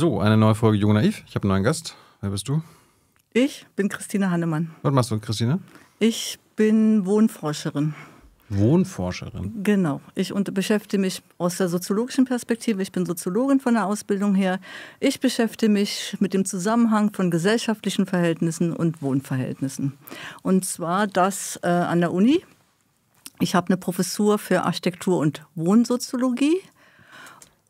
So, eine neue Folge Jung Naiv. Ich habe einen neuen Gast. Wer bist du? Ich bin Christina Hannemann. Was machst du, Christina? Ich bin Wohnforscherin. Wohnforscherin? Genau. Ich beschäftige mich aus der soziologischen Perspektive. Ich bin Soziologin von der Ausbildung her. Ich beschäftige mich mit dem Zusammenhang von gesellschaftlichen Verhältnissen und Wohnverhältnissen. Und zwar das äh, an der Uni. Ich habe eine Professur für Architektur und Wohnsoziologie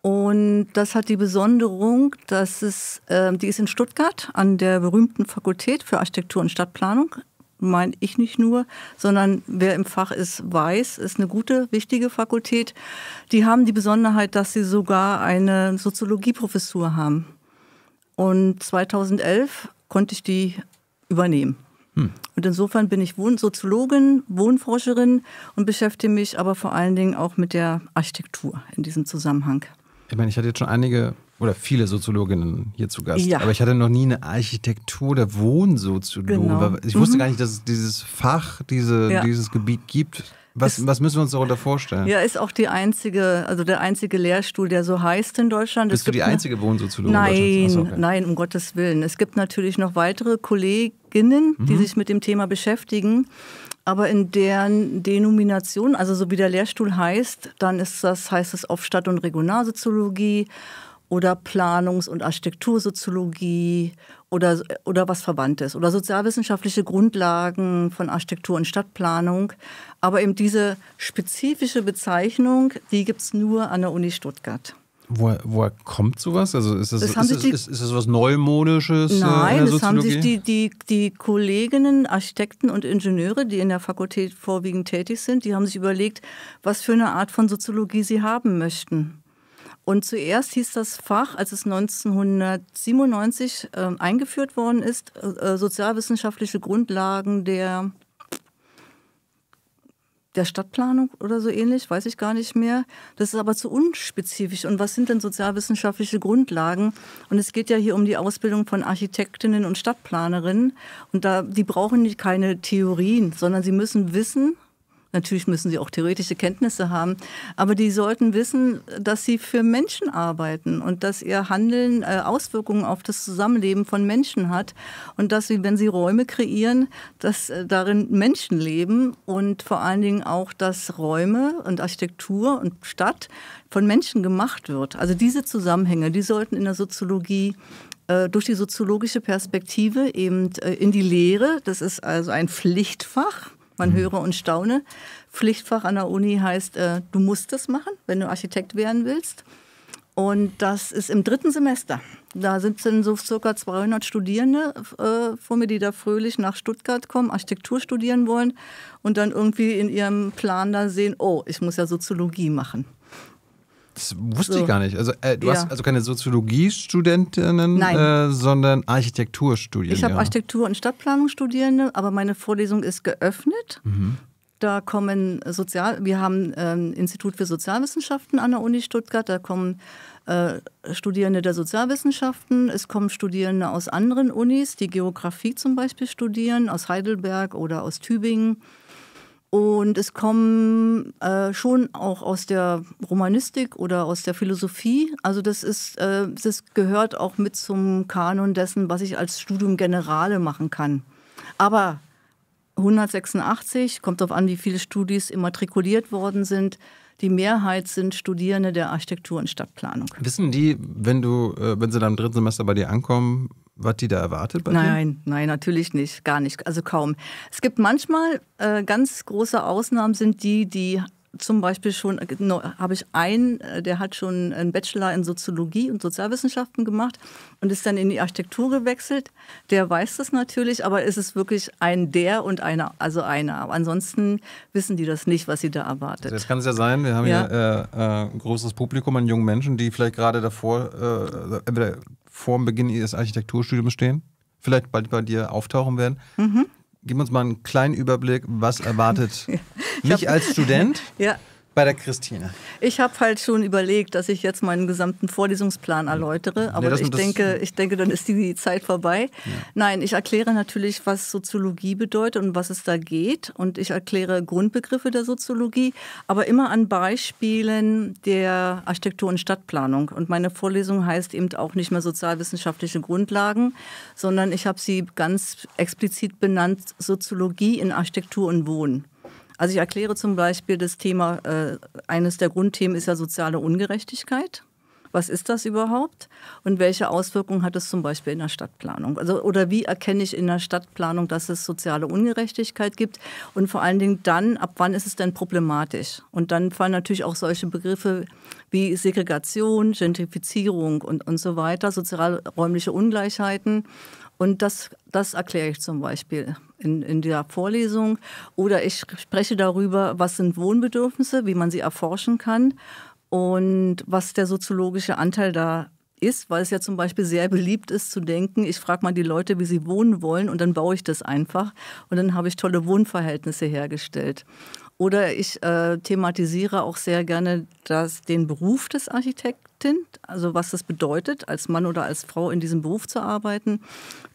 und das hat die Besonderung, dass es, äh, die ist in Stuttgart an der berühmten Fakultät für Architektur und Stadtplanung. Meine ich nicht nur, sondern wer im Fach ist, weiß, ist eine gute, wichtige Fakultät. Die haben die Besonderheit, dass sie sogar eine Soziologieprofessur haben. Und 2011 konnte ich die übernehmen. Hm. Und insofern bin ich Soziologin, Wohnforscherin und beschäftige mich aber vor allen Dingen auch mit der Architektur in diesem Zusammenhang ich meine, ich hatte jetzt schon einige oder viele Soziologinnen hier zu Gast, ja. aber ich hatte noch nie eine Architektur der Wohnsoziologen. Genau. Ich wusste mhm. gar nicht, dass es dieses Fach, diese, ja. dieses Gebiet gibt. Was, ist, was, müssen wir uns darunter vorstellen? Ja, ist auch die einzige, also der einzige Lehrstuhl, der so heißt in Deutschland. Bist es du die einzige Wohnsoziologin? Nein, Achso, okay. nein, um Gottes Willen. Es gibt natürlich noch weitere Kolleginnen, die mhm. sich mit dem Thema beschäftigen aber in deren Denomination, also so wie der Lehrstuhl heißt, dann ist das, heißt es auf Stadt- und Regionalsoziologie oder Planungs- und Architektursoziologie oder, oder was Verwandtes oder sozialwissenschaftliche Grundlagen von Architektur und Stadtplanung. Aber eben diese spezifische Bezeichnung, die gibt es nur an der Uni Stuttgart. Woher, woher kommt sowas? Also ist das, das ist, das, die, ist, ist das was Neumodisches? Äh, Nein, das haben sich die, die, die Kolleginnen, Architekten und Ingenieure, die in der Fakultät vorwiegend tätig sind, die haben sich überlegt, was für eine Art von Soziologie sie haben möchten. Und zuerst hieß das Fach, als es 1997 äh, eingeführt worden ist, äh, äh sozialwissenschaftliche Grundlagen der der Stadtplanung oder so ähnlich, weiß ich gar nicht mehr. Das ist aber zu unspezifisch. Und was sind denn sozialwissenschaftliche Grundlagen? Und es geht ja hier um die Ausbildung von Architektinnen und Stadtplanerinnen. Und da, die brauchen nicht keine Theorien, sondern sie müssen wissen, Natürlich müssen sie auch theoretische Kenntnisse haben, aber die sollten wissen, dass sie für Menschen arbeiten und dass ihr Handeln äh, Auswirkungen auf das Zusammenleben von Menschen hat und dass sie, wenn sie Räume kreieren, dass äh, darin Menschen leben und vor allen Dingen auch, dass Räume und Architektur und Stadt von Menschen gemacht wird. Also diese Zusammenhänge, die sollten in der Soziologie äh, durch die soziologische Perspektive eben in die Lehre, das ist also ein Pflichtfach, man mhm. höre und staune. Pflichtfach an der Uni heißt, äh, du musst es machen, wenn du Architekt werden willst. Und das ist im dritten Semester. Da sitzen so circa 200 Studierende äh, vor mir, die da fröhlich nach Stuttgart kommen, Architektur studieren wollen und dann irgendwie in ihrem Plan da sehen, oh, ich muss ja Soziologie machen. Das wusste so. ich gar nicht. Also äh, du ja. hast also keine Soziologiestudentinnen, äh, sondern Architekturstudierende. Ich habe Architektur und Stadtplanung Studierende, aber meine Vorlesung ist geöffnet. Mhm. Da kommen Sozial, wir haben ähm, Institut für Sozialwissenschaften an der Uni Stuttgart, da kommen äh, Studierende der Sozialwissenschaften, es kommen Studierende aus anderen Unis, die Geografie zum Beispiel studieren, aus Heidelberg oder aus Tübingen. Und es kommen äh, schon auch aus der Romanistik oder aus der Philosophie. Also das ist, äh, das gehört auch mit zum Kanon dessen, was ich als Studium Generale machen kann. Aber 186, kommt darauf an, wie viele Studis immatrikuliert worden sind. Die Mehrheit sind Studierende der Architektur und Stadtplanung. Wissen die, wenn du, äh, wenn sie dann im dritten Semester bei dir ankommen, was die da erwartet bei Nein, denen? nein, natürlich nicht, gar nicht, also kaum. Es gibt manchmal äh, ganz große Ausnahmen, sind die, die zum Beispiel schon, äh, habe ich einen, äh, der hat schon einen Bachelor in Soziologie und Sozialwissenschaften gemacht und ist dann in die Architektur gewechselt. Der weiß das natürlich, aber ist es wirklich ein der und einer, also einer. ansonsten wissen die das nicht, was sie da erwartet. Das kann es ja sein, wir haben ja, hier, äh, ein äh, großes Publikum an jungen Menschen, die vielleicht gerade davor äh, entweder vor dem Beginn Ihres Architekturstudiums stehen, vielleicht bald bei dir auftauchen werden. Mhm. Gib uns mal einen kleinen Überblick, was erwartet mich als Student ja bei der Christine. Ich habe halt schon überlegt, dass ich jetzt meinen gesamten Vorlesungsplan erläutere, aber nee, ich, denke, ich denke, dann ist die Zeit vorbei. Ja. Nein, ich erkläre natürlich, was Soziologie bedeutet und was es da geht und ich erkläre Grundbegriffe der Soziologie, aber immer an Beispielen der Architektur und Stadtplanung. Und meine Vorlesung heißt eben auch nicht mehr sozialwissenschaftliche Grundlagen, sondern ich habe sie ganz explizit benannt Soziologie in Architektur und Wohnen. Also ich erkläre zum Beispiel das Thema, äh, eines der Grundthemen ist ja soziale Ungerechtigkeit. Was ist das überhaupt und welche Auswirkungen hat es zum Beispiel in der Stadtplanung? Also, oder wie erkenne ich in der Stadtplanung, dass es soziale Ungerechtigkeit gibt? Und vor allen Dingen dann, ab wann ist es denn problematisch? Und dann fallen natürlich auch solche Begriffe wie Segregation, Gentrifizierung und, und so weiter, sozialräumliche Ungleichheiten und das, das erkläre ich zum Beispiel in, in der Vorlesung. Oder ich spreche darüber, was sind Wohnbedürfnisse, wie man sie erforschen kann und was der soziologische Anteil da ist, weil es ja zum Beispiel sehr beliebt ist zu denken, ich frage mal die Leute, wie sie wohnen wollen und dann baue ich das einfach und dann habe ich tolle Wohnverhältnisse hergestellt. Oder ich äh, thematisiere auch sehr gerne das, den Beruf des Architekten Praktin, also was das bedeutet, als Mann oder als Frau in diesem Beruf zu arbeiten,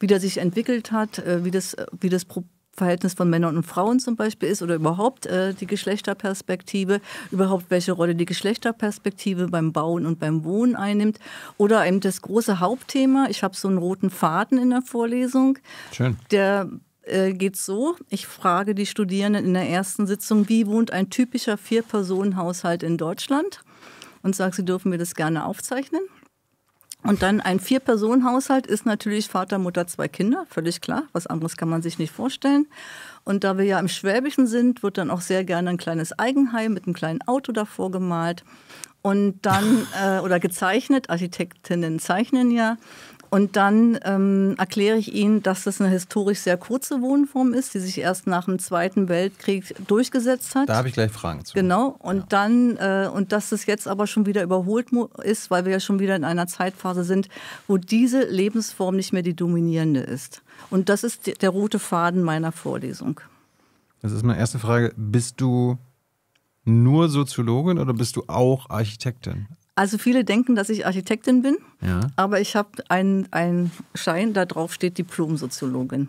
wie der sich entwickelt hat, äh, wie das, wie das Verhältnis von Männern und Frauen zum Beispiel ist oder überhaupt äh, die Geschlechterperspektive, überhaupt welche Rolle die Geschlechterperspektive beim Bauen und beim Wohnen einnimmt oder eben das große Hauptthema. Ich habe so einen roten Faden in der Vorlesung. Schön. Der äh, geht so, ich frage die Studierenden in der ersten Sitzung, wie wohnt ein typischer Vier-Personen-Haushalt in Deutschland? und sage, Sie dürfen mir das gerne aufzeichnen. Und dann ein Vier-Personen-Haushalt ist natürlich Vater, Mutter, zwei Kinder, völlig klar. Was anderes kann man sich nicht vorstellen. Und da wir ja im Schwäbischen sind, wird dann auch sehr gerne ein kleines Eigenheim mit einem kleinen Auto davor gemalt und dann äh, oder gezeichnet. Architektinnen zeichnen ja. Und dann ähm, erkläre ich Ihnen, dass das eine historisch sehr kurze Wohnform ist, die sich erst nach dem Zweiten Weltkrieg durchgesetzt hat. Da habe ich gleich Fragen zu. Genau. Und ja. dann äh, und dass das jetzt aber schon wieder überholt ist, weil wir ja schon wieder in einer Zeitphase sind, wo diese Lebensform nicht mehr die dominierende ist. Und das ist der rote Faden meiner Vorlesung. Das ist meine erste Frage. Bist du nur Soziologin oder bist du auch Architektin? Also viele denken, dass ich Architektin bin, ja. aber ich habe einen Schein, da drauf steht Diplom-Soziologin.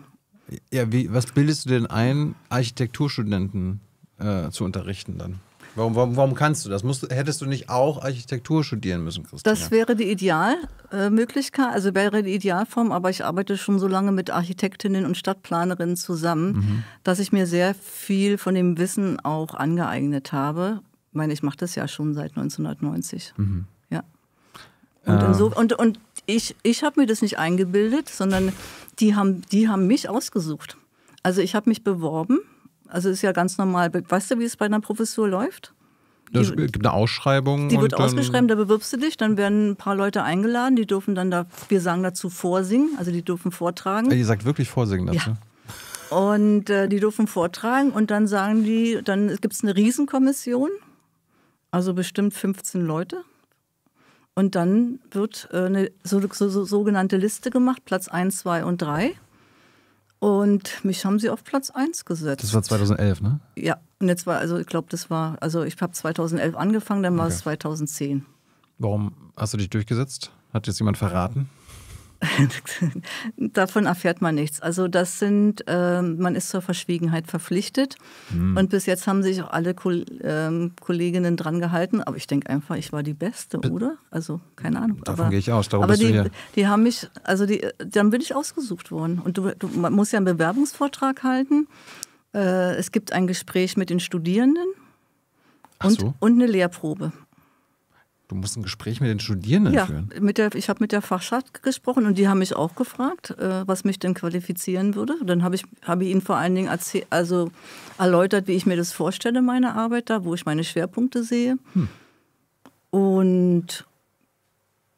Ja, wie, was bildest du denn ein, Architekturstudenten äh, zu unterrichten dann? Warum, warum, warum, kannst du das? Musst, hättest du nicht auch Architektur studieren müssen, Christina? Das wäre die Idealmöglichkeit, also wäre die Idealform, aber ich arbeite schon so lange mit Architektinnen und Stadtplanerinnen zusammen, mhm. dass ich mir sehr viel von dem Wissen auch angeeignet habe meine, ich mache das ja schon seit 1990. Mhm. Ja. Und, äh. so, und, und ich, ich habe mir das nicht eingebildet, sondern die haben, die haben mich ausgesucht. Also ich habe mich beworben. Also ist ja ganz normal. Weißt du, wie es bei einer Professur läuft? Es gibt eine Ausschreibung. Die wird ausgeschrieben, da bewirbst du dich, dann werden ein paar Leute eingeladen, die dürfen dann da, wir sagen dazu vorsingen, also die dürfen vortragen. Ihr sagt wirklich vorsingen dazu? Ja. Und äh, die dürfen vortragen und dann sagen die, dann gibt es eine Riesenkommission also bestimmt 15 Leute. Und dann wird äh, eine sogenannte Liste gemacht, Platz 1, 2 und 3. Und mich haben sie auf Platz 1 gesetzt. Das war 2011, ne? Ja, und jetzt war, also ich glaube, das war, also ich habe 2011 angefangen, dann war okay. es 2010. Warum hast du dich durchgesetzt? Hat jetzt jemand verraten? Davon erfährt man nichts. Also das sind, äh, man ist zur Verschwiegenheit verpflichtet. Hm. Und bis jetzt haben sich auch alle Ko ähm, Kolleginnen dran gehalten. Aber ich denke einfach, ich war die Beste, Be oder? Also keine Ahnung. Davon aber, gehe ich aus. Darum aber bist die, du hier. die haben mich, also die, dann bin ich ausgesucht worden. Und du, du man muss ja einen Bewerbungsvortrag halten. Äh, es gibt ein Gespräch mit den Studierenden. So. und eine Lehrprobe. Du musst ein Gespräch mit den Studierenden ja, führen. Mit der, ich habe mit der Fachschaft gesprochen und die haben mich auch gefragt, äh, was mich denn qualifizieren würde. Dann habe ich, hab ich ihnen vor allen Dingen erzähl, also erläutert, wie ich mir das vorstelle, meine Arbeit da, wo ich meine Schwerpunkte sehe. Hm. Und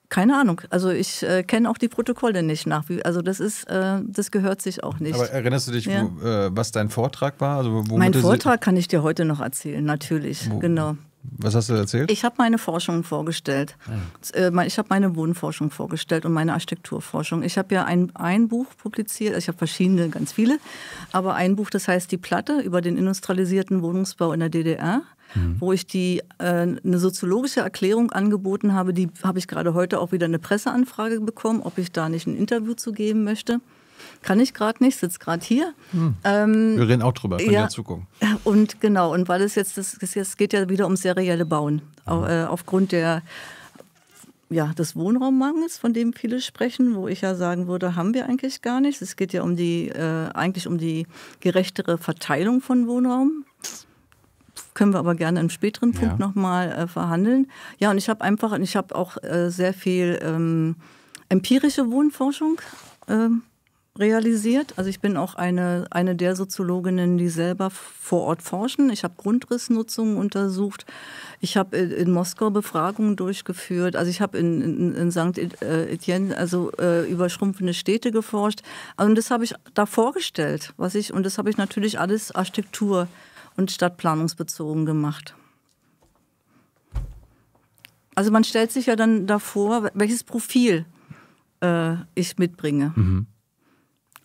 keine Ahnung. Also ich äh, kenne auch die Protokolle nicht nach. Also das ist, äh, das gehört sich auch nicht. Aber erinnerst du dich, ja. wo, äh, was dein Vortrag war? Also mein Vortrag kann ich dir heute noch erzählen, natürlich. Wo, genau. Was hast du erzählt? Ich habe meine Forschung vorgestellt. Ah. Äh, ich habe meine Wohnforschung vorgestellt und meine Architekturforschung. Ich habe ja ein, ein Buch publiziert, ich habe verschiedene, ganz viele, aber ein Buch, das heißt Die Platte über den industrialisierten Wohnungsbau in der DDR. Mhm. wo ich die äh, eine soziologische Erklärung angeboten habe, die habe ich gerade heute auch wieder eine Presseanfrage bekommen, ob ich da nicht ein Interview zu geben möchte kann ich gerade nicht, sitze gerade hier. Hm. Ähm, Wir reden auch drüber, können ja, ja zugucken. Und genau, und weil es jetzt, es geht ja wieder um serielle Bauen, mhm. äh, aufgrund der ja, des Wohnraummangels, von dem viele sprechen, wo ich ja sagen würde, haben wir eigentlich gar nichts. Es geht ja um die, äh, eigentlich um die gerechtere Verteilung von Wohnraum. Können wir aber gerne im späteren Punkt ja. nochmal äh, verhandeln. Ja, und ich habe einfach, ich habe auch äh, sehr viel ähm, empirische Wohnforschung ähm, realisiert. Also ich bin auch eine, eine der Soziologinnen, die selber vor Ort forschen. Ich habe Grundrissnutzungen untersucht. Ich habe in, in, Moskau Befragungen durchgeführt. Also ich habe in, in, in St. Äh, Etienne also äh, über schrumpfende Städte geforscht. Und das habe ich da vorgestellt. Was ich, und das habe ich natürlich alles Architektur- und Stadtplanungsbezogen gemacht. Also man stellt sich ja dann davor, welches Profil äh, ich mitbringe. Mhm.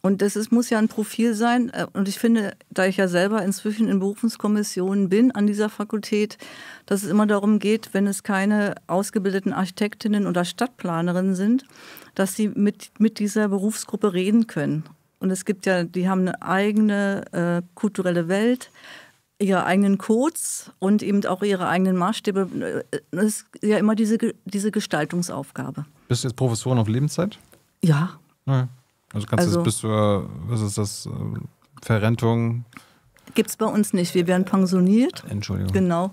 Und das ist, muss ja ein Profil sein. Äh, und ich finde, da ich ja selber inzwischen in Berufungskommissionen bin an dieser Fakultät, dass es immer darum geht, wenn es keine ausgebildeten Architektinnen oder Stadtplanerinnen sind, dass sie mit, mit dieser Berufsgruppe reden können. Und es gibt ja, die haben eine eigene äh, kulturelle Welt, ihre eigenen Codes und eben auch ihre eigenen Maßstäbe. Das äh, ist ja immer diese, diese Gestaltungsaufgabe. Bist du jetzt Professorin auf Lebenszeit? Ja. ja. Also kannst also, das bis zur, was ist das, Verrentung? Gibt es bei uns nicht. Wir werden pensioniert. Entschuldigung. Genau.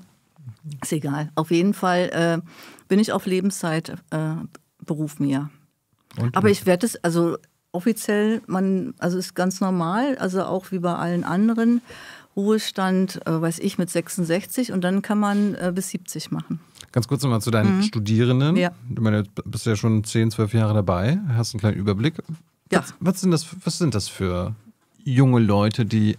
Ist egal. Auf jeden Fall äh, bin ich auf Lebenszeit äh, Beruf mir. Und? Aber ich werde es, also offiziell, man, also ist ganz normal, also auch wie bei allen anderen. Ruhestand, äh, weiß ich, mit 66 und dann kann man äh, bis 70 machen. Ganz kurz nochmal zu deinen mhm. Studierenden. Ja. Du meine, bist ja schon 10, 12 Jahre dabei, hast einen kleinen Überblick. Ja. Was, sind das, was sind das für junge Leute, die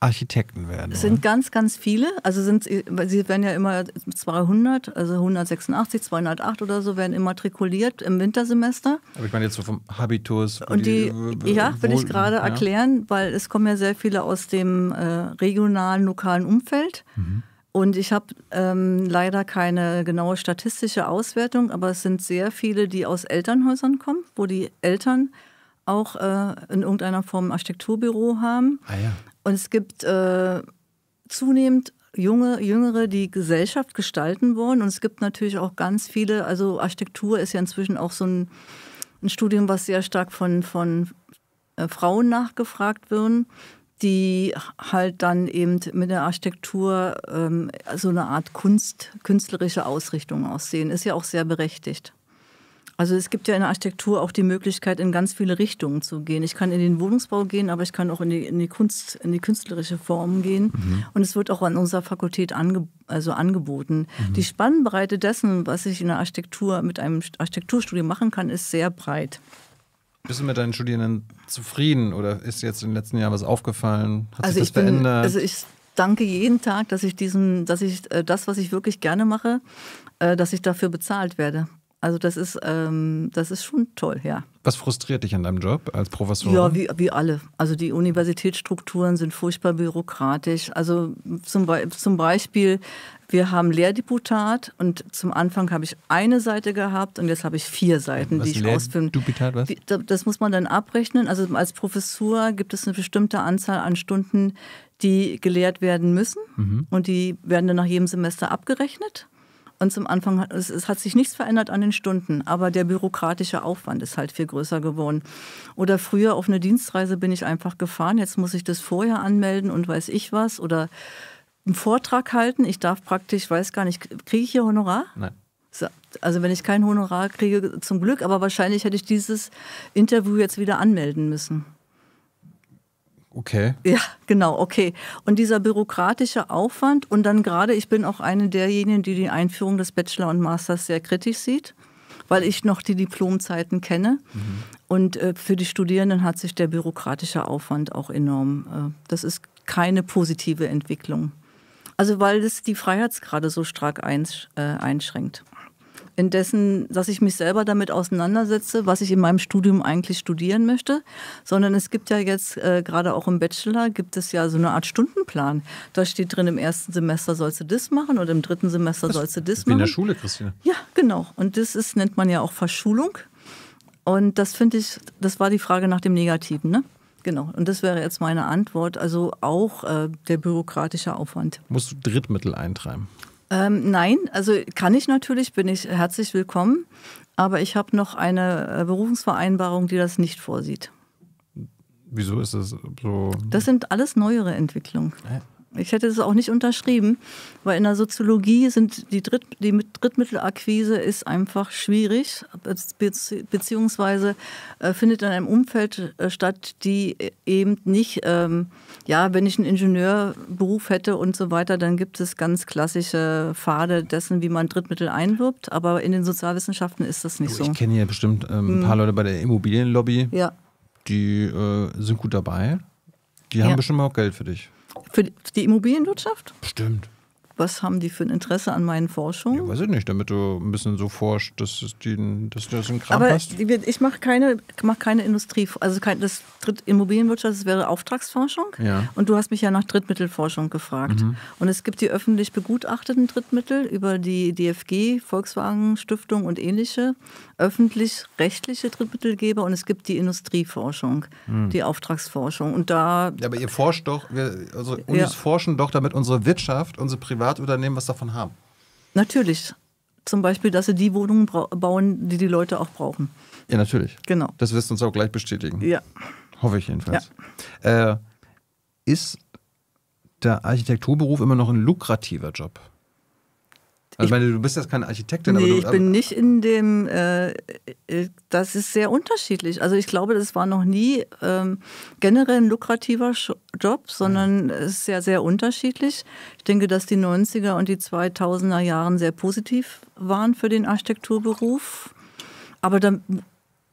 Architekten werden? Es sind oder? ganz, ganz viele. Also sind, äh, sie werden ja immer 200, also 186, 208 oder so, werden immatrikuliert im Wintersemester. Aber ich meine jetzt so vom Habitus. Und die, die ja, will ich gerade ja. erklären, weil es kommen ja sehr viele aus dem äh, regionalen, lokalen Umfeld. Mhm. Und ich habe ähm, leider keine genaue statistische Auswertung, aber es sind sehr viele, die aus Elternhäusern kommen, wo die Eltern auch äh, in irgendeiner Form ein Architekturbüro haben. Ah, ja. Und es gibt äh, zunehmend junge, jüngere, die Gesellschaft gestalten wollen. Und es gibt natürlich auch ganz viele, also Architektur ist ja inzwischen auch so ein, ein Studium, was sehr stark von, von äh, Frauen nachgefragt wird die halt dann eben mit der Architektur ähm, so eine Art Kunst, künstlerische Ausrichtung aussehen. Ist ja auch sehr berechtigt. Also es gibt ja in der Architektur auch die Möglichkeit, in ganz viele Richtungen zu gehen. Ich kann in den Wohnungsbau gehen, aber ich kann auch in die, in die Kunst, in die künstlerische Form gehen. Mhm. Und es wird auch an unserer Fakultät ange, also angeboten. Mhm. Die Spannbreite dessen, was ich in der Architektur mit einem Architekturstudium machen kann, ist sehr breit. Bist du mit deinen Studierenden zufrieden oder ist jetzt in den letzten Jahren was aufgefallen? Hat also sich das bin, verändert? Also ich danke jeden Tag, dass ich diesen, dass ich äh, das, was ich wirklich gerne mache, äh, dass ich dafür bezahlt werde. Also das ist, ähm, das ist schon toll, ja. Was frustriert dich an deinem Job als Professor? Ja, wie, wie alle. Also die Universitätsstrukturen sind furchtbar bürokratisch. Also zum, Be zum Beispiel, wir haben Lehrdeputat und zum Anfang habe ich eine Seite gehabt und jetzt habe ich vier Seiten, was die ich ausfüllen. Deputat, was? Das muss man dann abrechnen. Also als Professor gibt es eine bestimmte Anzahl an Stunden, die gelehrt werden müssen mhm. und die werden dann nach jedem Semester abgerechnet. Und zum Anfang hat es, es hat sich nichts verändert an den Stunden, aber der bürokratische Aufwand ist halt viel größer geworden. Oder früher auf eine Dienstreise bin ich einfach gefahren, jetzt muss ich das vorher anmelden und weiß ich was oder einen Vortrag halten. Ich darf praktisch, weiß gar nicht, kriege ich hier Honorar? Nein. Also wenn ich kein Honorar kriege, zum Glück, aber wahrscheinlich hätte ich dieses Interview jetzt wieder anmelden müssen. Okay. Ja, genau, okay. Und dieser bürokratische Aufwand und dann gerade, ich bin auch eine derjenigen, die die Einführung des Bachelor und Masters sehr kritisch sieht, weil ich noch die Diplomzeiten kenne. Mhm. Und äh, für die Studierenden hat sich der bürokratische Aufwand auch enorm. Äh, das ist keine positive Entwicklung. Also weil es die Freiheitsgrade so stark einsch äh, einschränkt indessen, dass ich mich selber damit auseinandersetze, was ich in meinem Studium eigentlich studieren möchte, sondern es gibt ja jetzt äh, gerade auch im Bachelor gibt es ja so eine Art Stundenplan. Da steht drin, im ersten Semester sollst du das machen und im dritten Semester das sollst du das machen. In der Schule, Christine. Ja, genau. Und das ist, nennt man ja auch Verschulung. Und das finde ich, das war die Frage nach dem Negativen, ne? Genau, und das wäre jetzt meine Antwort. Also auch äh, der bürokratische Aufwand. Musst du Drittmittel eintreiben? Ähm, nein, also kann ich natürlich, bin ich herzlich willkommen. Aber ich habe noch eine äh, Berufungsvereinbarung, die das nicht vorsieht. Wieso ist das so? Das sind alles neuere Entwicklungen. Ich hätte es auch nicht unterschrieben, weil in der Soziologie sind die, Dritt, die Drittmittelakquise ist einfach schwierig, beziehungsweise äh, findet in einem Umfeld äh, statt, die äh, eben nicht, ähm, ja, wenn ich einen Ingenieurberuf hätte und so weiter, dann gibt es ganz klassische Pfade dessen, wie man Drittmittel einwirbt. Aber in den Sozialwissenschaften ist das nicht ich so. Ich kenne ja bestimmt ähm, ein paar hm. Leute bei der Immobilienlobby, ja. die äh, sind gut dabei. Die haben bestimmt auch Geld für dich. Für die Immobilienwirtschaft? Stimmt was haben die für ein Interesse an meinen Forschungen? Ja, weiß ich nicht, damit du ein bisschen so forschst, dass, die, dass du das in Kram Aber hast. Ich mache keine, mach keine Industrie, also kein, das Dritt Immobilienwirtschaft, das wäre Auftragsforschung. Ja. Und du hast mich ja nach Drittmittelforschung gefragt. Mhm. Und es gibt die öffentlich begutachteten Drittmittel über die DFG, Volkswagen Stiftung und ähnliche öffentlich-rechtliche Drittmittelgeber und es gibt die Industrieforschung, mhm. die Auftragsforschung. Und da. Ja, aber ihr forscht doch, wir, also Unis ja. forschen doch, damit unsere Wirtschaft, unsere private Privatunternehmen was davon haben. Natürlich. Zum Beispiel, dass sie die Wohnungen bauen, die die Leute auch brauchen. Ja, natürlich. Genau. Das wirst du uns auch gleich bestätigen. Ja. Hoffe ich jedenfalls. Ja. Äh, ist der Architekturberuf immer noch ein lukrativer Job? Also ich meine, du bist jetzt keine Architektin. Nee, aber du, ich bin also nicht in dem, äh, äh, das ist sehr unterschiedlich. Also ich glaube, das war noch nie ähm, generell ein lukrativer Job, sondern mhm. es ja. ist sehr, sehr unterschiedlich. Ich denke, dass die 90er und die 2000er Jahren sehr positiv waren für den Architekturberuf. Aber dann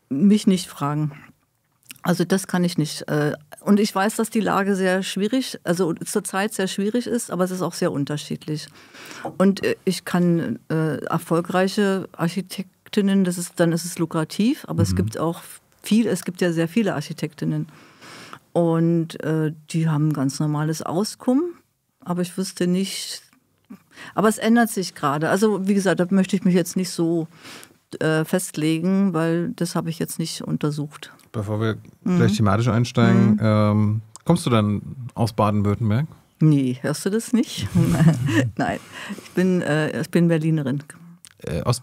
mich nicht fragen. Also das kann ich nicht. Äh, und ich weiß, dass die Lage sehr schwierig, also zurzeit sehr schwierig ist, aber es ist auch sehr unterschiedlich. Und äh, ich kann äh, erfolgreiche Architektinnen, das ist, dann ist es lukrativ, aber mhm. es gibt auch viel, es gibt ja sehr viele Architektinnen. Und äh, die haben ein ganz normales Auskommen, aber ich wüsste nicht, aber es ändert sich gerade. Also wie gesagt, da möchte ich mich jetzt nicht so äh, festlegen, weil das habe ich jetzt nicht untersucht. Bevor wir mhm. gleich thematisch einsteigen, mhm. ähm, kommst du dann aus Baden-Württemberg? Nee, hörst du das nicht? Nein, ich bin, äh, ich bin Berlinerin. Äh, aus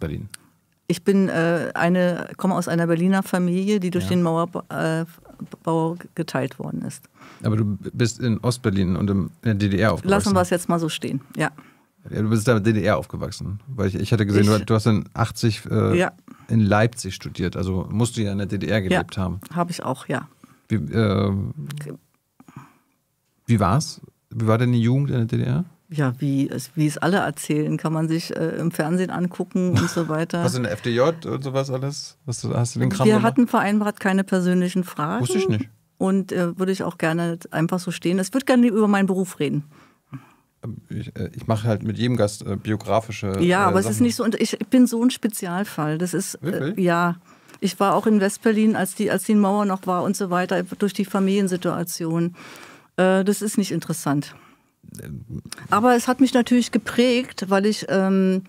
Ich bin äh, eine, komme aus einer Berliner Familie, die durch ja. den Mauerbau äh, geteilt worden ist. Aber du bist in Ostberlin und in der DDR aufgewachsen. Lassen wir es jetzt mal so stehen, ja. Ja, du bist da mit DDR aufgewachsen. Weil ich, ich hatte gesehen, ich, du hast in 80 äh, ja. in Leipzig studiert. Also musst du ja in der DDR gelebt ja, haben. Habe ich auch, ja. Wie, äh, wie war's? Wie war denn die Jugend in der DDR? Ja, wie es, wie es alle erzählen, kann man sich äh, im Fernsehen angucken und so weiter. Hast du eine FDJ und sowas alles? Was, hast du den Kram Wir gemacht? hatten vereinbart keine persönlichen Fragen. Wusste ich nicht. Und äh, würde ich auch gerne einfach so stehen. Es würde gerne über meinen Beruf reden ich, äh, ich mache halt mit jedem Gast äh, biografische. Äh, ja, äh, aber Sachen. es ist nicht so. ich bin so ein Spezialfall. Das ist äh, Wirklich? Äh, ja. Ich war auch in Westberlin, als die, als die Mauer noch war und so weiter, durch die Familiensituation. das ist nicht interessant. Ähm. Aber es hat mich natürlich geprägt, weil ich, ähm,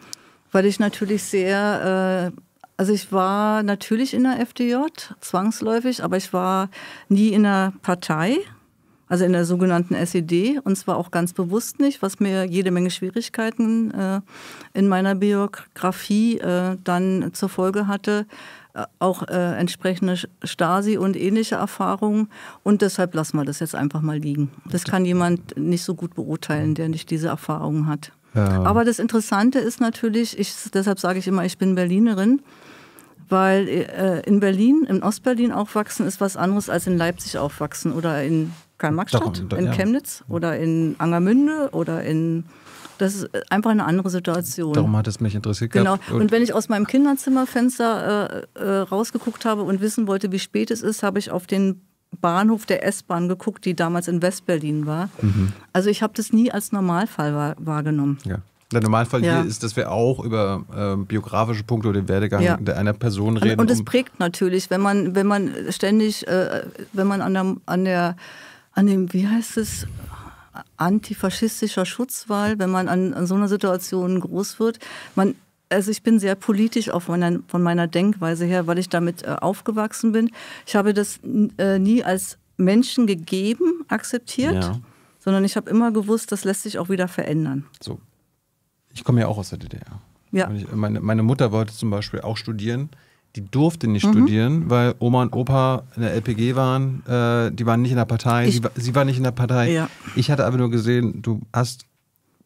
weil ich natürlich sehr also ich war natürlich in der FDJ, zwangsläufig, aber ich war nie in der Partei. Also in der sogenannten SED und zwar auch ganz bewusst nicht, was mir jede Menge Schwierigkeiten äh, in meiner Biografie äh, dann zur Folge hatte, äh, auch äh, entsprechende Stasi und ähnliche Erfahrungen. Und deshalb lassen wir das jetzt einfach mal liegen. Das kann jemand nicht so gut beurteilen, der nicht diese Erfahrungen hat. Ja. Aber das Interessante ist natürlich, ich, deshalb sage ich immer, ich bin Berlinerin weil äh, in Berlin, in Ostberlin aufwachsen ist was anderes als in Leipzig aufwachsen oder in Karl-Marx-Stadt, in Chemnitz ja. oder in Angermünde oder in das ist einfach eine andere Situation. Darum hat es mich interessiert. Genau. Gehabt. Und wenn ich aus meinem Kinderzimmerfenster äh, äh, rausgeguckt habe und wissen wollte, wie spät es ist, habe ich auf den Bahnhof der S-Bahn geguckt, die damals in Westberlin war. Mhm. Also ich habe das nie als Normalfall wahrgenommen. Ja. Der Normalfall ja. hier ist, dass wir auch über äh, biografische Punkte oder den Werdegang ja. der einer Person reden. Und, es um prägt natürlich, wenn man, wenn man ständig, äh, wenn man an der, an der, an dem, wie heißt es, antifaschistischer Schutzwahl, wenn man an, an so einer Situation groß wird, man also ich bin sehr politisch auch von meiner, von meiner Denkweise her, weil ich damit äh, aufgewachsen bin. Ich habe das äh, nie als Menschen gegeben, akzeptiert, ja. sondern ich habe immer gewusst, das lässt sich auch wieder verändern. So, ich komme ja auch aus der DDR. Ja. Ich, meine, meine, Mutter wollte zum Beispiel auch studieren. Die durfte nicht mhm. studieren, weil Oma und Opa in der LPG waren. Äh, die waren nicht in der Partei. Ich, sie, war, sie, war nicht in der Partei. Ja. Ich hatte aber nur gesehen, du hast,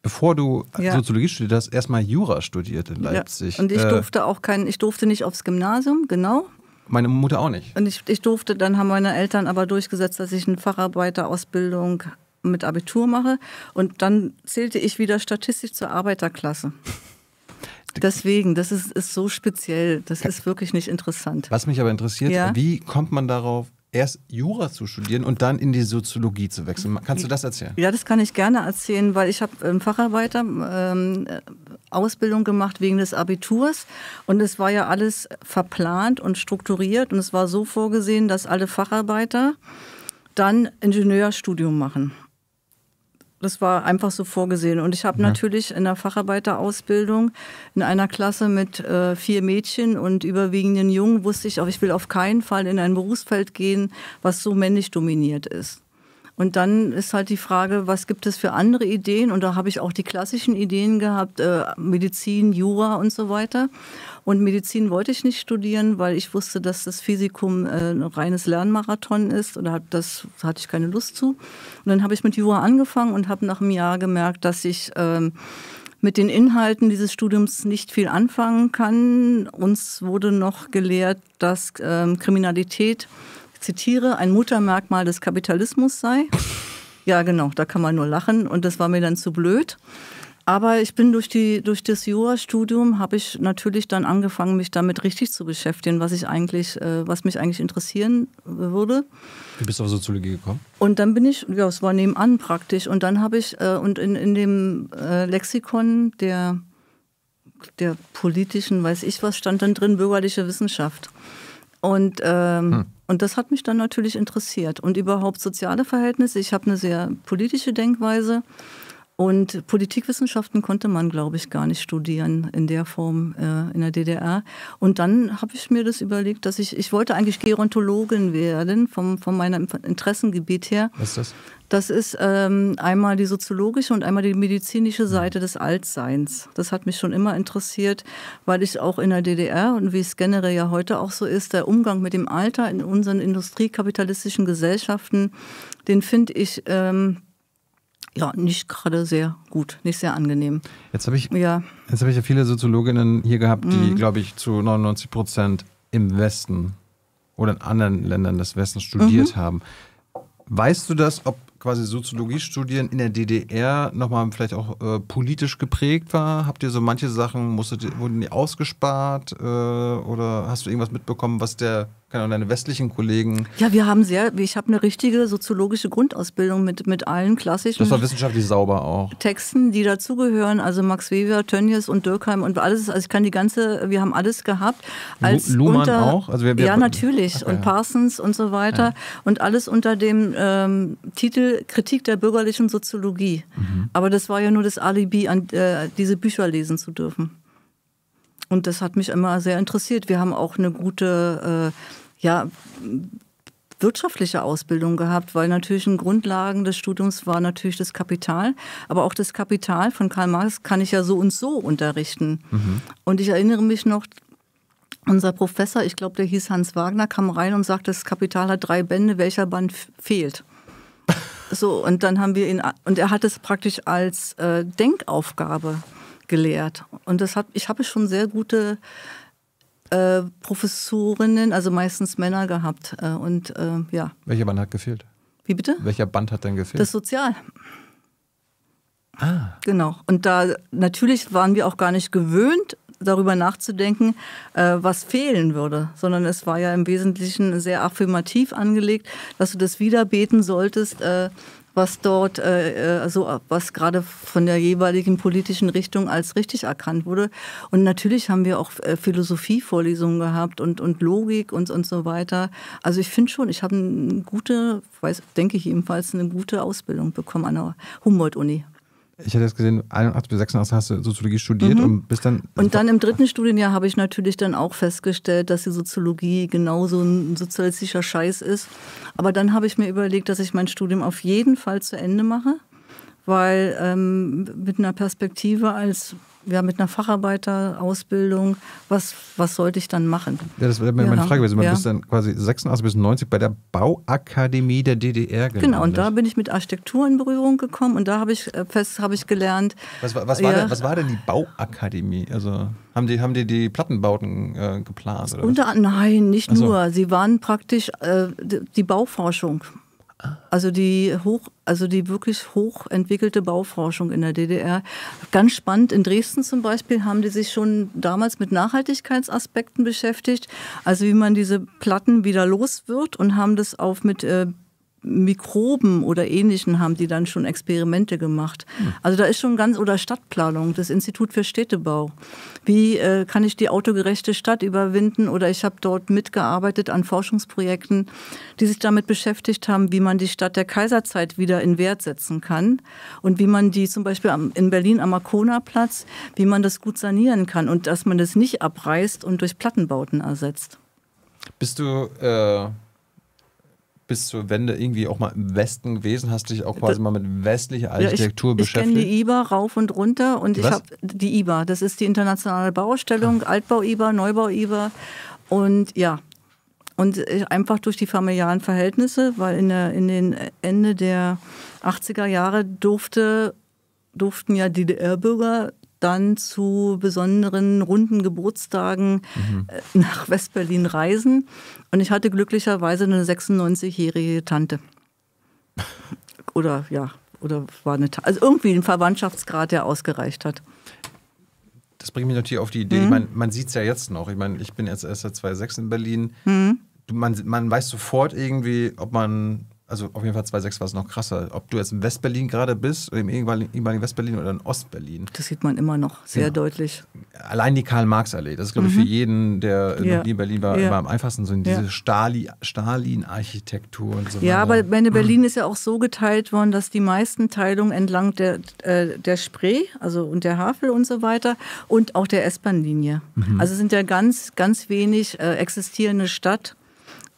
bevor du ja. Soziologie studiert hast, erstmal Jura studiert in Leipzig. Und ich äh, durfte auch keinen, ich durfte nicht aufs Gymnasium, genau. Meine Mutter auch nicht. Und ich, ich durfte, dann haben meine Eltern aber durchgesetzt, dass ich eine Facharbeiterausbildung mit Abitur mache. Und dann zählte ich wieder statistisch zur Arbeiterklasse. Deswegen, das ist, ist so speziell, das ist wirklich nicht interessant. Was mich aber interessiert, ja? wie kommt man darauf, erst Jura zu studieren und dann in die Soziologie zu wechseln. Kannst du das erzählen? Ja, das kann ich gerne erzählen, weil ich habe ähm, Facharbeiter ähm, äh, Ausbildung gemacht wegen des Abiturs und es war ja alles verplant und strukturiert und es war so vorgesehen, dass alle Facharbeiter dann Ingenieurstudium machen. Das war einfach so vorgesehen. Und ich habe ja. natürlich in der Facharbeiterausbildung in einer Klasse mit äh, vier Mädchen und überwiegenden Jungen wusste ich auch, ich will auf keinen Fall in ein Berufsfeld gehen, was so männlich dominiert ist. Und dann ist halt die Frage, was gibt es für andere Ideen? Und da habe ich auch die klassischen Ideen gehabt, äh, Medizin, Jura und so weiter. Und Medizin wollte ich nicht studieren, weil ich wusste, dass das Physikum äh, ein reines Lernmarathon ist und hab das hatte ich keine Lust zu. Und dann habe ich mit Jura angefangen und habe nach einem Jahr gemerkt, dass ich ähm, mit den Inhalten dieses Studiums nicht viel anfangen kann. Uns wurde noch gelehrt, dass ähm, Kriminalität, ich zitiere, ein Muttermerkmal des Kapitalismus sei. Ja, genau, da kann man nur lachen und das war mir dann zu blöd. Aber ich bin durch, die, durch das Jurastudium, habe ich natürlich dann angefangen, mich damit richtig zu beschäftigen, was, ich eigentlich, äh, was mich eigentlich interessieren äh, würde. Wie bist du auf Soziologie gekommen? Und dann bin ich, ja, es war nebenan praktisch. Und dann habe ich, äh, und in, in dem Lexikon der, der politischen, weiß ich was, stand dann drin, bürgerliche Wissenschaft. Und, ähm, hm. und das hat mich dann natürlich interessiert. Und überhaupt soziale Verhältnisse. Ich habe eine sehr politische Denkweise. Und Politikwissenschaften konnte man, glaube ich, gar nicht studieren in der Form äh, in der DDR. Und dann habe ich mir das überlegt, dass ich, ich wollte eigentlich Gerontologin werden, vom, von meinem Interessengebiet her. Was ist das? Das ist ähm, einmal die soziologische und einmal die medizinische Seite mhm. des Altseins. Das hat mich schon immer interessiert, weil ich auch in der DDR und wie es generell ja heute auch so ist, der Umgang mit dem Alter in unseren industriekapitalistischen Gesellschaften, den finde ich... Ähm, ja, nicht gerade sehr gut, nicht sehr angenehm. Jetzt habe ich, ja. Jetzt hab ich ja viele Soziologinnen hier gehabt, die, mhm. glaube ich, zu 99 Prozent im Westen oder in anderen Ländern des Westens studiert mhm. haben. Weißt du das, ob quasi Soziologiestudien in der DDR nochmal vielleicht auch äh, politisch geprägt war? Habt ihr so manche Sachen, musstet, wurden die ausgespart äh, oder hast du irgendwas mitbekommen, was der, keine Ahnung, deine westlichen Kollegen... Ja, wir haben sehr, ich habe eine richtige soziologische Grundausbildung mit, mit allen klassischen... Das war wissenschaftlich sauber auch. ...Texten, die dazugehören, also Max Weber, Tönnies und Dürkheim und alles, also ich kann die ganze, wir haben alles gehabt. Als Luhmann unter, auch? Also wir, wir ja, natürlich okay, und Parsons und so weiter ja. und alles unter dem ähm, Titel Kritik der bürgerlichen Soziologie. Mhm. Aber das war ja nur das Alibi, an, äh, diese Bücher lesen zu dürfen. Und das hat mich immer sehr interessiert. Wir haben auch eine gute, äh, ja, wirtschaftliche Ausbildung gehabt, weil natürlich in Grundlagen des Studiums war natürlich das Kapital. Aber auch das Kapital von Karl Marx kann ich ja so und so unterrichten. Mhm. Und ich erinnere mich noch, unser Professor, ich glaube, der hieß Hans Wagner, kam rein und sagte, das Kapital hat drei Bände, welcher Band fehlt? So, und dann haben wir ihn, und er hat es praktisch als äh, Denkaufgabe gelehrt. Und das hab, ich habe schon sehr gute äh, Professorinnen, also meistens Männer gehabt. Äh, und äh, ja. Welcher Band hat gefehlt? Wie bitte? Welcher Band hat denn gefehlt? Das Sozial. Ah. Genau. Und da natürlich waren wir auch gar nicht gewöhnt, darüber nachzudenken, äh, was fehlen würde, sondern es war ja im Wesentlichen sehr affirmativ angelegt, dass du das wiederbeten solltest. Äh, was dort, äh, also was gerade von der jeweiligen politischen Richtung als richtig erkannt wurde. Und natürlich haben wir auch äh, Philosophievorlesungen gehabt und, und Logik und, und so weiter. Also ich finde schon, ich habe eine gute, weiß, denke ich jedenfalls, eine gute Ausbildung bekommen an der Humboldt-Uni ich hatte jetzt gesehen, 81 bis 86 hast du Soziologie studiert mhm. und bist dann. Und dann im dritten Studienjahr habe ich natürlich dann auch festgestellt, dass die Soziologie genauso ein sozialistischer Scheiß ist. Aber dann habe ich mir überlegt, dass ich mein Studium auf jeden Fall zu Ende mache, weil ähm, mit einer Perspektive als ja, mit einer Facharbeiterausbildung, was, was sollte ich dann machen? Ja, das wäre meine ja. Frage gewesen. Man ja. ist dann quasi 86 bis 90 bei der Bauakademie der DDR gelandet. Genau, und da bin ich mit Architektur in Berührung gekommen und da habe ich äh, fest hab ich gelernt. Was, was, war ja, denn, was war denn die Bauakademie? Also haben die, haben die die Plattenbauten äh, geplant? Oder unter, nein, nicht so. nur. Sie waren praktisch äh, die Bauforschung also die hoch, also die wirklich hochentwickelte Bauforschung in der DDR. Ganz spannend. In Dresden zum Beispiel haben die sich schon damals mit Nachhaltigkeitsaspekten beschäftigt. Also wie man diese Platten wieder los wird und haben das auch mit äh, Mikroben oder Ähnlichen haben die dann schon Experimente gemacht. Hm. Also da ist schon ganz, oder Stadtplanung, das Institut für Städtebau. Wie äh, kann ich die autogerechte Stadt überwinden? Oder ich habe dort mitgearbeitet an Forschungsprojekten, die sich damit beschäftigt haben, wie man die Stadt der Kaiserzeit wieder in Wert setzen kann und wie man die zum Beispiel am, in Berlin am Arkona-Platz, wie man das gut sanieren kann und dass man das nicht abreißt und durch Plattenbauten ersetzt. Bist du... Äh bis zur Wende irgendwie auch mal im Westen gewesen? Hast dich auch quasi das, mal mit westlicher Architektur ja, ich, beschäftigt? Ich kenne die IBA rauf und runter und Was? ich habe die IBA, das ist die internationale Bauausstellung, ah. Altbau-IBA, Neubau-IBA und ja. Und äh, einfach durch die familiären Verhältnisse, weil in, der, in den Ende der 80er Jahre durfte, durften ja DDR-Bürger dann zu besonderen runden Geburtstagen mhm. nach Westberlin reisen. Und ich hatte glücklicherweise eine 96-jährige Tante. Oder ja, oder war eine Tante. Also irgendwie ein Verwandtschaftsgrad, der ausgereicht hat. Das bringt mich natürlich auf die Idee, mhm. ich meine, man sieht es ja jetzt noch. Ich meine, ich bin jetzt erst seit 2006 in Berlin. Mhm. Man, man weiß sofort irgendwie, ob man also auf jeden Fall 2,6 war es noch krasser. Ob du jetzt in West-Berlin gerade bist, im ehemaligen West-Berlin oder in Ost-Berlin. Das sieht man immer noch sehr ja. deutlich. Allein die Karl-Marx-Allee, das ist, glaube ich, mhm. für jeden, der ja. noch nie in Berlin war, ja. immer am einfachsten. So diese Stali Stalin-Architektur und so weiter. Ja, aber meine Berlin mhm. ist ja auch so geteilt worden, dass die meisten Teilungen entlang der, äh, der Spree also und der Havel und so weiter und auch der S-Bahn-Linie. Mhm. Also sind ja ganz, ganz wenig äh, existierende Stadt,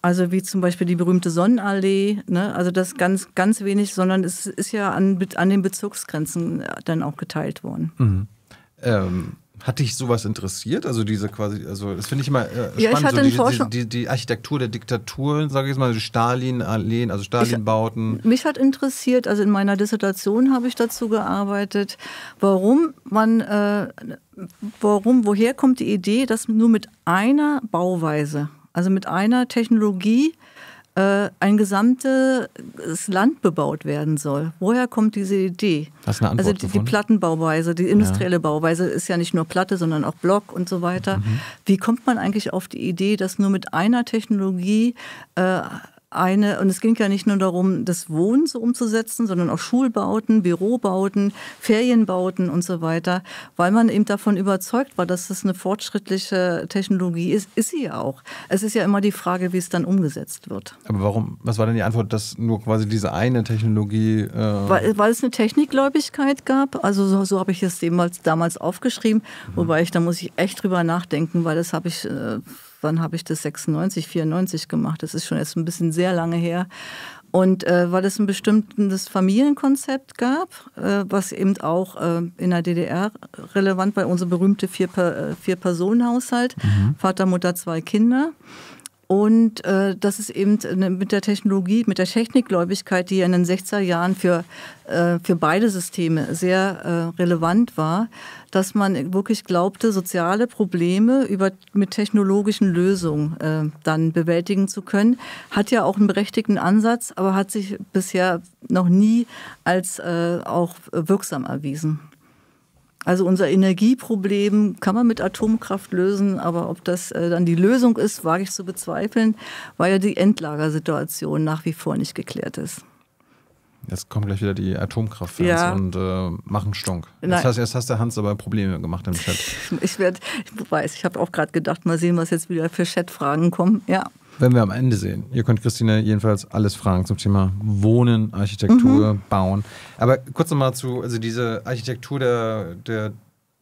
also wie zum Beispiel die berühmte Sonnenallee, ne? also das ganz, ganz wenig, sondern es ist ja an, an den Bezirksgrenzen äh, dann auch geteilt worden. Mhm. Ähm, hat dich sowas interessiert? Also diese quasi, also das finde ich immer äh, ja, spannend, ich so die, die, die, Architektur der Diktaturen, sage ich jetzt mal, die Stalin-Alleen, also Stalin-Bauten. Mich hat interessiert, also in meiner Dissertation habe ich dazu gearbeitet, warum man, äh, warum, woher kommt die Idee, dass nur mit einer Bauweise also mit einer Technologie äh, ein gesamtes Land bebaut werden soll. Woher kommt diese Idee? Das ist eine also die, die Plattenbauweise, die industrielle ja. Bauweise ist ja nicht nur Platte, sondern auch Block und so weiter. Mhm. Wie kommt man eigentlich auf die Idee, dass nur mit einer Technologie äh, eine, und es ging ja nicht nur darum, das Wohnen so umzusetzen, sondern auch Schulbauten, Bürobauten, Ferienbauten und so weiter, weil man eben davon überzeugt war, dass das eine fortschrittliche Technologie ist. Ist sie ja auch. Es ist ja immer die Frage, wie es dann umgesetzt wird. Aber warum, was war denn die Antwort, dass nur quasi diese eine Technologie. Äh weil, weil, es eine Technikgläubigkeit gab. Also so, so habe ich es damals, aufgeschrieben, mhm. wobei ich, da muss ich echt drüber nachdenken, weil das habe ich. Äh, wann habe ich das? 96, 94 gemacht. Das ist schon jetzt ein bisschen sehr lange her. Und äh, weil es ein bestimmtes Familienkonzept gab, äh, was eben auch äh, in der DDR relevant war, unser berühmter äh, Vier-Personen-Haushalt, mhm. Vater, Mutter, zwei Kinder. Und äh, das ist eben äh, ne, mit der Technologie, mit der Technikgläubigkeit, die ja in den 60er Jahren für, äh, für beide Systeme sehr äh, relevant war, dass man wirklich glaubte, soziale Probleme über, mit technologischen Lösungen äh, dann bewältigen zu können. Hat ja auch einen berechtigten Ansatz, aber hat sich bisher noch nie als äh, auch wirksam erwiesen. Also unser Energieproblem kann man mit Atomkraft lösen, aber ob das äh, dann die Lösung ist, wage ich zu bezweifeln, weil ja die Endlagersituation nach wie vor nicht geklärt ist. Jetzt kommen gleich wieder die Atomkraft ja. und äh, machen Stunk. Jetzt hast, jetzt hast, der Hans aber Probleme gemacht im Chat. ich, werd, ich weiß, ich habe auch gerade gedacht, mal sehen, was jetzt wieder für Chat-Fragen kommen. Ja. Wenn wir am Ende sehen. Ihr könnt Christine jedenfalls alles fragen zum Thema Wohnen, Architektur, mhm. Bauen. Aber kurz nochmal zu, also diese Architektur der, der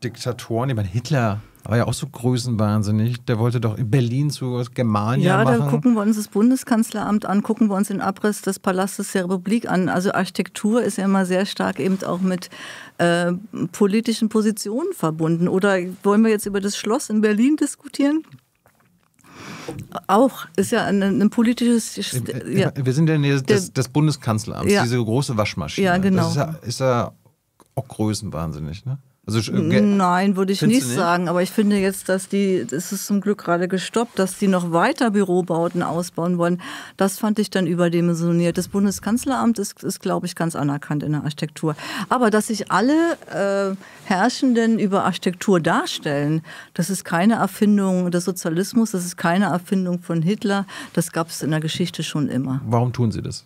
Diktatoren, ich meine, Hitler war ja auch so größenwahnsinnig. Der wollte doch in Berlin zu Germania ja, machen. Ja, da gucken wir uns das Bundeskanzleramt an, gucken wir uns den Abriss des Palastes der Republik an. Also Architektur ist ja immer sehr stark eben auch mit äh, politischen Positionen verbunden. Oder wollen wir jetzt über das Schloss in Berlin diskutieren? Auch ist ja ein, ein politisches. Äh, ja. Wir sind ja in der Nähe des, des Bundeskanzleramts, ja. diese große Waschmaschine. Ja, genau. Das ist ja, ist ja auch größenwahnsinnig, ne? Also, Nein, würde ich nicht, sagen. Aber ich finde jetzt, dass die, es ist zum Glück gerade gestoppt, dass die noch weiter Bürobauten ausbauen wollen. Das fand ich dann überdimensioniert. Das Bundeskanzleramt ist, ist glaube ich, ganz anerkannt in der Architektur. Aber dass sich alle äh, Herrschenden über Architektur darstellen, das ist keine Erfindung des Sozialismus, das ist keine Erfindung von Hitler. Das gab es in der Geschichte schon immer. Warum tun sie das?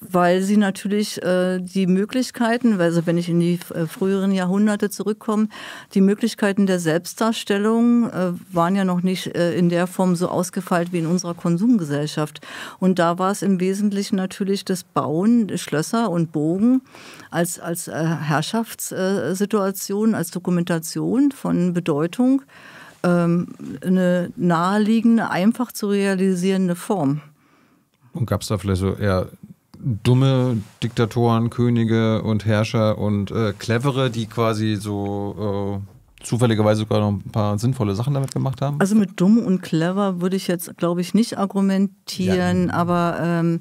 weil sie natürlich äh, die Möglichkeiten, also wenn ich in die äh, früheren Jahrhunderte zurückkomme, die Möglichkeiten der Selbstdarstellung äh, waren ja noch nicht äh, in der Form so ausgefeilt wie in unserer Konsumgesellschaft. Und da war es im Wesentlichen natürlich das Bauen, Schlösser und Bogen als, als äh, Herrschaftssituation, als Dokumentation von Bedeutung ähm, eine naheliegende, einfach zu realisierende Form. Und gab es da vielleicht so eher dumme Diktatoren, Könige und Herrscher und äh, clevere, die quasi so äh, zufälligerweise sogar noch ein paar sinnvolle Sachen damit gemacht haben? Also mit dumm und clever würde ich jetzt, glaube ich, nicht argumentieren, ja. aber ähm,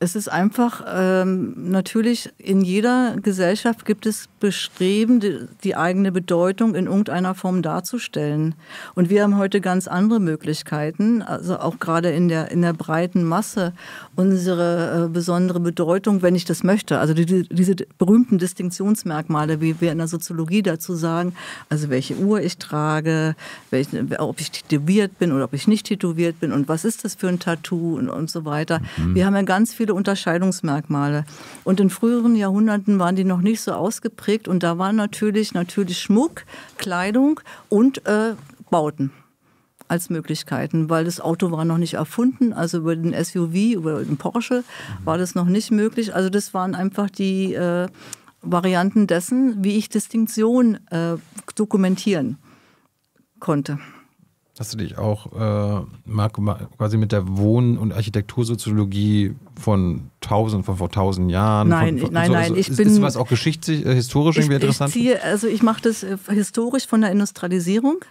es ist einfach ähm, natürlich in jeder Gesellschaft gibt es Bestreben, die, die eigene Bedeutung in irgendeiner Form darzustellen. Und wir haben heute ganz andere Möglichkeiten, also auch gerade in der, in der breiten Masse, unsere äh, besondere Bedeutung, wenn ich das möchte. Also die, die, diese berühmten Distinktionsmerkmale, wie wir in der Soziologie dazu sagen, also welche Uhr ich trage, welche, ob ich tätowiert bin oder ob ich nicht tätowiert bin und was ist das für ein Tattoo und, und so weiter. Mhm. Wir haben ja ganz viele Unterscheidungsmerkmale. Und in früheren Jahrhunderten waren die noch nicht so ausgeprägt trägt. Und da war natürlich, natürlich Schmuck, Kleidung und äh, Bauten als Möglichkeiten, weil das Auto war noch nicht erfunden, also über den SUV, über den Porsche war das noch nicht möglich. Also das waren einfach die äh, Varianten dessen, wie ich Distinktion äh, dokumentieren konnte. Hast du dich auch, äh, Marco, quasi mit der Wohn- und Architektursoziologie von tausend, von vor tausend Jahren? Nein, von, von, nein, so, nein. Also ich ist, bin, ist was auch geschichtlich, äh, historisch irgendwie interessant? Ich ziehe, also ich mache das äh, historisch von der Industrialisierung.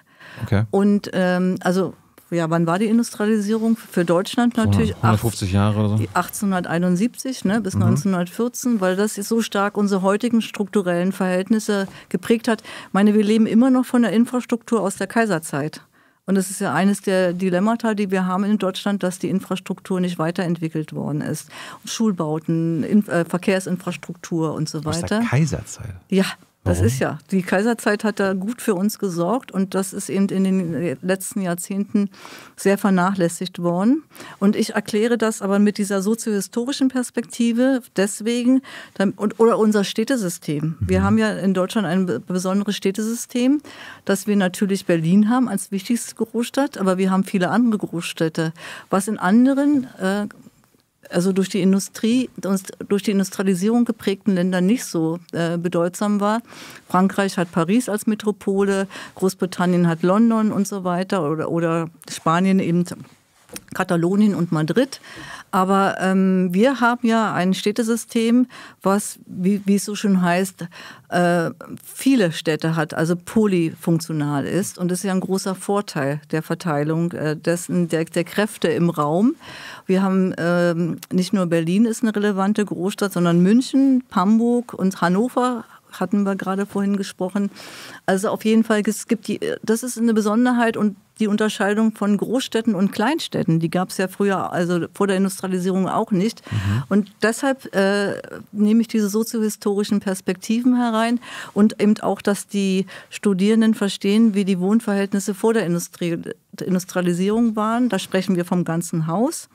Okay. Und ähm, also ja, wann war die Industrialisierung? Für Deutschland natürlich. 150 8, Jahre oder so. 1871 ne, bis mhm. 1914, weil das so stark unsere heutigen strukturellen Verhältnisse geprägt hat. Ich meine, wir leben immer noch von der Infrastruktur aus der Kaiserzeit. Und das ist ja eines der Dilemmata, die wir haben in Deutschland, dass die Infrastruktur nicht weiterentwickelt worden ist. Schulbauten, äh, Verkehrsinfrastruktur und so weiter. Aus der Kaiserzeit. Ja, das Warum? ist ja. Die Kaiserzeit hat da gut für uns gesorgt und das ist eben in den letzten Jahrzehnten sehr vernachlässigt worden. Und ich erkläre das aber mit dieser soziohistorischen Perspektive deswegen und, oder unser Städtesystem. Wir mhm. haben ja in Deutschland ein besonderes Städtesystem, dass wir natürlich Berlin haben als wichtigste Großstadt, aber wir haben viele andere Großstädte. Was in anderen äh, also durch die Industrie, durch die Industrialisierung geprägten Länder nicht so äh, bedeutsam war. Frankreich hat Paris als Metropole, Großbritannien hat London und so weiter oder, oder Spanien eben Katalonien und Madrid. Aber ähm, wir haben ja ein Städtesystem, was, wie, wie es so schön heißt, äh, viele Städte hat, also polyfunktional ist. Und das ist ja ein großer Vorteil der Verteilung äh, dessen, der, der Kräfte im Raum. Wir haben ähm, nicht nur Berlin ist eine relevante Großstadt, sondern München, Hamburg und Hannover hatten wir gerade vorhin gesprochen. Also auf jeden Fall, es gibt die, das ist eine Besonderheit und die Unterscheidung von Großstädten und Kleinstädten, die gab es ja früher, also vor der Industrialisierung auch nicht. Mhm. Und deshalb äh, nehme ich diese soziohistorischen Perspektiven herein und eben auch, dass die Studierenden verstehen, wie die Wohnverhältnisse vor der Industrie, Industrialisierung waren. Da sprechen wir vom ganzen Haus.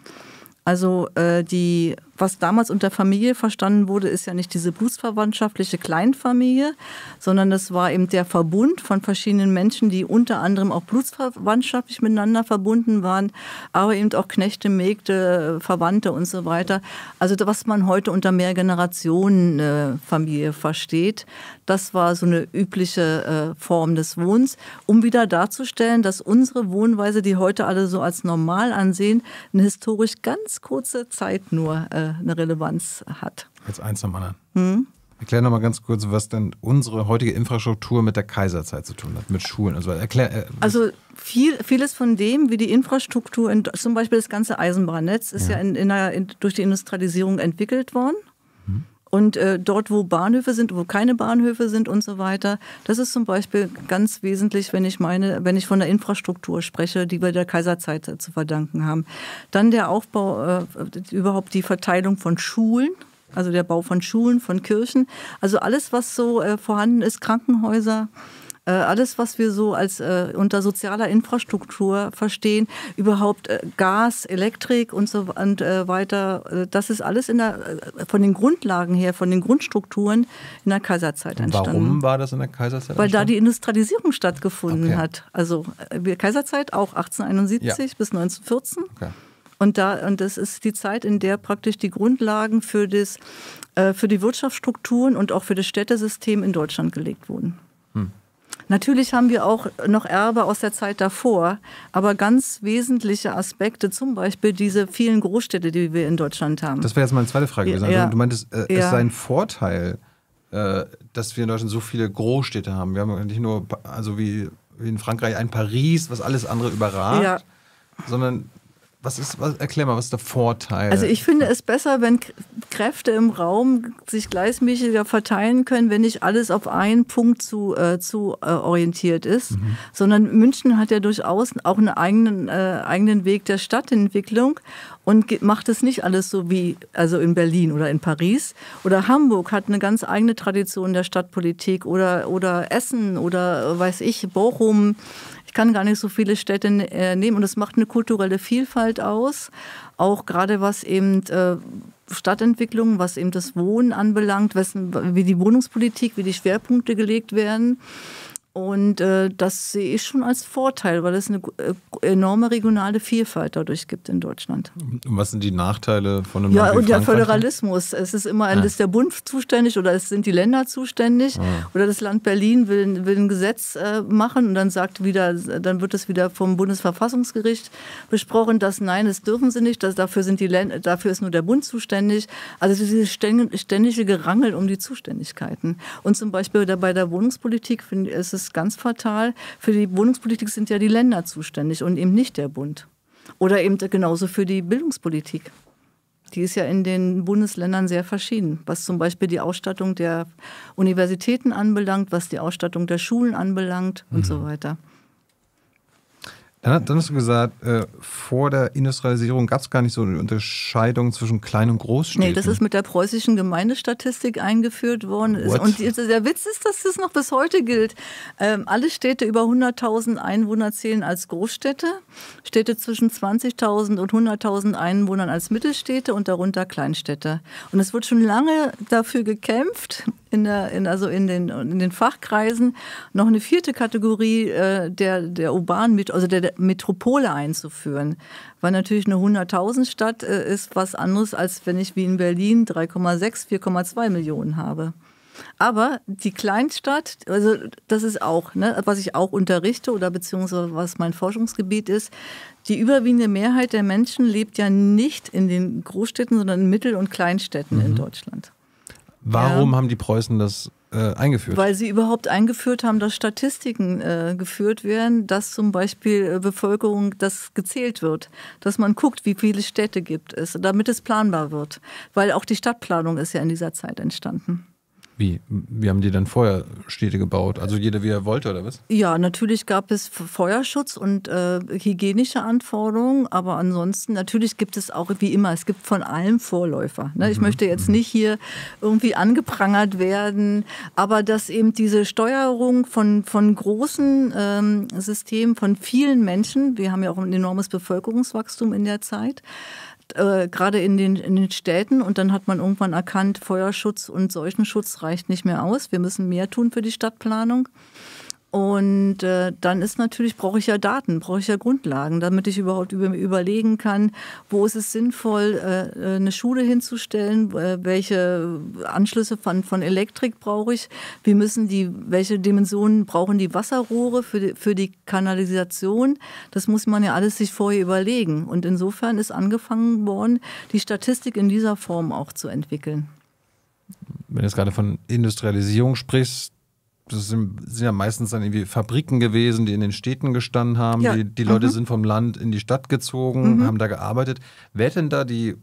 Also äh, die was damals unter Familie verstanden wurde, ist ja nicht diese blutsverwandtschaftliche Kleinfamilie, sondern das war eben der Verbund von verschiedenen Menschen, die unter anderem auch blutsverwandtschaftlich miteinander verbunden waren, aber eben auch Knechte, Mägde, Verwandte und so weiter. Also was man heute unter mehr Generationen Familie versteht, das war so eine übliche äh, Form des Wohnens, um wieder darzustellen, dass unsere Wohnweise, die heute alle so als normal ansehen, eine historisch ganz kurze Zeit nur äh, eine, Relevanz hat. Jetzt eins zum anderen. Hm? Erklär nochmal ganz kurz, was denn unsere heutige Infrastruktur mit der Kaiserzeit zu tun hat, mit Schulen und so weiter. äh, also viel, vieles von dem, wie die Infrastruktur, in, zum Beispiel das ganze Eisenbahnnetz, ist ja, ja in, in der, durch die Industrialisierung entwickelt worden. Und äh, dort, wo Bahnhöfe sind, wo keine Bahnhöfe sind und so weiter, das ist zum Beispiel ganz wesentlich, wenn ich meine, wenn ich von der Infrastruktur spreche, die wir der Kaiserzeit zu verdanken haben. Dann der Aufbau, äh, überhaupt die Verteilung von Schulen, also der Bau von Schulen, von Kirchen, also alles, was so äh, vorhanden ist, Krankenhäuser. Äh, alles, was wir so als äh, unter sozialer Infrastruktur verstehen, überhaupt äh, Gas, Elektrik und so und, äh, weiter, äh, das ist alles in der, von den Grundlagen her, von den Grundstrukturen in der Kaiserzeit entstanden. Warum war das in der Kaiserzeit? Weil entstanden? da die Industrialisierung stattgefunden okay. hat. Also Kaiserzeit auch 1871 ja. bis 1914. Okay. Und, da, und das ist die Zeit, in der praktisch die Grundlagen für, das, äh, für die Wirtschaftsstrukturen und auch für das Städtesystem in Deutschland gelegt wurden. Hm. Natürlich haben wir auch noch Erbe aus der Zeit davor, aber ganz wesentliche Aspekte, zum Beispiel diese vielen Großstädte, die wir in Deutschland haben. Das wäre jetzt meine zweite Frage gewesen. Also, ja. Du meintest, äh, ja. es sei ein Vorteil, äh, dass wir in Deutschland so viele Großstädte haben. Wir haben nicht nur, also wie, wie in Frankreich, ein Paris, was alles andere überragt, ja. sondern was ist, was, erklär mal, was ist der Vorteil? Also ich finde es besser, wenn Kräfte im Raum sich gleichmäßiger verteilen können, wenn nicht alles auf einen Punkt zu, äh, zu äh, orientiert ist, mhm. sondern München hat ja durchaus auch einen eigenen, äh, eigenen Weg der Stadtentwicklung und macht es nicht alles so wie also in Berlin oder in Paris oder Hamburg hat eine ganz eigene Tradition der Stadtpolitik oder, oder Essen oder äh, weiß ich, Bochum kann gar nicht so viele Städte ne, äh, nehmen und das macht eine kulturelle Vielfalt aus, auch gerade was eben äh, Stadtentwicklung, was eben das Wohnen anbelangt, wie die Wohnungspolitik, wie die Schwerpunkte gelegt werden. Und äh, das sehe ich schon als Vorteil, weil es eine äh, enorme regionale Vielfalt dadurch gibt in Deutschland. Und was sind die Nachteile von einem Ja, und der Föderalismus. Es ist immer ein, ah. ja. ist der Bund zuständig oder es sind die Länder zuständig ja. Ah. oder das Land Berlin will, will ein Gesetz äh, machen und dann sagt wieder, dann wird es wieder vom Bundesverfassungsgericht besprochen, dass nein, das dürfen sie nicht, dass dafür sind die Länder, dafür ist nur der Bund zuständig. Also dieses ständige Gerangel um die Zuständigkeiten. Und zum Beispiel bei der Wohnungspolitik finde ich, ist es ist ganz fatal. Für die Wohnungspolitik sind ja die Länder zuständig und eben nicht der Bund. Oder eben genauso für die Bildungspolitik. Die ist ja in den Bundesländern sehr verschieden, was zum Beispiel die Ausstattung der Universitäten anbelangt, was die Ausstattung der Schulen anbelangt mhm. und so mhm. weiter. Dann, dann hast du gesagt, äh, vor der Industrialisierung gab es gar nicht so eine Unterscheidung zwischen Klein- und Großstädten. Nee, das ist mit der preußischen Gemeindestatistik eingeführt worden. What? Und der Witz ist, dass das noch bis heute gilt. Ähm, alle Städte über 100.000 Einwohner zählen als Großstädte, Städte zwischen 20.000 und 100.000 Einwohnern als Mittelstädte und darunter Kleinstädte. Und es wird schon lange dafür gekämpft, in der, in, also in den, in den Fachkreisen noch eine vierte Kategorie äh, der, der urbanen, also der, der Metropole einzuführen. Weil natürlich eine 100.000-Stadt äh, ist was anderes, als wenn ich wie in Berlin 3,6, 4,2 Millionen habe. Aber die Kleinstadt, also das ist auch, ne, was ich auch unterrichte oder beziehungsweise was mein Forschungsgebiet ist, die überwiegende Mehrheit der Menschen lebt ja nicht in den Großstädten, sondern in Mittel- und Kleinstädten mhm. in Deutschland. Warum ja. haben die Preußen das äh, eingeführt? Weil sie überhaupt eingeführt haben, dass Statistiken äh, geführt werden, dass zum Beispiel äh, Bevölkerung, das gezählt wird, dass man guckt, wie viele Städte gibt es, damit es planbar wird. Weil auch die Stadtplanung ist ja in dieser Zeit entstanden. Wie? Wie haben die dann Feuerstädte gebaut? Also jeder, wie er wollte, oder was? Ja, natürlich gab es Feuerschutz und äh, hygienische Anforderungen, aber ansonsten, natürlich gibt es auch, wie immer, es gibt von allem Vorläufer. Ne? Ich mhm. möchte jetzt mhm. nicht hier irgendwie angeprangert werden, aber dass eben diese Steuerung von, von großen ähm, Systemen, von vielen Menschen, wir haben ja auch ein enormes Bevölkerungswachstum in der Zeit, äh, gerade in den, in den Städten. Und dann hat man irgendwann erkannt, Feuerschutz und Seuchenschutz reicht nicht mehr aus. Wir müssen mehr tun für die Stadtplanung. Und äh, dann ist natürlich, brauche ich ja Daten, brauche ich ja Grundlagen, damit ich überhaupt über, überlegen kann, wo ist es sinnvoll, äh, äh eine Schule hinzustellen, äh, welche Anschlüsse von, von Elektrik brauche ich, wie müssen die, welche Dimensionen brauchen die Wasserrohre für die, für die Kanalisation. Das muss man ja alles sich vorher überlegen. Und insofern ist angefangen worden, die Statistik in dieser Form auch zu entwickeln. Wenn du jetzt gerade von Industrialisierung sprichst, das sind, sind, ja meistens dann irgendwie Fabriken gewesen, die in den Städten gestanden haben. Ja. Die, die, Leute mhm. sind vom Land in die Stadt gezogen, mhm. haben da gearbeitet. Wer hat denn da die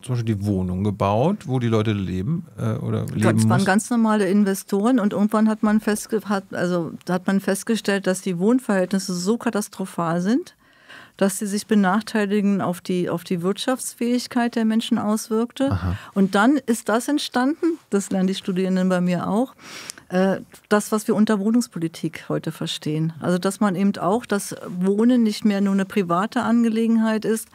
zum Beispiel die Wohnung gebaut, wo die Leute leben äh, oder leben Das waren mussten. ganz normale Investoren und irgendwann hat man, festge hat, also, hat man festgestellt, dass die Wohnverhältnisse so katastrophal sind, dass sie sich benachteiligen auf die, auf die Wirtschaftsfähigkeit der Menschen auswirkte. Aha. Und dann ist das entstanden, das lernen die Studierenden bei mir auch, äh, das, was wir unter Wohnungspolitik heute verstehen. Also dass man eben auch, dass Wohnen nicht mehr nur eine private Angelegenheit ist,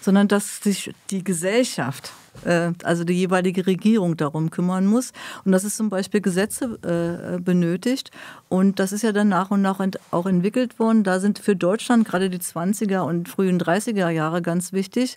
sondern dass sich die Gesellschaft, äh, also die jeweilige Regierung darum kümmern muss und dass es zum Beispiel Gesetze äh, benötigt. Und das ist ja dann nach und nach auch entwickelt worden. Da sind für Deutschland gerade die 20er und frühen 30er Jahre ganz wichtig,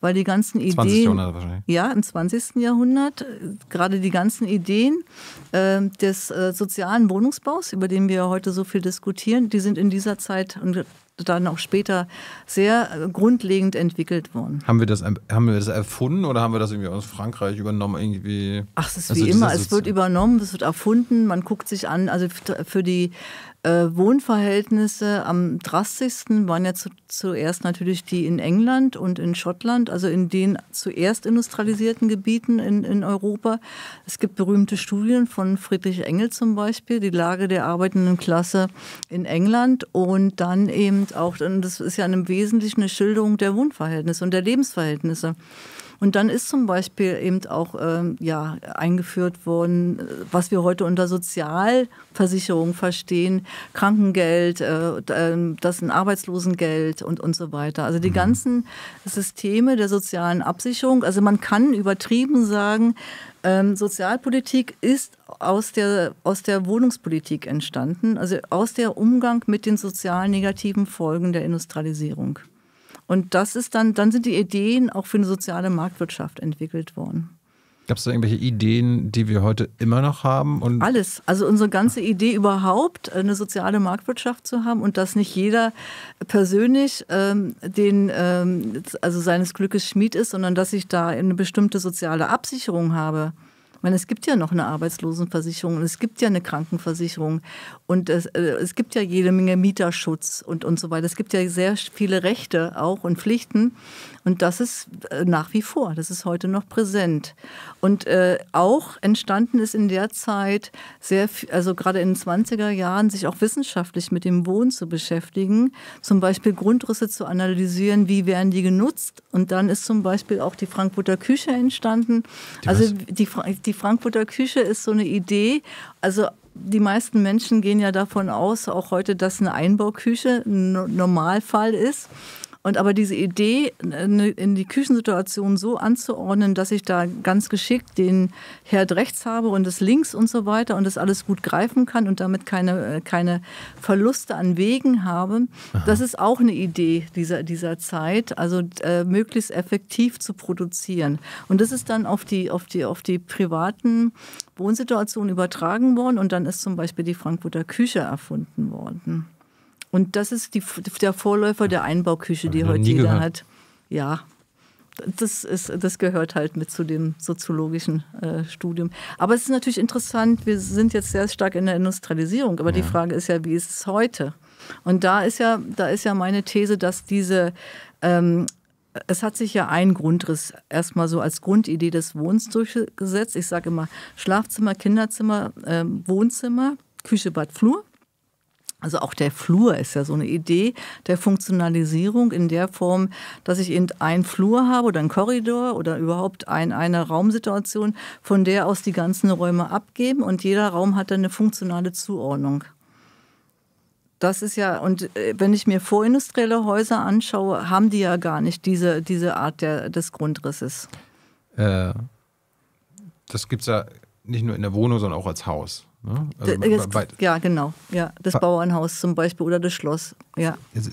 weil die ganzen Ideen. 20. Jahrhundert wahrscheinlich. Ja, im 20. Jahrhundert. Gerade die ganzen Ideen des äh, sozialen Wohnungsbaus, über den wir heute so viel diskutieren, die sind in dieser Zeit und dann auch später sehr äh, grundlegend entwickelt worden. Haben wir das, haben wir das erfunden oder haben wir das irgendwie aus Frankreich übernommen? Irgendwie? Ach, es ist also wie immer, es wird übernommen, es wird erfunden, man guckt sich an, also für die äh, Wohnverhältnisse am drastischsten waren ja zu, zuerst natürlich die in England und in Schottland, also in den zuerst industrialisierten Gebieten in, in Europa. Es gibt berühmte Studien von Friedrich Engel zum Beispiel, die Lage der arbeitenden Klasse in England und dann eben auch, und das ist ja im Wesentlichen eine Schilderung der Wohnverhältnisse und der Lebensverhältnisse. Und dann ist zum Beispiel eben auch ähm, ja, eingeführt worden, äh, was wir heute unter Sozialversicherung verstehen, Krankengeld, äh, ähm, das ein Arbeitslosengeld und, und so weiter. Also die mhm. ganzen Systeme der sozialen Absicherung. Also man kann übertrieben sagen, ähm, Sozialpolitik ist aus der, aus der Wohnungspolitik entstanden, also aus der Umgang mit den sozialen negativen Folgen der Industrialisierung. Und das ist dann, dann sind die Ideen auch für eine soziale Marktwirtschaft entwickelt worden. Gab es da irgendwelche Ideen, die wir heute immer noch haben? Und Alles. Also unsere ganze Idee überhaupt, äh, eine soziale Marktwirtschaft zu haben und dass nicht jeder persönlich ähm, den, ähm, also seines Glückes Schmied ist, sondern dass ich da eine bestimmte soziale Absicherung habe. Ich meine, es gibt ja noch eine Arbeitslosenversicherung und es gibt ja eine Krankenversicherung und es, äh, es gibt ja jede Menge Mieterschutz und, und so weiter. Es gibt ja sehr viele Rechte auch und Pflichten. Und das ist äh, nach wie vor, das ist heute noch präsent. Und äh, auch entstanden ist in der Zeit sehr, also gerade in den 20er Jahren, sich auch wissenschaftlich mit dem Wohnen zu beschäftigen, zum Beispiel Grundrisse zu analysieren, wie werden die genutzt. Und dann ist zum Beispiel auch die Frankfurter Küche entstanden. Die also die, die Frankfurter Küche ist so eine Idee, also die meisten Menschen gehen ja davon aus, auch heute, dass eine Einbauküche ein Normalfall ist. Und aber diese Idee, in die Küchensituation so anzuordnen, dass ich da ganz geschickt den Herd rechts habe und das links und so weiter und das alles gut greifen kann und damit keine, äh, keine Verluste an Wegen habe, Aha. das ist auch eine Idee dieser, dieser Zeit, also äh, möglichst effektiv zu produzieren. Und das ist dann auf die, auf die, auf die privaten Wohnsituationen übertragen worden und dann ist zum Beispiel die Frankfurter Küche erfunden worden. Und das ist die, der Vorläufer der Einbauküche, die heute jeder gehört. hat. Ja, das, ist, das gehört halt mit zu dem soziologischen äh, Studium. Aber es ist natürlich interessant, wir sind jetzt sehr stark in der Industrialisierung, aber ja. die Frage ist ja, wie ist es heute? Und da ist ja, da ist ja meine These, dass diese ähm, es hat sich ja ein Grundriss erstmal so als Grundidee des Wohnens durchgesetzt. Ich sage immer Schlafzimmer, Kinderzimmer, äh, Wohnzimmer, Küche, Bad, Flur. Also auch der Flur ist ja so eine Idee der Funktionalisierung in der Form, dass ich eben einen Flur habe oder einen Korridor oder überhaupt ein, eine Raumsituation, von der aus die ganzen Räume abgeben und jeder Raum hat dann eine funktionale Zuordnung. Das ist ja, und äh, wenn ich mir vorindustrielle Häuser anschaue, haben die ja gar nicht diese, diese Art der, des Grundrisses. Äh, das gibt es ja nicht nur in der Wohnung, sondern auch als Haus. Ne? Also jetzt, ja, genau. Ja, das Bauernhaus zum Beispiel oder das Schloss. Ja. Jetzt,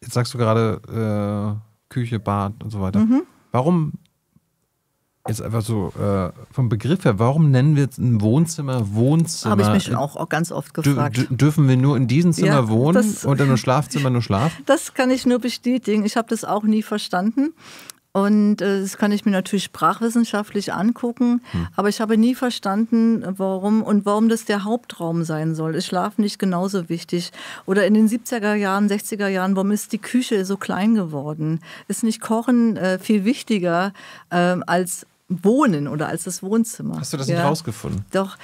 jetzt sagst du gerade äh, Küche, Bad und so weiter. Mhm. Warum, jetzt einfach so äh, vom Begriff her, warum nennen wir jetzt ein Wohnzimmer Wohnzimmer? Habe ich mich schon auch, auch ganz oft gefragt. Dür dürfen wir nur in diesem Zimmer ja, wohnen das, und in einem Schlafzimmer nur schlafen? Das kann ich nur bestätigen. Ich habe das auch nie verstanden. Und äh, das kann ich mir natürlich sprachwissenschaftlich angucken, hm. aber ich habe nie verstanden, warum und warum das der Hauptraum sein soll. Ist Schlaf nicht genauso wichtig? Oder in den 70er Jahren, 60er Jahren, warum ist die Küche so klein geworden? Ist nicht Kochen äh, viel wichtiger äh, als Wohnen oder als das Wohnzimmer. Hast du das ja. nicht rausgefunden? Doch,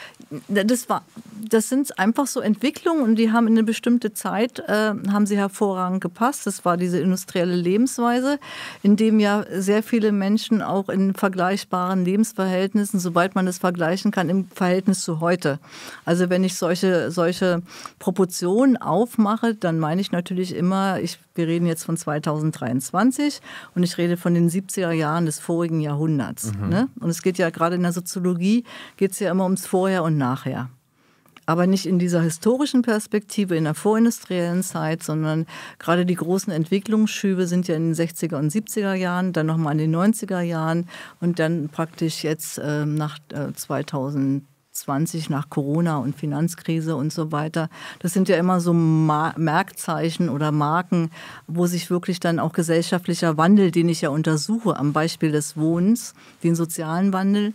das, war, das sind einfach so Entwicklungen und die haben in eine bestimmte Zeit, äh, haben sie hervorragend gepasst. Das war diese industrielle Lebensweise, in dem ja sehr viele Menschen auch in vergleichbaren Lebensverhältnissen, sobald man das vergleichen kann, im Verhältnis zu heute. Also wenn ich solche, solche Proportionen aufmache, dann meine ich natürlich immer, ich, wir reden jetzt von 2023 und ich rede von den 70er Jahren des vorigen Jahrhunderts. Mhm. Ne? Ne? Und es geht ja gerade in der Soziologie, geht es ja immer ums Vorher und Nachher aber nicht in dieser historischen Perspektive, in der vorindustriellen Zeit, sondern gerade die großen Entwicklungsschübe sind ja in den 60er und 70er Jahren, dann nochmal in den 90er Jahren und dann praktisch jetzt äh, nach äh, 2000. 20 nach Corona und Finanzkrise und so weiter. Das sind ja immer so Merkzeichen oder Marken, wo sich wirklich dann auch gesellschaftlicher Wandel, den ich ja untersuche, am Beispiel des Wohnens, den sozialen Wandel,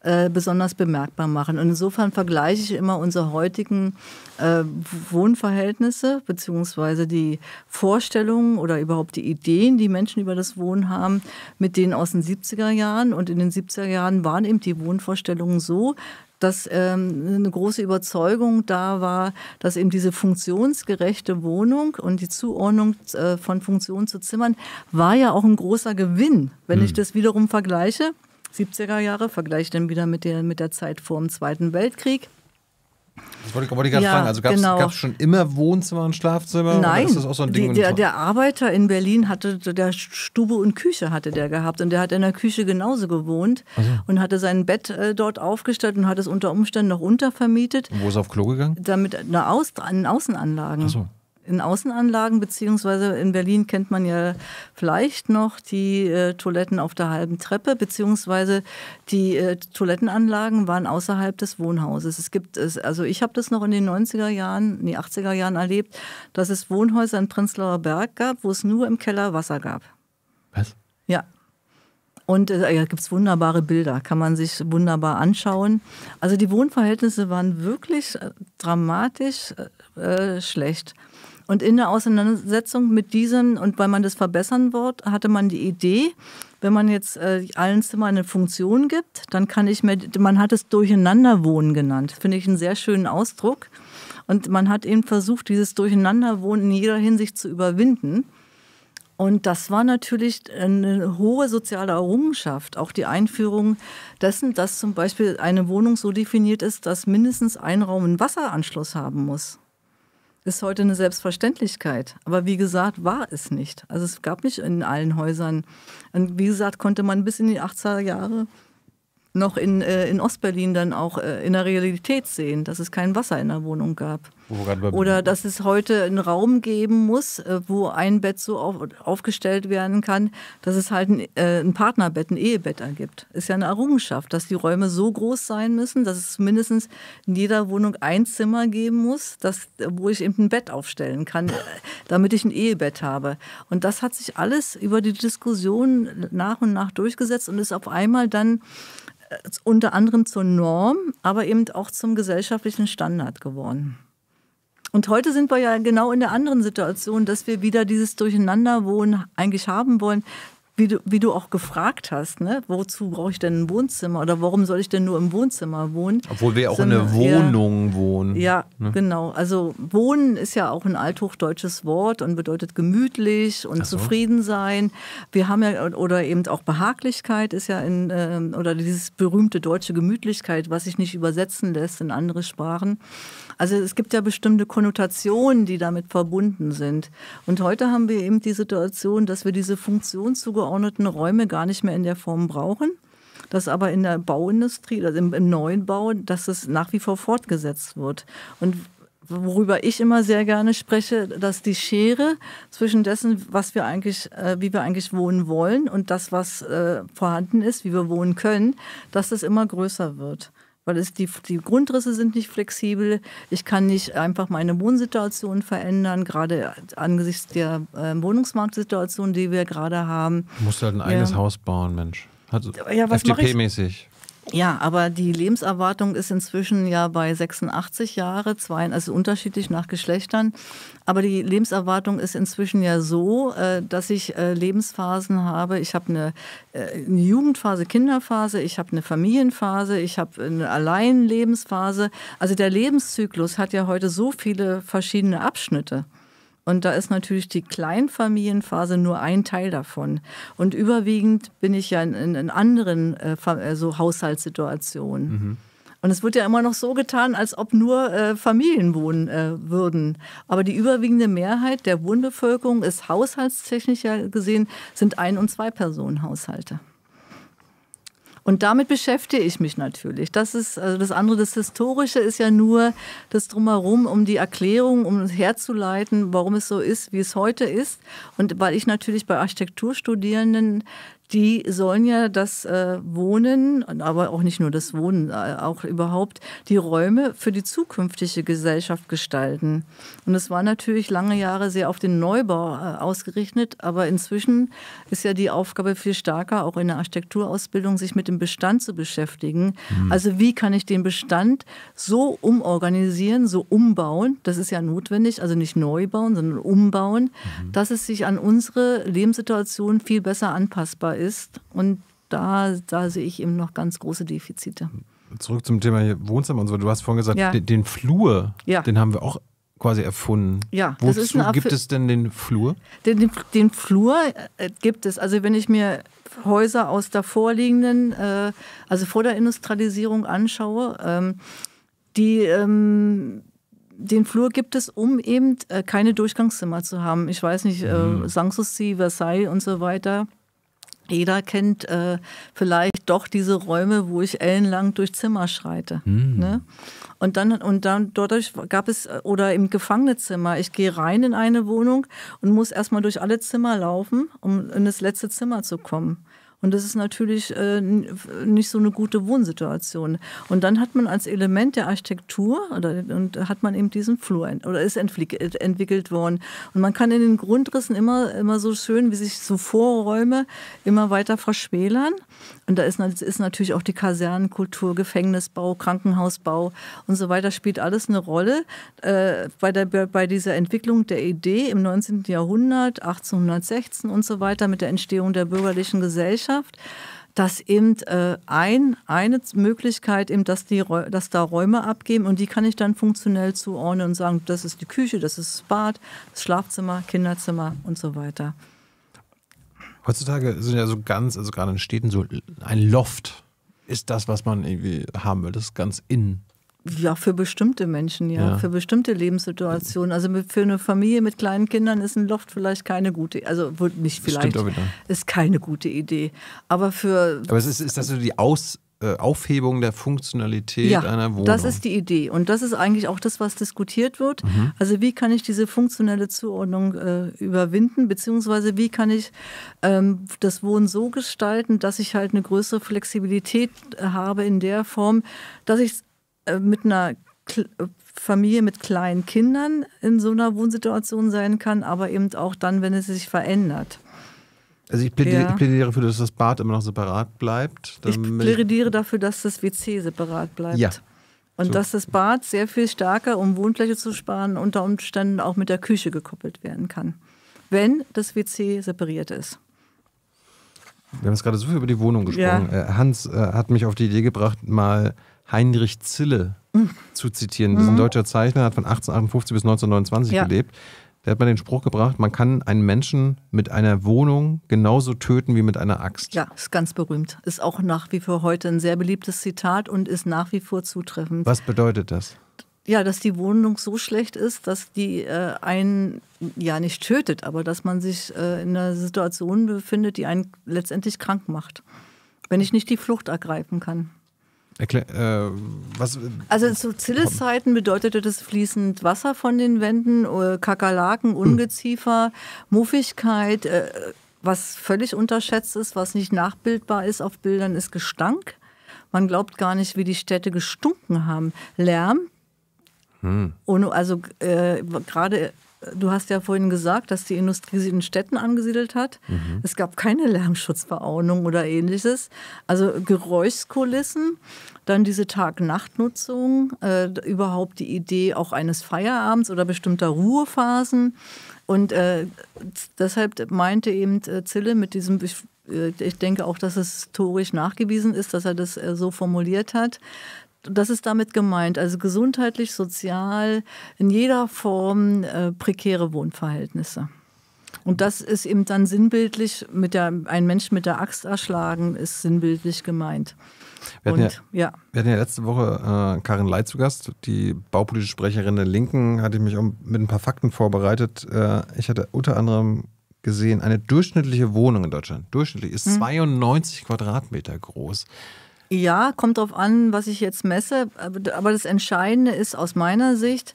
äh, besonders bemerkbar machen. Und insofern vergleiche ich immer unsere heutigen äh, Wohnverhältnisse beziehungsweise die Vorstellungen oder überhaupt die Ideen, die Menschen über das Wohnen haben, mit denen aus den 70er Jahren. Und in den 70er Jahren waren eben die Wohnvorstellungen so, dass ähm, eine große Überzeugung da war, dass eben diese funktionsgerechte Wohnung und die Zuordnung äh, von Funktionen zu Zimmern war ja auch ein großer Gewinn, wenn hm. ich das wiederum vergleiche. 70er Jahre, vergleiche dann wieder mit der, mit der Zeit vor dem Zweiten Weltkrieg. Das wollte ich, wollte ich gerade ja, fragen. Also gab es genau. schon immer Wohnzimmer und Schlafzimmer? Nein. So die, der, der, Arbeiter in Berlin hatte, der Stube und Küche hatte der gehabt. Und der hat in der Küche genauso gewohnt also. und hatte sein Bett äh, dort aufgestellt und hat es unter Umständen noch untervermietet. Und wo ist er auf Klo gegangen? Damit eine Aus, an Außenanlagen. Ach so in Außenanlagen, beziehungsweise in Berlin kennt man ja vielleicht noch die äh, Toiletten auf der halben Treppe, beziehungsweise die äh, Toilettenanlagen waren außerhalb des Wohnhauses. Es gibt es, also ich habe das noch in den 90er Jahren, nee, 80er Jahren erlebt, dass es Wohnhäuser in Prenzlauer Berg gab, wo es nur im Keller Wasser gab. Was? Ja, und da äh, gibt es wunderbare Bilder, kann man sich wunderbar anschauen. Also die Wohnverhältnisse waren wirklich äh, dramatisch äh, äh schlecht. Und in der Auseinandersetzung mit diesen, und weil man das verbessern wird, hatte man die Idee, wenn man jetzt äh, allen Zimmern eine Funktion gibt, dann kann ich mir, man hat es Durcheinanderwohnen genannt. Finde ich einen sehr schönen Ausdruck. Und man hat eben versucht, dieses Durcheinanderwohnen in jeder Hinsicht zu überwinden. Und das war natürlich eine hohe soziale Errungenschaft. Auch die Einführung dessen, dass zum Beispiel eine Wohnung so definiert ist, dass mindestens ein Raum einen Wasseranschluss haben muss ist heute eine Selbstverständlichkeit. Aber wie gesagt, war es nicht. Also es gab nicht in allen Häusern. Und wie gesagt, konnte man bis in die 80er Jahre noch in, äh, in Ostberlin dann auch äh, in der Realität sehen, dass es kein Wasser in der Wohnung gab. Oder dass es heute einen Raum geben muss, äh, wo ein Bett so auf, aufgestellt werden kann, dass es halt ein, äh, ein Partnerbett, ein Ehebett ergibt. Ist ja eine Errungenschaft, dass die Räume so groß sein müssen, dass es mindestens in jeder Wohnung ein Zimmer geben muss, dass, wo ich eben ein Bett aufstellen kann, äh, damit ich ein Ehebett habe. Und das hat sich alles über die Diskussion nach und nach durchgesetzt und ist auf einmal dann äh, unter anderem zur Norm, aber eben auch zum gesellschaftlichen Standard geworden. Und heute sind wir ja genau in der anderen Situation, dass wir wieder dieses Durcheinanderwohnen eigentlich haben wollen, wie du, wie du auch gefragt hast, ne? wozu brauche ich denn ein Wohnzimmer oder warum soll ich denn nur im Wohnzimmer wohnen? Obwohl wir auch in einer Wohnung wohnen. Ja, ne? genau. Also wohnen ist ja auch ein althochdeutsches Wort und bedeutet gemütlich und so. zufrieden sein. Wir haben ja, oder eben auch Behaglichkeit ist ja in, äh, oder dieses berühmte deutsche Gemütlichkeit, was sich nicht übersetzen lässt in andere Sprachen. Also es gibt ja bestimmte Konnotationen, die damit verbunden sind. Und heute haben wir eben die Situation, dass wir diese funktionszugeordneten Räume gar nicht mehr in der Form brauchen dass aber in der Bauindustrie, also im, im neuen Bau, dass es nach wie vor fortgesetzt wird. Und worüber ich immer sehr gerne spreche, dass die Schere zwischen dessen, was wir eigentlich, äh, wie wir eigentlich wohnen wollen und das, was äh, vorhanden ist, wie wir wohnen können, dass das immer größer wird weil es, die, die Grundrisse sind nicht flexibel. Ich kann nicht einfach meine Wohnsituation verändern, gerade angesichts der äh, Wohnungsmarktsituation, die wir gerade haben. Du musst halt ein ja. eigenes Haus bauen, Mensch. Also ja, FDP-mäßig. Ja, aber die Lebenserwartung ist inzwischen ja bei 86 Jahre, zwei, also unterschiedlich nach Geschlechtern. Aber die Lebenserwartung ist inzwischen ja so, äh, dass ich äh, Lebensphasen habe. Ich habe äh, eine, Jugendphase, Kinderphase, ich habe eine Familienphase, ich habe eine Alleinlebensphase. Also der Lebenszyklus hat ja heute so viele verschiedene Abschnitte. Und da ist natürlich die Kleinfamilienphase nur ein Teil davon. Und überwiegend bin ich ja in, in anderen äh, äh, so Haushaltssituationen. Mhm. Und es wird ja immer noch so getan, als ob nur äh, Familien wohnen äh, würden. Aber die überwiegende Mehrheit der Wohnbevölkerung ist haushaltstechnisch gesehen, sind Ein- und Zwei-Personen-Haushalte. Und damit beschäftige ich mich natürlich. Das ist also das andere, das Historische ist ja nur das Drumherum, um die Erklärung, um herzuleiten, warum es so ist, wie es heute ist. Und weil ich natürlich bei Architekturstudierenden die sollen ja das äh, Wohnen, aber auch nicht nur das Wohnen, äh, auch überhaupt die Räume für die zukünftige Gesellschaft gestalten. Und es war natürlich lange Jahre sehr auf den Neubau äh, ausgerichtet, aber inzwischen ist ja die Aufgabe viel stärker, auch in der Architekturausbildung, sich mit dem Bestand zu beschäftigen. Mhm. Also wie kann ich den Bestand so umorganisieren, so umbauen, das ist ja notwendig, also nicht neu bauen, sondern umbauen, mhm. dass es sich an unsere Lebenssituation viel besser anpassbar ist. Und da, da sehe ich eben noch ganz große Defizite. Zurück zum Thema Wohnzimmer und so. Du hast vorhin gesagt, ja. den, den, Flur, ja. den haben wir auch quasi erfunden. Ja, Wozu das ist gibt es denn den Flur? Den, den, den, Flur äh, gibt es. Also wenn ich mir Häuser aus der vorliegenden, äh, also vor der Industrialisierung anschaue, ähm, die ähm, den Flur gibt es, um eben äh, keine Durchgangszimmer zu haben. Ich weiß nicht, äh, mhm. Sanssouci, Versailles und so weiter. Jeder kennt äh, vielleicht doch diese Räume, wo ich ellenlang durch Zimmer schreite. Mhm. Ne? Und dann und dann dadurch gab es äh, oder im Gefangenezimmer. Ich gehe rein in eine Wohnung und muss erstmal durch alle Zimmer laufen, um in das letzte Zimmer zu kommen. Und das ist natürlich äh, nicht so eine gute Wohnsituation. Und dann hat man als Element der Architektur oder, und hat man eben diesen Flur oder ist äh, entwickelt worden. Und man kann in den Grundrissen immer, immer so schön, wie sich so Vorräume immer weiter verschmälern. Und da ist, ist, natürlich auch die Kasernenkultur, Gefängnisbau, Krankenhausbau und so weiter spielt alles eine Rolle. Äh, bei, der, bei dieser Entwicklung der Idee im 19. Jahrhundert, 1816 und so weiter mit der Entstehung der bürgerlichen Gesellschaft Das eben äh, ein, eine Möglichkeit, eben, dass, die, dass da Räume abgeben und die kann ich dann funktionell zuordnen und sagen, das ist die Küche, das ist das Bad, das Schlafzimmer, Kinderzimmer und so weiter. Heutzutage sind ja so ganz, also gerade in Städten, so ein Loft ist das, was man irgendwie haben will. Das ist ganz innen. Ja, für bestimmte Menschen, ja. ja. Für bestimmte Lebenssituationen. Also für eine Familie mit kleinen Kindern ist ein Loft vielleicht keine gute Idee. Also nicht vielleicht. Stimmt auch wieder. Ist keine gute Idee. Aber für. Aber ist, ist das so die Aus. Äh, Aufhebung der Funktionalität ja, einer Wohnung. Das ist die Idee. Und das ist eigentlich auch das, was diskutiert wird. Mhm. Also wie kann ich diese funktionelle Zuordnung äh, überwinden, beziehungsweise wie kann ich ähm, das Wohnen so gestalten, dass ich halt eine größere Flexibilität äh, habe in der Form, dass ich äh, mit einer Kl Familie mit kleinen Kindern in so einer Wohnsituation sein kann, aber eben auch dann, wenn es sich verändert. Also ich plädiere, ja. ich plädiere, dafür, dass das Bad immer noch separat bleibt. Ich plädiere dafür, dass das WC separat bleibt. Ja. Und so. dass das Bad sehr viel stärker, um Wohnfläche zu sparen, unter Umständen auch mit der Küche gekoppelt werden kann, wenn das WC separiert ist. Wir haben jetzt gerade so viel über die Wohnung gesprochen. Ja. Äh, Hans äh, hat mich auf die Idee gebracht, mal Heinrich Zille mm. zu zitieren. Mhm. ein mm. deutscher Zeichner hat von 1858 bis 1929 ja. gelebt der hat mal den Spruch gebracht, man kann einen Menschen mit einer Wohnung genauso töten wie mit einer Axt. Ja, ist ganz berühmt. Ist auch nach wie vor heute ein sehr beliebtes Zitat und ist nach wie vor zutreffend. Was bedeutet das? Ja, dass die Wohnung so schlecht ist, dass die äh, einen ja nicht tötet, aber dass man sich äh, in einer Situation befindet, die einen letztendlich krank macht, wenn ich nicht die Flucht ergreifen kann. Erklär, äh, was, also zu Zilles Zeiten bedeutete das fließend Wasser von den Wänden, äh, Kakerlaken, hm. Ungeziefer, mhm. Muffigkeit, äh, was völlig unterschätzt ist, was nicht nachbildbar ist auf Bildern, ist Gestank. Man glaubt gar nicht, wie die Städte gestunken haben. Lärm, hm. Und also äh, gerade Du hast ja vorhin gesagt, dass die Industrie sich in Städten angesiedelt hat. Mhm. Es gab keine Lärmschutzverordnung oder ähnliches. Also Geräuschkulissen, dann diese Tag-Nacht-Nutzung, äh, überhaupt die Idee auch eines Feierabends oder bestimmter Ruhephasen. Und äh, deshalb meinte eben äh, Zille mit diesem, äh, ich, denke auch, dass es historisch nachgewiesen ist, dass er das äh, so formuliert hat, das ist damit gemeint, also gesundheitlich, sozial, in jeder Form äh, prekäre Wohnverhältnisse. Und das ist eben dann sinnbildlich, mit der, ein Mensch mit der Axt erschlagen, ist sinnbildlich gemeint. Wir hatten, und, ja, ja. wir hatten ja letzte Woche äh, Karin Leit zu Gast, die baupolitische Sprecherin der Linken, hatte ich mich um, mit ein paar Fakten vorbereitet. Äh, ich hatte unter anderem gesehen, eine durchschnittliche Wohnung in Deutschland, durchschnittlich, ist hm. 92 Quadratmeter groß. Ja, kommt darauf an, was ich jetzt messe. Aber das Entscheidende ist aus meiner Sicht,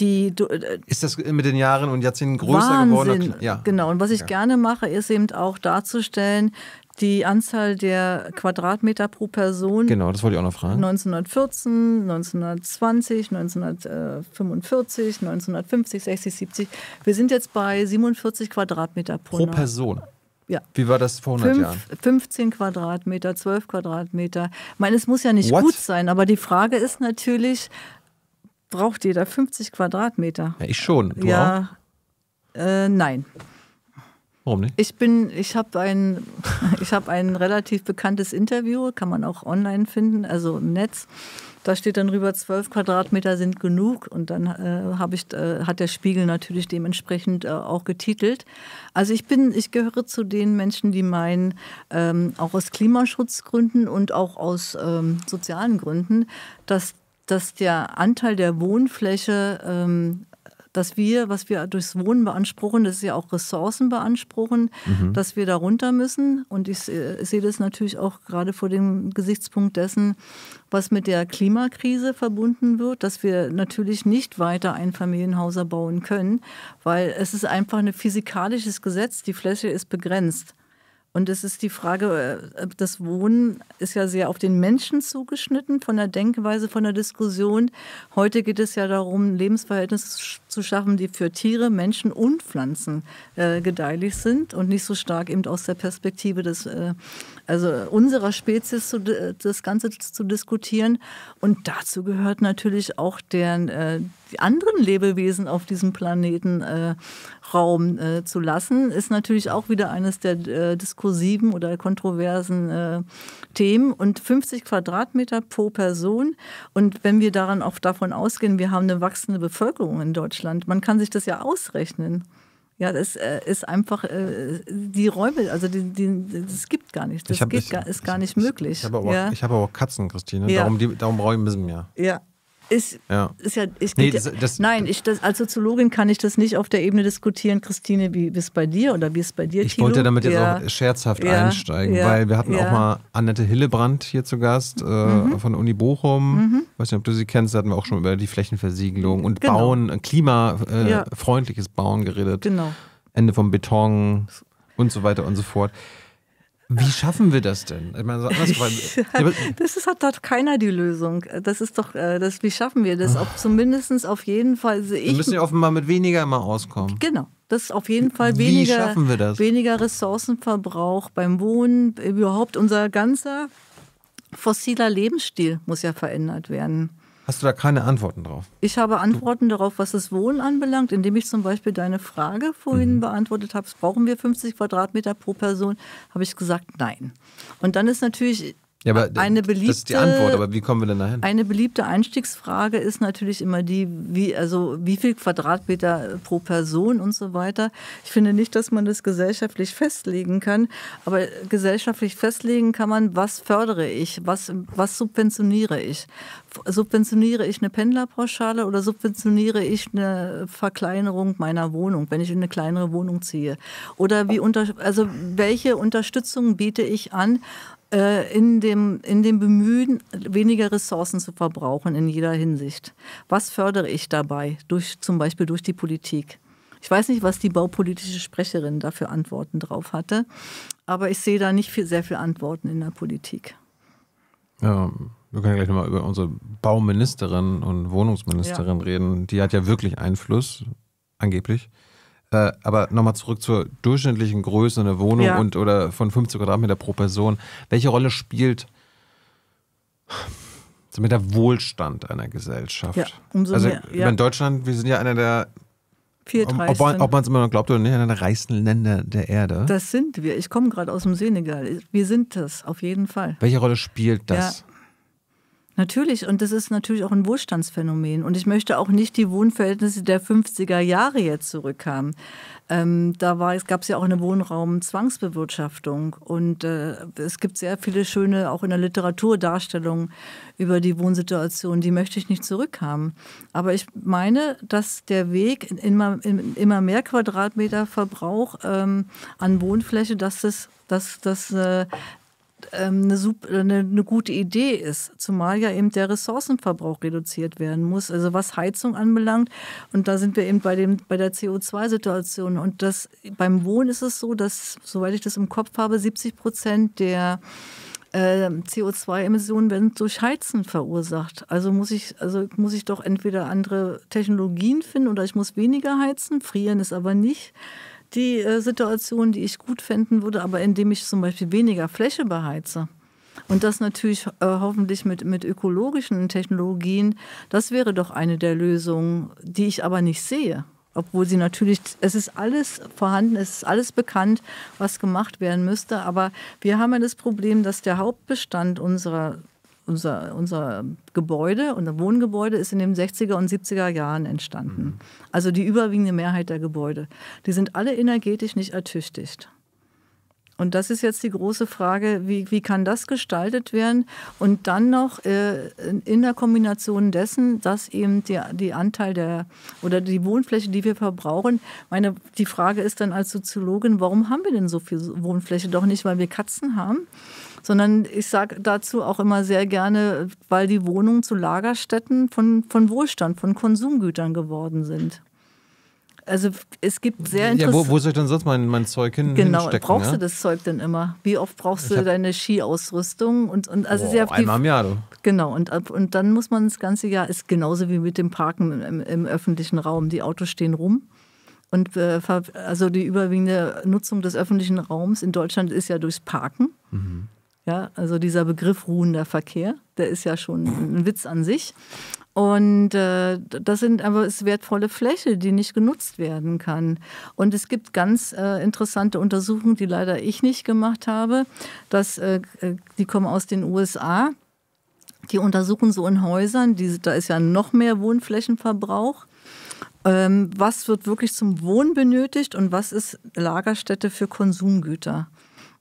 die, du, äh, ist das mit den Jahren und Jahrzehnten größer Wahnsinn. geworden? Ja. Genau. Und was ich ja. gerne mache, ist eben auch darzustellen, die Anzahl der Quadratmeter pro Person. Genau, das wollte ich auch noch fragen. 1914, 1920, 1945, 1950, 60, 70. Wir sind jetzt bei 47 Quadratmeter pro, pro Person. Ja. Wie war das vor 100 Fünf, Jahren? 15 Quadratmeter, 12 Quadratmeter. Ich meine, es muss ja nicht What? gut sein, aber die Frage ist natürlich, braucht jeder 50 Quadratmeter? Ja, ich schon. Du ja, auch? Äh, nein. Warum nicht? Ich bin, ich habe ein, ich habe ein relativ bekanntes Interview, kann man auch online finden, also im Netz. Da steht dann rüber, zwölf Quadratmeter sind genug. Und dann äh, ich, äh, hat der Spiegel natürlich dementsprechend äh, auch getitelt. Also ich bin, ich gehöre zu den Menschen, die meinen, ähm, auch aus Klimaschutzgründen und auch aus ähm, sozialen Gründen, dass dass der Anteil der Wohnfläche ähm, dass wir, was wir durchs Wohnen beanspruchen, das ist ja auch Ressourcen beanspruchen, mhm. dass wir da runter müssen. Und ich, ich sehe das natürlich auch gerade vor dem Gesichtspunkt dessen, was mit der Klimakrise verbunden wird, dass wir natürlich nicht weiter Einfamilienhäuser bauen können, weil es ist einfach ein physikalisches Gesetz, die Fläche ist begrenzt. Und es ist die Frage, äh, das Wohnen ist ja sehr auf den Menschen zugeschnitten, von der Denkweise, von der Diskussion. Heute geht es ja darum, Lebensverhältnisse zu schaffen, die für Tiere, Menschen und Pflanzen äh, gedeihlich sind und nicht so stark eben aus der Perspektive des, äh, also unserer Spezies zu, das Ganze zu diskutieren. Und dazu gehört natürlich auch deren, äh, die anderen Lebewesen auf diesem Planeten äh, Raum äh, zu lassen, ist natürlich auch wieder eines der äh, diskursiven oder kontroversen äh, Themen. Und 50 Quadratmeter pro Person. Und wenn wir daran auch davon ausgehen, wir haben eine wachsende Bevölkerung in Deutschland, man kann sich das ja ausrechnen. Ja, das äh, ist einfach äh, die Räume, also die, die, das gibt gar nicht. Das hab, ich, ist gar nicht möglich. Ich, habe aber, ja. ich aber auch Katzen, Christine. Ja. Darum, die, darum Räume müssen wir. Ja, ist ja. ist ja, ich nee, das, das, nein, ich, das, als Soziologin kann ich das nicht auf der Ebene diskutieren. Christine, wie ist bei dir oder wie ist bei dir? Ich Thilo? wollte damit ja. jetzt auch scherzhaft ja. einsteigen, weil wir hatten auch mal Annette Hillebrand hier zu Gast äh, mhm. von Uni Bochum. Mhm. Ich weiß nicht, ob du sie kennst, da hatten wir auch schon über die Flächenversiegelung und genau. Bauen, äh, klimafreundliches äh, Bauen geredet. Genau. Ende vom Beton und so weiter und so fort. Wie schaffen wir das denn? Ich meine, so das ist, hat, hat keiner die Lösung. Das ist doch, äh, das, wie schaffen wir das? Auf, ah. zumindest auf jeden Fall sehe also ich. Wir müssen ja offenbar mit weniger immer auskommen. Genau. Das ist auf jeden Fall weniger, weniger Ressourcenverbrauch beim Wohnen. Überhaupt unser ganzer fossiler Lebensstil muss ja verändert werden. Hast du da keine Antworten drauf? Ich habe Antworten du darauf, was das Wohnen anbelangt, indem ich zum Beispiel deine Frage vorhin mhm. beantwortet habe, brauchen wir 50 Quadratmeter pro Person, habe ich gesagt, nein. Und dann ist natürlich ja, aber eine beliebte, das ist die Antwort, aber wie kommen wir denn dahin? Eine beliebte Einstiegsfrage ist natürlich immer die, wie, also wie viel Quadratmeter pro Person und so weiter. Ich finde nicht, dass man das gesellschaftlich festlegen kann, aber gesellschaftlich festlegen kann man, was fördere ich, was, was subventioniere ich. Subventioniere ich eine Pendlerpauschale oder subventioniere ich eine Verkleinerung meiner Wohnung, wenn ich in eine kleinere Wohnung ziehe? Oder wie unter, also welche Unterstützung biete ich an? Äh, in dem, in dem Bemühen, weniger Ressourcen zu verbrauchen in jeder Hinsicht. Was fördere ich dabei, durch, zum Beispiel durch die Politik? Ich weiß nicht, was die baupolitische Sprecherin dafür Antworten drauf hatte, aber ich sehe da nicht viel, sehr viele Antworten in der Politik. Ja, wir können gleich nochmal über unsere Bauministerin und Wohnungsministerin ja. reden. Die hat ja wirklich Einfluss, angeblich. Äh, aber nochmal zurück zur durchschnittlichen Größe einer Wohnung ja. und oder von 50 Quadratmeter pro Person. Welche Rolle spielt mit der Wohlstand einer Gesellschaft? Ja, umso also, mehr. Ja. In Deutschland, wir sind ja einer der ob, ob man es immer noch glaubt oder nicht, einer der reichsten Länder der Erde. Das sind wir. Ich komme gerade aus dem Senegal. Wir sind das, auf jeden Fall. Welche Rolle spielt das? Ja, Natürlich, und das ist natürlich auch ein Wohlstandsphänomen. Und ich möchte auch nicht die Wohnverhältnisse der 50er Jahre jetzt zurückhaben. Ähm, da es gab es ja auch eine Wohnraumzwangsbewirtschaftung. Und äh, es gibt sehr viele schöne, auch in der Literatur, Darstellungen über die Wohnsituation. Die möchte ich nicht zurückhaben. Aber ich meine, dass der Weg in immer, in immer mehr Quadratmeter Verbrauch ähm, an Wohnfläche, dass das dass das äh, ähm, eine, äh, eine, eine, gute Idee ist, zumal ja eben der Ressourcenverbrauch reduziert werden muss. Also was Heizung anbelangt, und da sind wir eben bei, dem, bei der CO2-Situation. Und das, beim Wohnen ist es so, dass, soweit ich das im Kopf habe, 70 Prozent der äh, CO2-Emissionen werden durch Heizen verursacht. Also muss ich, also muss ich doch entweder andere Technologien finden oder ich muss weniger heizen. Frieren ist aber nicht die äh, Situation, die ich gut finden würde, aber indem ich zum Beispiel weniger Fläche beheize. Und das natürlich äh, hoffentlich mit, mit ökologischen Technologien. Das wäre doch eine der Lösungen, die ich aber nicht sehe. Obwohl sie natürlich, es ist alles vorhanden, es ist alles bekannt, was gemacht werden müsste. Aber wir haben ja das Problem, dass der Hauptbestand unserer unser, unser Gebäude, unser Wohngebäude ist in den 60er und 70er Jahren entstanden. Mhm. Also die überwiegende Mehrheit der Gebäude. Die sind alle energetisch nicht ertüchtigt. Und das ist jetzt die große Frage, wie, wie kann das gestaltet werden? Und dann noch äh, in der Kombination dessen, dass eben die, die Anteil der oder die Wohnfläche, die wir verbrauchen, meine, die Frage ist dann als Soziologin, warum haben wir denn so viel Wohnfläche? Doch nicht, weil wir Katzen haben, sondern ich sage dazu auch immer sehr gerne, weil die Wohnungen zu Lagerstätten von, von Wohlstand, von Konsumgütern geworden sind. Also es gibt sehr interessante. Ja, wo, wo, soll ich denn sonst mein, mein Zeug hin? Genau, ne? brauchst ja? du das Zeug denn immer? Wie oft brauchst du deine Skiausrüstung? Und, und also wow, sehr einmal im Jahr. Du. Genau, und, und dann muss man das ganze Jahr, ist genauso wie mit dem Parken im, im öffentlichen Raum. Die Autos stehen rum. Und äh, also die überwiegende Nutzung des öffentlichen Raums in Deutschland ist ja durchs Parken. Mhm. Ja, also dieser Begriff ruhender Verkehr, der ist ja schon ein Witz an sich. Und äh, das sind aber ist wertvolle Fläche, die nicht genutzt werden kann. Und es gibt ganz äh, interessante Untersuchungen, die leider ich nicht gemacht habe. Dass, äh, äh die kommen aus den USA. Die untersuchen so in Häusern, die, da ist ja noch mehr Wohnflächenverbrauch. Ähm, was wird wirklich zum Wohnen benötigt und was ist Lagerstätte für Konsumgüter?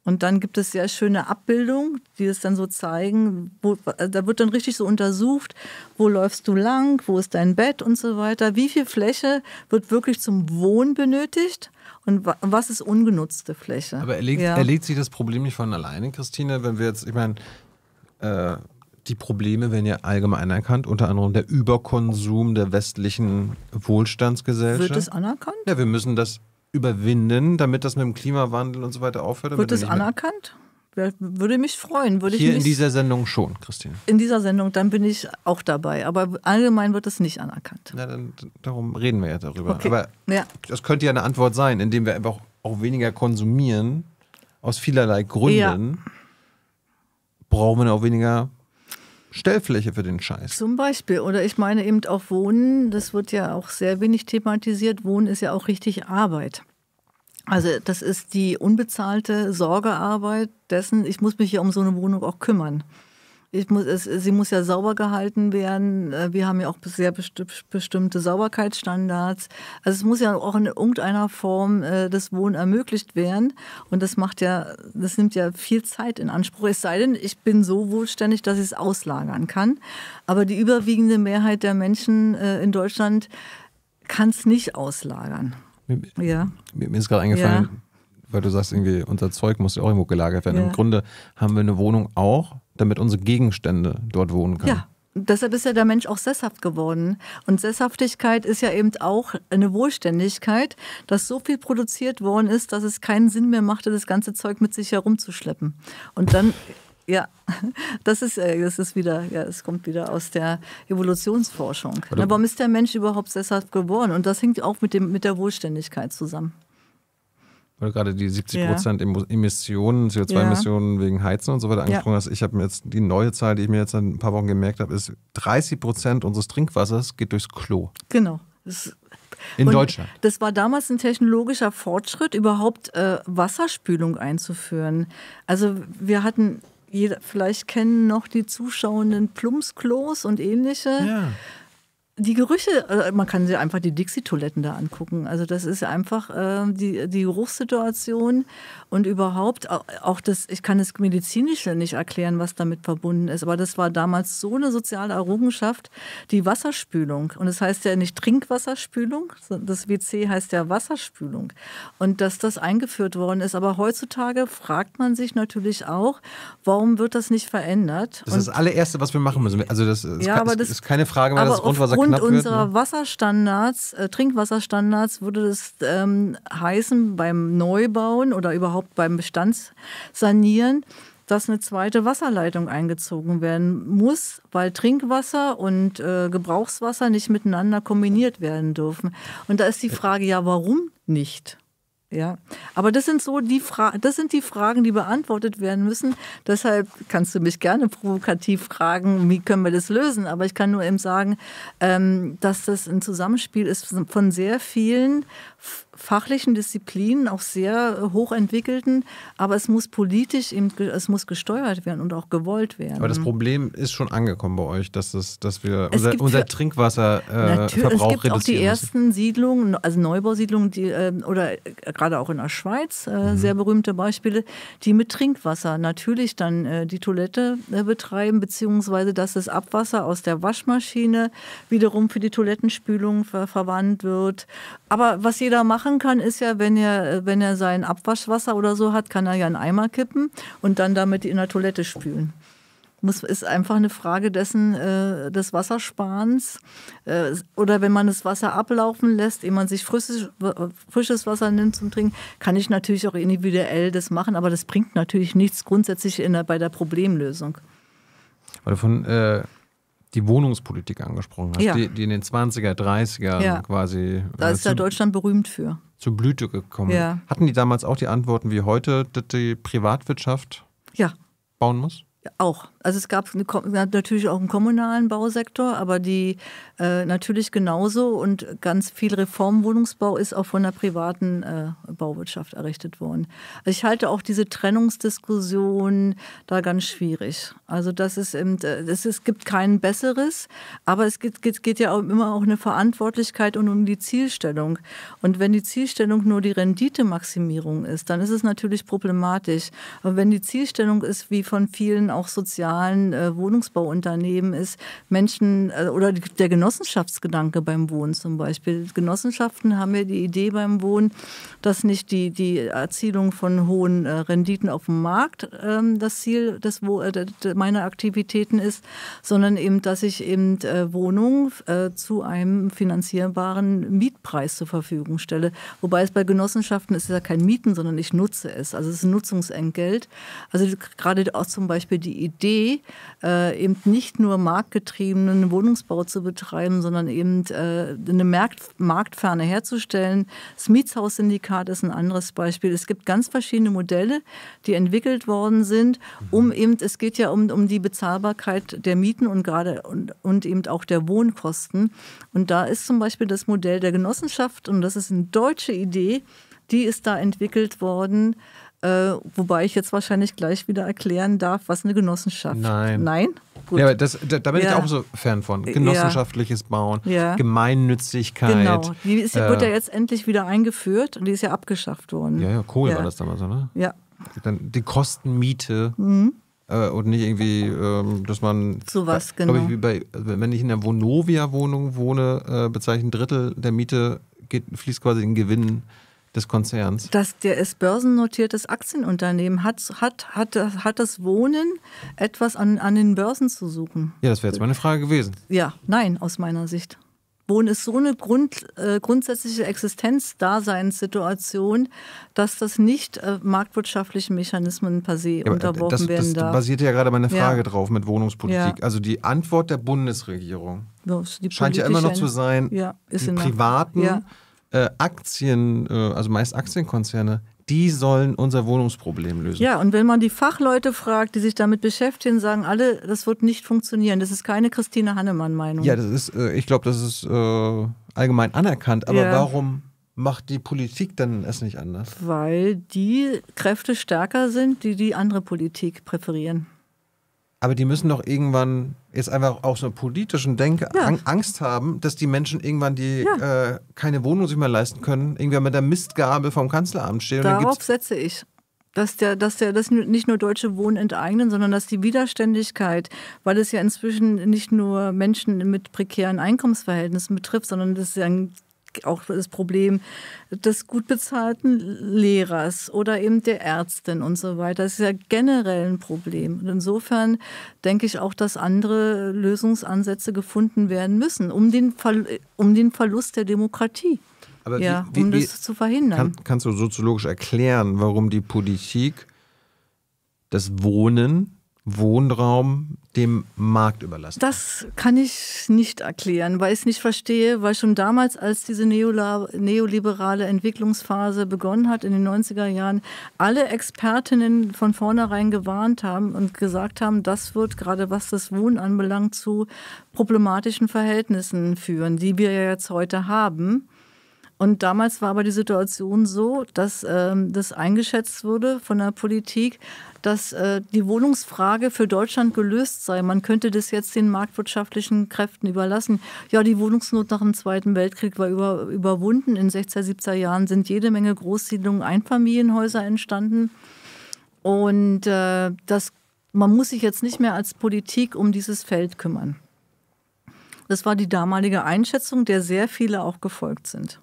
Und dann gibt es sehr schöne Abbildungen, die es dann so zeigen. Wo, äh, da wird dann richtig so untersucht, wo läufst du lang, wo ist dein Bett und so weiter. Wie viel Fläche wird wirklich zum Wohnen benötigt? Und was ist ungenutzte Fläche? Aber erlegt, ja. erlegt sich das Problem nicht von alleine, Christine? Wenn wir jetzt, ich meine, äh, die Probleme werden ja allgemein anerkannt, unter anderem der Überkonsum der westlichen Wohlstandsgesellschaft. Wird das anerkannt? Ja, wir müssen das überwinden, damit das mit dem Klimawandel und so weiter aufhört? Wird das anerkannt? Würde mich freuen. Würde Hier ich mich, in dieser Sendung schon, Christine. In dieser Sendung, dann bin ich auch dabei. Aber allgemein wird es nicht anerkannt. Na, dann, darum reden wir ja darüber. Okay. Aber ja. das könnte ja eine Antwort sein, indem wir einfach auch weniger konsumieren, aus vielerlei Gründen, ja. braucht man auch weniger Stellfläche für den Scheiß. Zum Beispiel. Oder ich meine eben auch Wohnen, das wird ja auch sehr wenig thematisiert. Wohnen ist ja auch richtig Arbeit. Also das ist die unbezahlte Sorgearbeit dessen, ich muss mich ja um so eine Wohnung auch kümmern. Muss, es, sie muss ja sauber gehalten werden. Äh, wir haben ja auch sehr bestimmte Sauberkeitsstandards. Also es muss ja auch in irgendeiner Form äh, das Wohnen ermöglicht werden. Und das macht ja, das nimmt ja viel Zeit in Anspruch. Es sei denn, ich bin so wohlständig, dass ich es auslagern kann. Aber die überwiegende Mehrheit der Menschen äh, in Deutschland kann es nicht auslagern. Mir, ja. mir ist gerade eingefallen, ja weil du sagst, irgendwie unser Zeug muss ja auch irgendwo gelagert werden. Ja. Im Grunde haben wir eine Wohnung auch, damit unsere Gegenstände dort wohnen können. Ja. Deshalb ist ja der Mensch auch sesshaft geworden. Und Sesshaftigkeit ist ja eben auch eine Wohlständigkeit, dass so viel produziert worden ist, dass es keinen Sinn mehr machte, das ganze Zeug mit sich herumzuschleppen. Und dann ja, das ist, äh, das ist wieder, ja, es kommt wieder aus der Evolutionsforschung. Na, warum ist der Mensch überhaupt sesshaft geworden? Und das hängt auch mit, dem, mit der Wohlständigkeit zusammen weil du gerade die 70 Prozent ja. Emissionen, CO2-Emissionen ja. wegen Heizen und so weiter angesprochen ja. hast. Ich habe mir jetzt die neue Zahl, die ich mir jetzt ein paar Wochen gemerkt habe, ist 30 Prozent unseres Trinkwassers geht durchs Klo. Genau. Das in und Deutschland. Das war damals ein technologischer Fortschritt, überhaupt äh, Wasserspülung einzuführen. Also wir hatten, jeder, vielleicht kennen noch die Zuschauenden Plumpsklos und ähnliche. Ja. Die Gerüche, äh, man kann sich einfach die Dixie-Toiletten da angucken. Also das ist einfach äh, die, die Geruchssituation und überhaupt auch das, ich kann das medizinisch nicht erklären, was damit verbunden ist, aber das war damals so eine soziale Errungenschaft, die Wasserspülung. Und es das heißt ja nicht Trinkwasserspülung, das WC heißt ja Wasserspülung. Und dass das eingeführt worden ist, aber heutzutage fragt man sich natürlich auch, warum wird das nicht verändert? Das ist das allererste, was wir machen müssen. Also das, das ja, kann, ist, das, ist keine Frage weil das Grundwasser aufgrund unserer wird, ne? Wasserstandards, äh, Trinkwasserstandards, würde das ähm, heißen, beim Neubauen oder überhaupt beim Bestandssanieren, dass eine zweite Wasserleitung eingezogen werden muss, weil Trinkwasser und äh, Gebrauchswasser nicht miteinander kombiniert werden dürfen. Und da ist die äh. Frage ja, warum nicht? Ja, aber das sind so die Fragen, das sind die Fragen, die beantwortet werden müssen. Deshalb kannst du mich gerne provokativ fragen, wie können wir das lösen? Aber ich kann nur eben sagen, ähm, dass das ein Zusammenspiel ist von sehr vielen fachlichen Disziplinen, auch sehr hochentwickelten, aber es muss politisch, eben, es muss gesteuert werden und auch gewollt werden. Aber das Problem ist schon angekommen bei euch, dass, das, dass wir es unser, unser Trinkwasserverbrauch äh, reduzieren. Es gibt auch die ersten Siedlungen, also Neubausiedlungen, die, ähm, oder äh, gerade auch in der Schweiz, äh, mhm. sehr berühmte Beispiele, die mit Trinkwasser natürlich dann äh, die Toilette betreiben, beziehungsweise dass das Abwasser aus der Waschmaschine wiederum für die Toilettenspülung ver verwandt wird. Aber was jeder macht, machen kann, ist ja, wenn er, wenn er sein Abwaschwasser oder so hat, kann er ja einen Eimer kippen und dann damit in der Toilette spülen muss, ist einfach eine Frage dessen äh, des Wassersparens. Äh, oder wenn man das Wasser ablaufen lässt, ehe man sich frisches, frisches Wasser nimmt zum Trinken, kann ich natürlich auch individuell das machen, aber das bringt natürlich nichts grundsätzlich in der, bei der Problemlösung. Weil du von äh, die Wohnungspolitik angesprochen hast, ja. die, die, in den 20er, 30er ja. quasi. Da äh, ist ja Deutschland berühmt für. Zur Blüte gekommen. Ja. Hatten die damals auch die Antworten wie heute, dass die Privatwirtschaft bauen muss? Ja, Auch. Also es gab eine, natürlich auch einen kommunalen Bausektor, aber die äh, natürlich genauso und ganz viel Reformwohnungsbau ist auch von der privaten äh, Bauwirtschaft errichtet worden. Also ich halte auch diese Trennungsdiskussion da ganz schwierig. Also das ist eben, das ist, es gibt kein besseres, aber es geht, geht, geht ja auch immer auch eine Verantwortlichkeit und um die Zielstellung. Und wenn die Zielstellung nur die Renditemaximierung ist, dann ist es natürlich problematisch. Aber wenn die Zielstellung ist, wie von vielen auch sozial sozialen äh, Wohnungsbauunternehmen ist, Menschen äh, oder der Genossenschaftsgedanke beim Wohnen zum Beispiel. Genossenschaften haben ja die Idee beim Wohnen, dass nicht die, die Erzielung von hohen äh, Renditen auf dem Markt ähm, das Ziel des, äh, meiner Aktivitäten ist, sondern eben, dass ich eben äh, Wohnungen äh, zu einem finanzierbaren Mietpreis zur Verfügung stelle. Wobei es bei Genossenschaften ist ja kein Mieten, sondern ich nutze es. Also es ist ein Nutzungsentgelt. Also gerade auch zum Beispiel die Idee, Idee, äh, eben nicht nur marktgetriebenen Wohnungsbau zu betreiben, sondern eben äh, eine Markt, Marktferne herzustellen. Das Mietshaus-Syndikat ist ein anderes Beispiel. Es gibt ganz verschiedene Modelle, die entwickelt worden sind, mhm. um eben, es geht ja um, um die Bezahlbarkeit der Mieten und gerade und, und eben auch der Wohnkosten. Und da ist zum Beispiel das Modell der Genossenschaft, und das ist eine deutsche Idee, die ist da entwickelt worden. Äh, wobei ich jetzt wahrscheinlich gleich wieder erklären darf, was eine Genossenschaft ist. Nein. Nein? Gut. Ja, aber das, da, da bin ja. ich auch so fern von. Genossenschaftliches Bauen, ja. Gemeinnützigkeit. Genau, die ist, äh, wird ja äh, jetzt endlich wieder eingeführt und die ist ja abgeschafft worden. Ja, ja, Kohl ja. war das damals, oder? Ja. Dann die Kostenmiete. Mhm äh, und nicht irgendwie, ähm, dass man. So was, äh, genau. Ich, bei, also wenn ich in der Vonovia-Wohnung wohne, äh, bezeichne ein Drittel der Miete geht, fließt quasi in Gewinn des Konzerns? Dass der es börsennotiertes Aktienunternehmen hat, hat, hat, hat das Wohnen etwas an, an den Börsen zu suchen? Ja, das wäre jetzt meine Frage gewesen. Ja, nein, aus meiner Sicht. Wohnen ist so eine Grund, äh, grundsätzliche Existenzdaseinssituation, dass das nicht äh, marktwirtschaftlichen Mechanismen per se ja, unterworfen das, werden darf. Das basierte ja gerade meine Frage ja. drauf mit Wohnungspolitik. Ja. Also die Antwort der Bundesregierung scheint ja immer noch zu sein, ist die Privaten äh, Aktien, äh, also meist Aktienkonzerne, die sollen unser Wohnungsproblem lösen. Ja, und wenn man die Fachleute fragt, die sich damit beschäftigen, sagen alle, das wird nicht funktionieren. Das ist keine Christine Hannemann-Meinung. Ja, das ist, äh, ich glaube, das ist äh, allgemein anerkannt. Aber ja. warum macht die Politik dann es nicht anders? Weil die Kräfte stärker sind, die die andere Politik präferieren. Aber die müssen doch irgendwann jetzt einfach auch so politischen Denke ja. Angst haben, dass die Menschen irgendwann, die ja. äh, keine Wohnung sich mehr leisten können, irgendwann mit der Mistgabe vom Kanzleramt stehen. Darauf setze ich. Dass der, dass der, dass nicht nur Deutsche Wohnen enteignen, sondern dass die Widerständigkeit, weil es ja inzwischen nicht nur Menschen mit prekären Einkommensverhältnissen betrifft, sondern das ist ja ein auch das Problem des gut bezahlten Lehrers oder eben der Ärztin und so weiter. Das ist ja generell ein Problem. Und insofern denke ich auch, dass andere Lösungsansätze gefunden werden müssen, um den, Verl um den Verlust der Demokratie. Aber ja, wie, wie, um das zu verhindern. Kann, kannst du soziologisch erklären, warum die Politik das Wohnen, Wohnraum dem Markt überlassen? Das kann ich nicht erklären, weil ich es nicht verstehe, weil schon damals, als diese neoliberale Entwicklungsphase begonnen hat in den 90er Jahren, alle Expertinnen von vornherein gewarnt haben und gesagt haben, das wird gerade was das Wohnen anbelangt zu problematischen Verhältnissen führen, die wir ja jetzt heute haben. Und damals war aber die Situation so, dass ähm, das eingeschätzt wurde von der Politik, dass äh, die Wohnungsfrage für Deutschland gelöst sei. Man könnte das jetzt den marktwirtschaftlichen Kräften überlassen. Ja, die Wohnungsnot nach dem Zweiten Weltkrieg war über, überwunden. In 60er, 70er Jahren sind jede Menge Großsiedlungen, Einfamilienhäuser entstanden. Und äh, das, man muss sich jetzt nicht mehr als Politik um dieses Feld kümmern. Das war die damalige Einschätzung, der sehr viele auch gefolgt sind.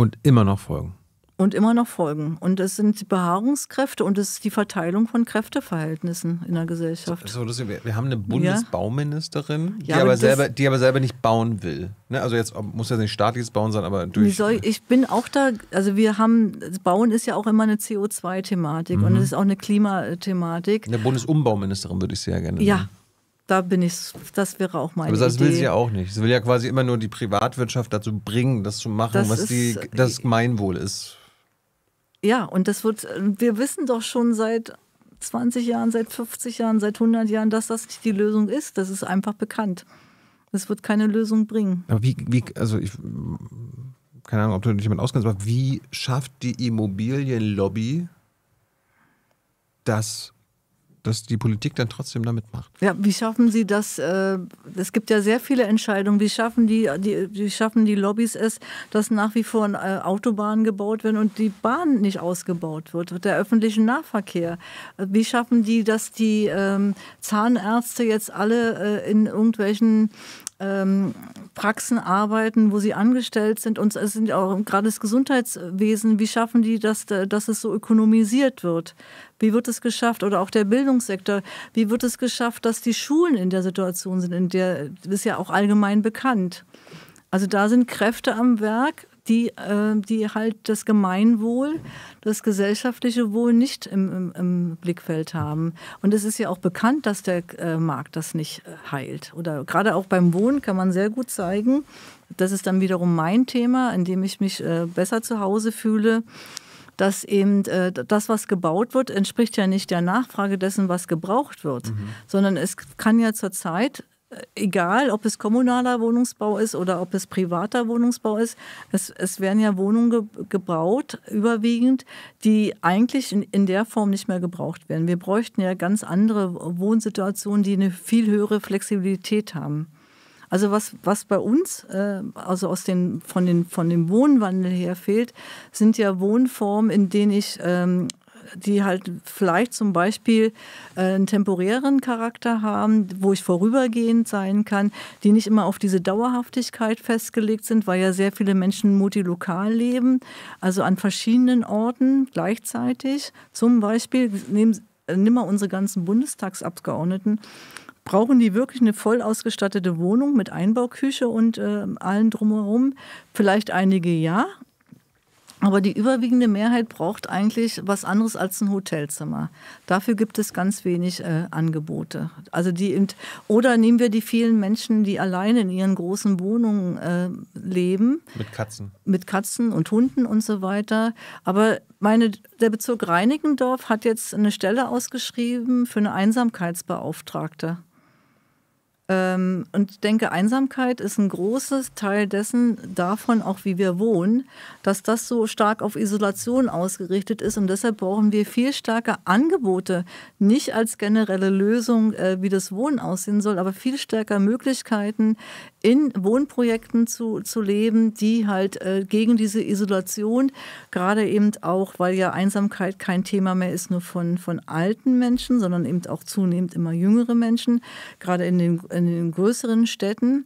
Und immer noch folgen. Und immer noch folgen. Und es sind die Behaarungskräfte und es ist die Verteilung von Kräfteverhältnissen in der Gesellschaft. So, so wir, wir, haben eine Bundesbauministerin, ja. die, aber selber, die aber selber nicht bauen will. Ne? Also jetzt muss ja nicht staatliches Bauen sein, aber durch. Soll, ich bin auch da, also wir haben, Bauen ist ja auch immer eine CO2-Thematik mhm. und es ist auch eine Klimathematik. Eine Bundesumbauministerin würde ich sehr gerne. Ja, nehmen da bin ich, das wäre auch meine Aber das Idee. will sie ja auch nicht. Sie will ja quasi immer nur die Privatwirtschaft dazu bringen, das zu machen, das was die, äh, das Gemeinwohl ist. Ja, und das wird, äh, wir wissen doch schon seit 20 Jahren, seit 50 Jahren, seit 100 Jahren, dass das nicht die Lösung ist. Das ist einfach bekannt. Das wird keine Lösung bringen. Aber wie, wie also ich, keine Ahnung, ob du dich jemand auskennst, aber wie schafft die Immobilienlobby das dass die Politik dann trotzdem damit macht. Ja, wie schaffen Sie das? Äh, es gibt ja sehr viele Entscheidungen. Wie schaffen die, die, wie schaffen die Lobbys es, dass nach wie vor äh, Autobahnen gebaut werden und die Bahn nicht ausgebaut wird, der öffentliche Nahverkehr? Wie schaffen die, dass die ähm, Zahnärzte jetzt alle äh, in irgendwelchen ähm, Praxen arbeiten, wo sie angestellt sind. Und es sind auch gerade das Gesundheitswesen. Wie schaffen die, dass, äh, dass es so ökonomisiert wird? Wie wird es geschafft? Oder auch der Bildungssektor. Wie wird es geschafft, dass die Schulen in der Situation sind, in der das ist ja auch allgemein bekannt. Also da sind Kräfte am Werk, die, ähm, die halt das Gemeinwohl, das gesellschaftliche Wohl nicht im, im, im Blickfeld haben. Und es ist ja auch bekannt, dass der äh, Markt das nicht äh, heilt. Oder gerade auch beim Wohnen kann man sehr gut zeigen, das ist dann wiederum mein Thema, in dem ich mich äh, besser zu Hause fühle dass eben äh, das, was gebaut wird, entspricht ja nicht der Nachfrage dessen, was gebraucht wird, mhm. sondern es kann ja zurzeit egal ob es kommunaler Wohnungsbau ist oder ob es privater Wohnungsbau ist, es, es werden ja Wohnungen ge gebaut, überwiegend, die eigentlich in, in, der Form nicht mehr gebraucht werden. Wir bräuchten ja ganz andere Wohnsituationen, die eine viel höhere Flexibilität haben. Also was, was bei uns, äh, also aus den, von, den, von dem Wohnwandel her fehlt, sind ja Wohnformen, in denen ich ähm, die halt vielleicht zum Beispiel äh, einen temporären Charakter haben, wo ich vorübergehend sein kann, die nicht immer auf diese Dauerhaftigkeit festgelegt sind, weil ja sehr viele Menschen multilokal leben, also an verschiedenen Orten gleichzeitig. Zum Beispiel, nehmen, äh, nimm mal unsere ganzen Bundestagsabgeordneten, brauchen die wirklich eine voll ausgestattete Wohnung mit Einbauküche und äh, allen drumherum? Vielleicht einige ja, aber die überwiegende Mehrheit braucht eigentlich was anderes als ein Hotelzimmer. Dafür gibt es ganz wenig äh, Angebote. Also die oder nehmen wir die vielen Menschen, die alleine in ihren großen Wohnungen äh, leben. Mit Katzen. Mit Katzen und Hunden und so weiter. Aber meine, der Bezirk Reinickendorf hat jetzt eine Stelle ausgeschrieben für eine Einsamkeitsbeauftragte. Ähm, und ich denke, Einsamkeit ist ein großes Teil dessen, davon auch wie wir wohnen, dass das so stark auf Isolation ausgerichtet ist. Und deshalb brauchen wir viel stärker Angebote, nicht als generelle Lösung, äh, wie das Wohnen aussehen soll, aber viel stärker Möglichkeiten, in Wohnprojekten zu, zu leben, die halt äh, gegen diese Isolation, gerade eben auch, weil ja Einsamkeit kein Thema mehr ist, nur von, von alten Menschen, sondern eben auch zunehmend immer jüngere Menschen, gerade in den, in den größeren Städten,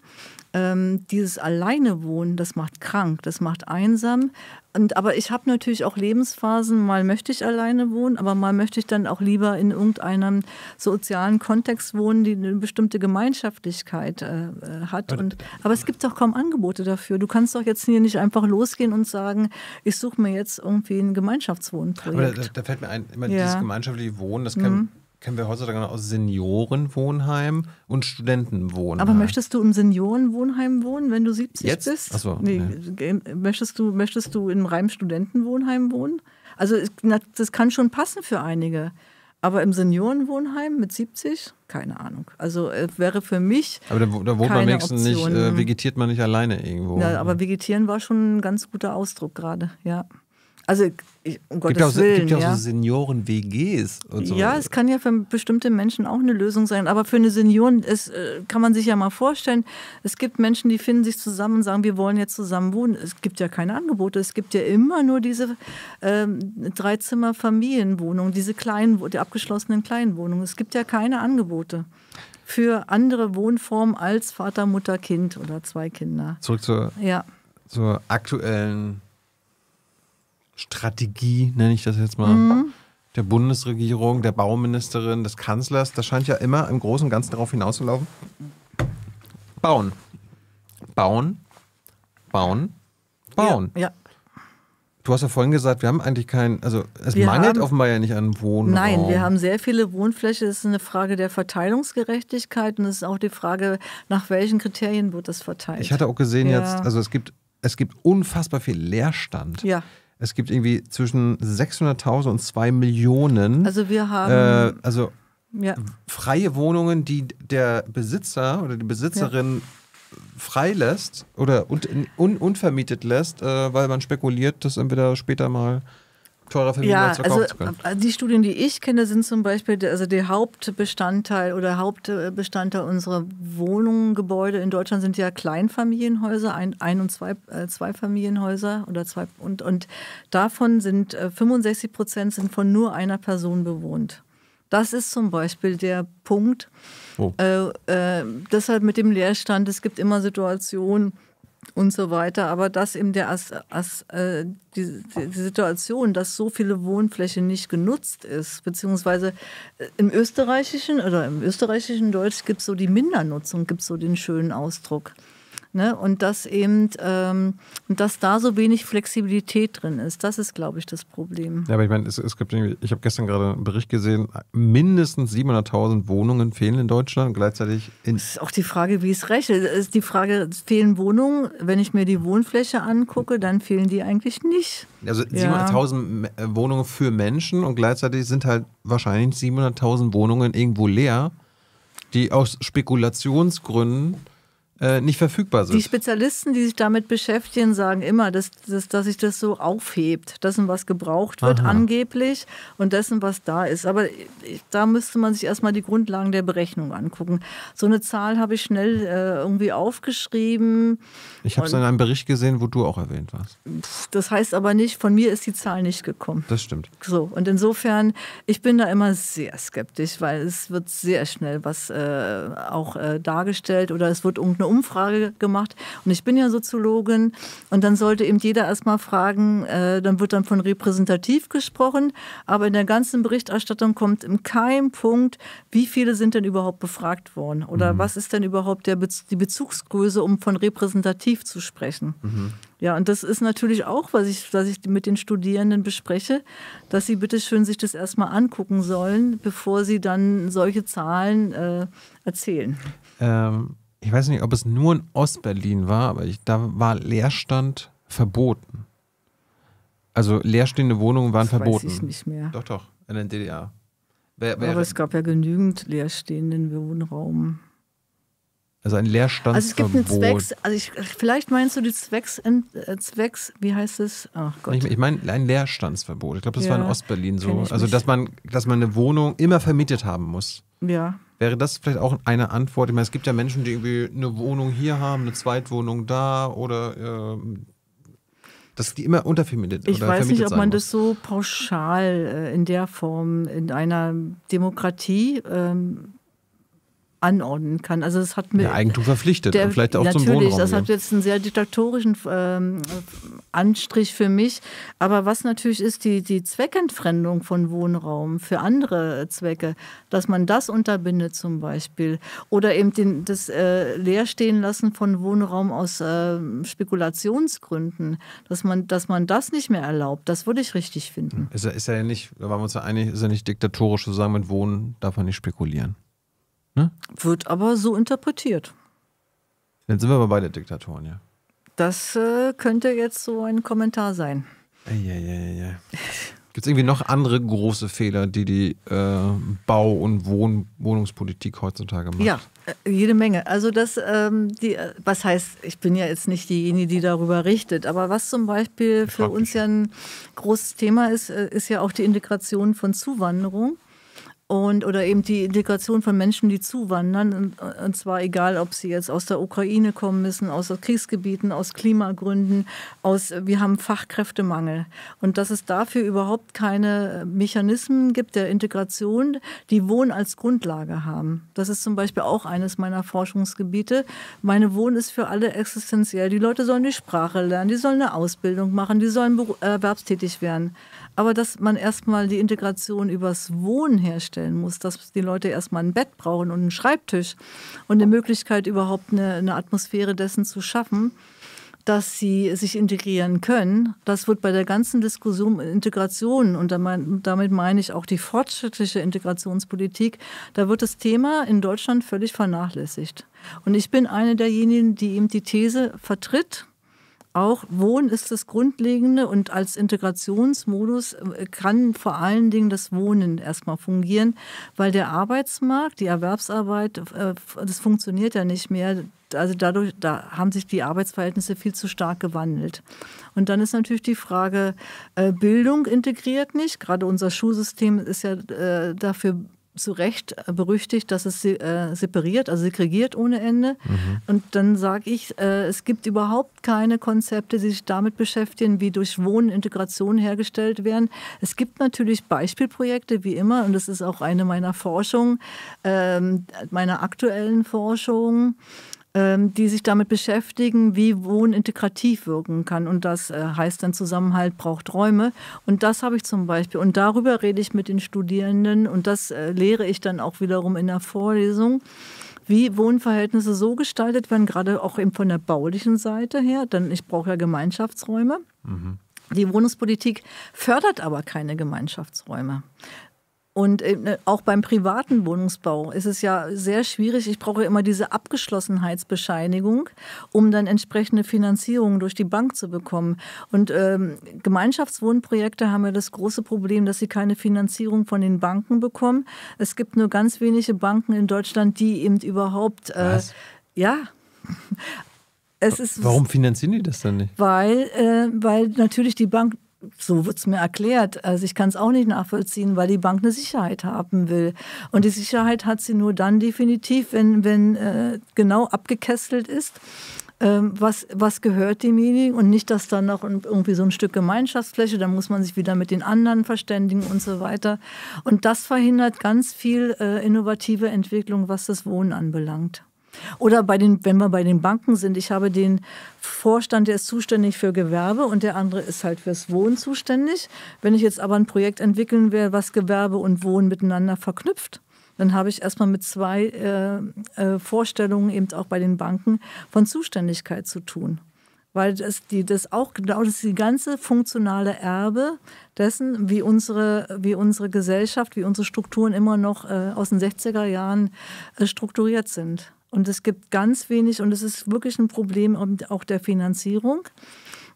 ähm, dieses Alleinewohnen, das macht krank, das macht einsam. Und, aber ich habe natürlich auch Lebensphasen, mal möchte ich alleine wohnen, aber mal möchte ich dann auch lieber in irgendeinem sozialen Kontext wohnen, die eine bestimmte Gemeinschaftlichkeit äh, äh hat. Und, aber es gibt doch kaum Angebote dafür. Du kannst doch jetzt hier nicht einfach losgehen und sagen, ich suche mir jetzt irgendwie ein Gemeinschaftswohnprojekt. Aber da, da fällt mir ein, immer ja. dieses gemeinschaftliche Wohnen, das kann, mhm kennen wir heutzutage noch aus Seniorenwohnheim und Studentenwohnheim. Aber möchtest du im Seniorenwohnheim wohnen, wenn du 70 Jetzt? bist? Achso, nee. nee. Möchtest, du, möchtest du in reinem Studentenwohnheim wohnen? Also das kann schon passen für einige. Aber im Seniorenwohnheim mit 70? Keine Ahnung. Also äh, wäre für mich. Aber da, da wohnt man wenigstens nicht, äh, vegetiert man nicht alleine irgendwo. Ja, aber vegetieren war schon ein ganz guter Ausdruck gerade, ja. Also ich, um Gottes gibt auch, Willen. Gibt ja auch so Senioren-WGs und so. Ja, es kann ja für bestimmte Menschen auch eine Lösung sein. Aber für eine Senioren es, äh, kann man sich ja mal vorstellen, es gibt Menschen, die finden sich zusammen und sagen, wir wollen jetzt zusammen wohnen. Es gibt ja keine Angebote. Es gibt ja immer nur diese ähm, Dreizimmer-Familienwohnungen, diese kleinen, die abgeschlossenen kleinen Wohnungen. Es gibt ja keine Angebote für andere Wohnformen als Vater, Mutter, Kind oder zwei Kinder. Zurück zur, ja. zur aktuellen Strategie, nenne ich das jetzt mal, mhm. der Bundesregierung, der Bauministerin, des Kanzlers, das scheint ja immer im Großen und Ganzen darauf hinauszulaufen. Bauen. Bauen. Bauen. Bauen. ja. ja. Du hast ja vorhin gesagt, wir haben eigentlich keinen, also es wir mangelt haben, offenbar ja nicht an Wohnraum. Nein, wir haben sehr viele Wohnfläche. Es ist eine Frage der Verteilungsgerechtigkeit und es ist auch die Frage, nach welchen Kriterien wird das verteilt. Ich hatte auch gesehen ja. jetzt, also es gibt, es gibt unfassbar viel Leerstand. Ja. Es gibt irgendwie zwischen 600.000 und 2 Millionen. Also wir äh, haben. Äh, also ja. freie Wohnungen, die der Besitzer oder die Besitzerin ja. freilässt oder un, un, unvermietet lässt, äh, weil man spekuliert, dass entweder später mal teurer Familien ja, zu kaufen also, zu können. Äh, die Studien, die ich kenne, sind zum Beispiel also der Hauptbestandteil oder Hauptbestandteil unserer Wohnungen, Gebäude in Deutschland sind ja Kleinfamilienhäuser, ein, ein und zwei, äh, zwei Familienhäuser oder zwei und, und davon sind 65 äh, Prozent sind von nur einer Person bewohnt. Das ist zum Beispiel der Punkt. Oh. Äh, deshalb mit dem Leerstand, es gibt immer Situationen, und so weiter. Aber das eben der As, As, äh, die, die, Situation, dass so viele Wohnfläche nicht genutzt ist, beziehungsweise äh, im österreichischen oder im österreichischen Deutsch gibt es so die Mindernutzung, gibt es so den schönen Ausdruck. Ne? Und dass eben, ähm, dass da so wenig Flexibilität drin ist. Das ist, glaube ich, das Problem. Ja, aber ich meine, es, es, gibt irgendwie, ich habe gestern gerade einen Bericht gesehen, mindestens 700.000 Wohnungen fehlen in Deutschland. Gleichzeitig in. Das ist auch die Frage, wie es rechnet. Es ist die Frage, fehlen Wohnungen? Wenn ich mir die Wohnfläche angucke, dann fehlen die eigentlich nicht. Also 700.000 ja. Äh, Wohnungen für Menschen und gleichzeitig sind halt wahrscheinlich 700.000 Wohnungen irgendwo leer, die aus Spekulationsgründen äh, nicht verfügbar sind. Die Spezialisten, die sich damit beschäftigen, sagen immer, dass, dass, dass sich das so aufhebt, dessen, was gebraucht wird Aha. angeblich und dessen, was da ist. Aber da müsste man sich erstmal die Grundlagen der Berechnung angucken. So eine Zahl habe ich schnell äh, irgendwie aufgeschrieben. Ich habe es in einem Bericht gesehen, wo du auch erwähnt warst. Das heißt aber nicht, von mir ist die Zahl nicht gekommen. Das stimmt. So, und insofern, ich bin da immer sehr skeptisch, weil es wird sehr schnell was äh, auch äh, dargestellt oder es wird irgendeine eine Umfrage gemacht und ich bin ja Soziologin und dann sollte eben jeder erstmal fragen, äh, dann wird dann von repräsentativ gesprochen, aber in der ganzen Berichterstattung kommt in keinem Punkt, wie viele sind denn überhaupt befragt worden oder mhm. was ist denn überhaupt der Be die Bezugsgröße, um von repräsentativ zu sprechen. Mhm. Ja, und das ist natürlich auch, was ich, was ich mit den Studierenden bespreche, dass sie bitte schön sich das erstmal angucken sollen, bevor sie dann solche Zahlen äh, erzählen. Ähm, ich weiß nicht, ob es nur in Ostberlin war, aber ich, da war Leerstand verboten. Also leerstehende Wohnungen waren das verboten. Weiß ich nicht mehr. Doch, doch, in der DDR. Wer, wer aber es gab ja genügend leerstehenden Wohnraum. Also ein Leerstand. Also es gibt einen Zwecks, also ich, vielleicht meinst du die Zwecks, äh, Zwecks wie heißt es? Ach Gott. Ich, ich meine ein Leerstandsverbot. Ich glaube, das ja, war in Ostberlin so. Also dass man, dass man eine Wohnung immer vermietet haben muss. Ja. Wäre das vielleicht auch eine Antwort? Ich meine, es gibt ja Menschen, die irgendwie eine Wohnung hier haben, eine Zweitwohnung da oder ähm, dass die immer untervermietet Ich weiß nicht, ob man muss. das so pauschal äh, in der Form in einer Demokratie ähm, anordnen kann. Also es hat mir ja, Eigentum verpflichtet der, vielleicht auch zum Wohnraum. Natürlich, das hat jetzt einen sehr diktatorischen ähm, Anstrich für mich. Aber was natürlich ist die, die Zweckentfremdung von Wohnraum für andere Zwecke, dass man das unterbindet zum Beispiel oder eben den, das äh, Leerstehen lassen von Wohnraum aus äh, Spekulationsgründen, dass man, dass man das nicht mehr erlaubt, das würde ich richtig finden. Ist, ist nicht, da waren wir uns ja einig, ist ja nicht diktatorisch zu sagen, mit Wohnen darf man nicht spekulieren. Ne? Wird aber so interpretiert. Dann sind wir aber beide Diktatoren, ja. Das äh, könnte jetzt so ein Kommentar sein. Ja, Gibt es irgendwie noch andere große Fehler, die die äh, Bau- und Wohn Wohnungspolitik heutzutage macht? Ja, äh, jede Menge. Also das, ähm, die, äh, was heißt, ich bin ja jetzt nicht diejenige, die darüber richtet, aber was zum Beispiel für uns ja ein großes Thema ist, äh, ist ja auch die Integration von Zuwanderung und oder eben die Integration von Menschen, die zuwandern, und, zwar egal, ob sie jetzt aus der Ukraine kommen müssen, aus Kriegsgebieten, aus Klimagründen, aus wir haben Fachkräftemangel und dass es dafür überhaupt keine Mechanismen gibt der Integration, die Wohn als Grundlage haben. Das ist zum Beispiel auch eines meiner Forschungsgebiete. Meine Wohn ist für alle existenziell. Die Leute sollen die Sprache lernen, die sollen eine Ausbildung machen, die sollen äh, erwerbstätig werden. Aber dass man erstmal die Integration übers Wohnen herstellen muss, dass die Leute erstmal ein Bett brauchen und einen Schreibtisch und eine Möglichkeit, überhaupt eine, eine Atmosphäre dessen zu schaffen, dass sie sich integrieren können. Das wird bei der ganzen Diskussion Integration und damit meine ich auch die fortschrittliche Integrationspolitik, da wird das Thema in Deutschland völlig vernachlässigt. Und ich bin eine derjenigen, die eben die These vertritt, auch Wohnen ist das Grundlegende und als Integrationsmodus äh, kann vor allen Dingen das Wohnen erstmal fungieren, weil der Arbeitsmarkt, die Erwerbsarbeit, äh, das funktioniert ja nicht mehr also dadurch, da haben sich die Arbeitsverhältnisse viel zu stark gewandelt. Und dann ist natürlich die Frage, äh, Bildung integriert nicht. Gerade unser Schulsystem ist ja dafür zu Recht äh, berüchtigt, dass es äh, separiert, also segregiert ohne Ende. Mhm. Und dann sage ich, äh, es gibt überhaupt keine Konzepte, die sich damit beschäftigen, wie durch Wohnen Integration hergestellt werden. Es gibt natürlich Beispielprojekte, wie immer, und das ist auch eine meiner Forschungen, äh, meiner aktuellen Forschungen. Ähm, die sich damit beschäftigen, wie Wohnen integrativ wirken kann. Und das äh, heißt dann Zusammenhalt braucht Räume. Und das habe ich zum Beispiel. Und darüber rede ich mit den Studierenden und das äh, lehre ich dann auch wiederum in der Vorlesung wie Wohnverhältnisse so gestaltet werden, gerade auch eben von der baulichen Seite her, denn ich brauche ja Gemeinschaftsräume. Mhm. Die Wohnungspolitik fördert aber keine Gemeinschaftsräume, und äh, ne, auch beim privaten Wohnungsbau ist es ja sehr schwierig. Ich brauche immer diese Abgeschlossenheitsbescheinigung, um dann entsprechende Finanzierung durch die Bank zu bekommen. Und ähm, Gemeinschaftswohnprojekte haben ja das große Problem, dass sie keine Finanzierung von den Banken bekommen. Es gibt nur ganz wenige Banken in Deutschland, die eben überhaupt. Äh, ja. Warum finanzieren die das dann nicht? Weil, äh, weil natürlich die Bank so wird es mir erklärt. Also ich kann es auch nicht nachvollziehen, weil die Bank eine Sicherheit haben will. Und die Sicherheit hat sie nur dann definitiv, wenn, wenn äh, genau abgekesselt ist, ähm, was, was gehört demjenigen und nicht, dass dann noch irgendwie so ein Stück Gemeinschaftsfläche, dann muss man sich wieder mit den anderen verständigen und so weiter. Und das verhindert ganz viel äh, innovative Entwicklung, was das Wohnen anbelangt. Oder bei den, wenn wir bei den Banken sind, ich habe den Vorstand, der ist zuständig für Gewerbe und der andere ist halt fürs Wohnen zuständig. Wenn ich jetzt aber ein Projekt entwickeln will, was Gewerbe und Wohnen miteinander verknüpft, dann habe ich erstmal mit zwei äh, äh, Vorstellungen eben auch bei den Banken von Zuständigkeit zu tun. Weil das, die, das auch genau das die ganze funktionale Erbe dessen, wie unsere, wie unsere Gesellschaft, wie unsere Strukturen immer noch äh, aus den 60er Jahren äh, strukturiert sind. Und es gibt ganz wenig, und es ist wirklich ein Problem auch der Finanzierung.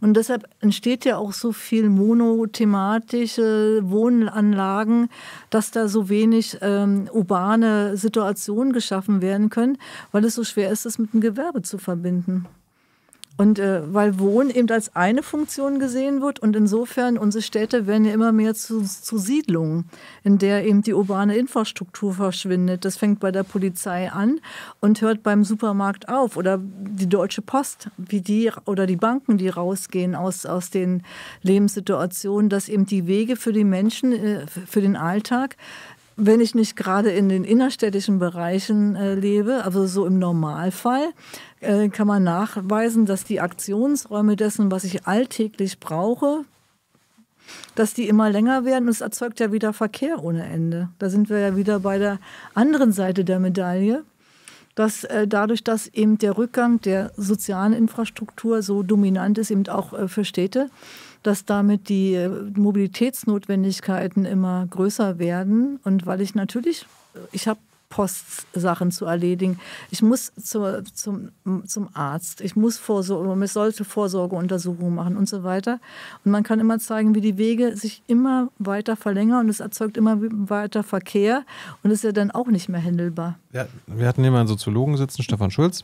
Und deshalb entsteht ja auch so viel monothematische Wohnanlagen, dass da so wenig ähm, urbane Situationen geschaffen werden können, weil es so schwer ist, es mit dem Gewerbe zu verbinden. Und äh, weil Wohnen eben als eine Funktion gesehen wird und insofern unsere Städte werden ja immer mehr zu, zu, Siedlungen, in der eben die urbane Infrastruktur verschwindet. Das fängt bei der Polizei an und hört beim Supermarkt auf oder die Deutsche Post, wie die oder die Banken, die rausgehen aus, aus den Lebenssituationen, dass eben die Wege für die Menschen, äh, für den Alltag wenn ich nicht gerade in den innerstädtischen Bereichen äh, lebe, also so im Normalfall, äh, kann man nachweisen, dass die Aktionsräume dessen, was ich alltäglich brauche, dass die immer länger werden und es erzeugt ja wieder Verkehr ohne Ende. Da sind wir ja wieder bei der anderen Seite der Medaille, dass äh, dadurch, dass eben der Rückgang der sozialen Infrastruktur so dominant ist, eben auch äh, für Städte, dass damit die äh, Mobilitätsnotwendigkeiten immer größer werden. Und weil ich natürlich, äh, ich habe Postsachen zu erledigen. Ich muss zur, zum, zum Arzt, ich muss Vorsorge, sollte Vorsorgeuntersuchungen machen und so weiter. Und man kann immer zeigen, wie die Wege sich immer weiter verlängern und es erzeugt immer weiter Verkehr und ist ja dann auch nicht mehr händelbar. Ja, wir hatten hier mal einen Soziologen sitzen, Stefan Schulz,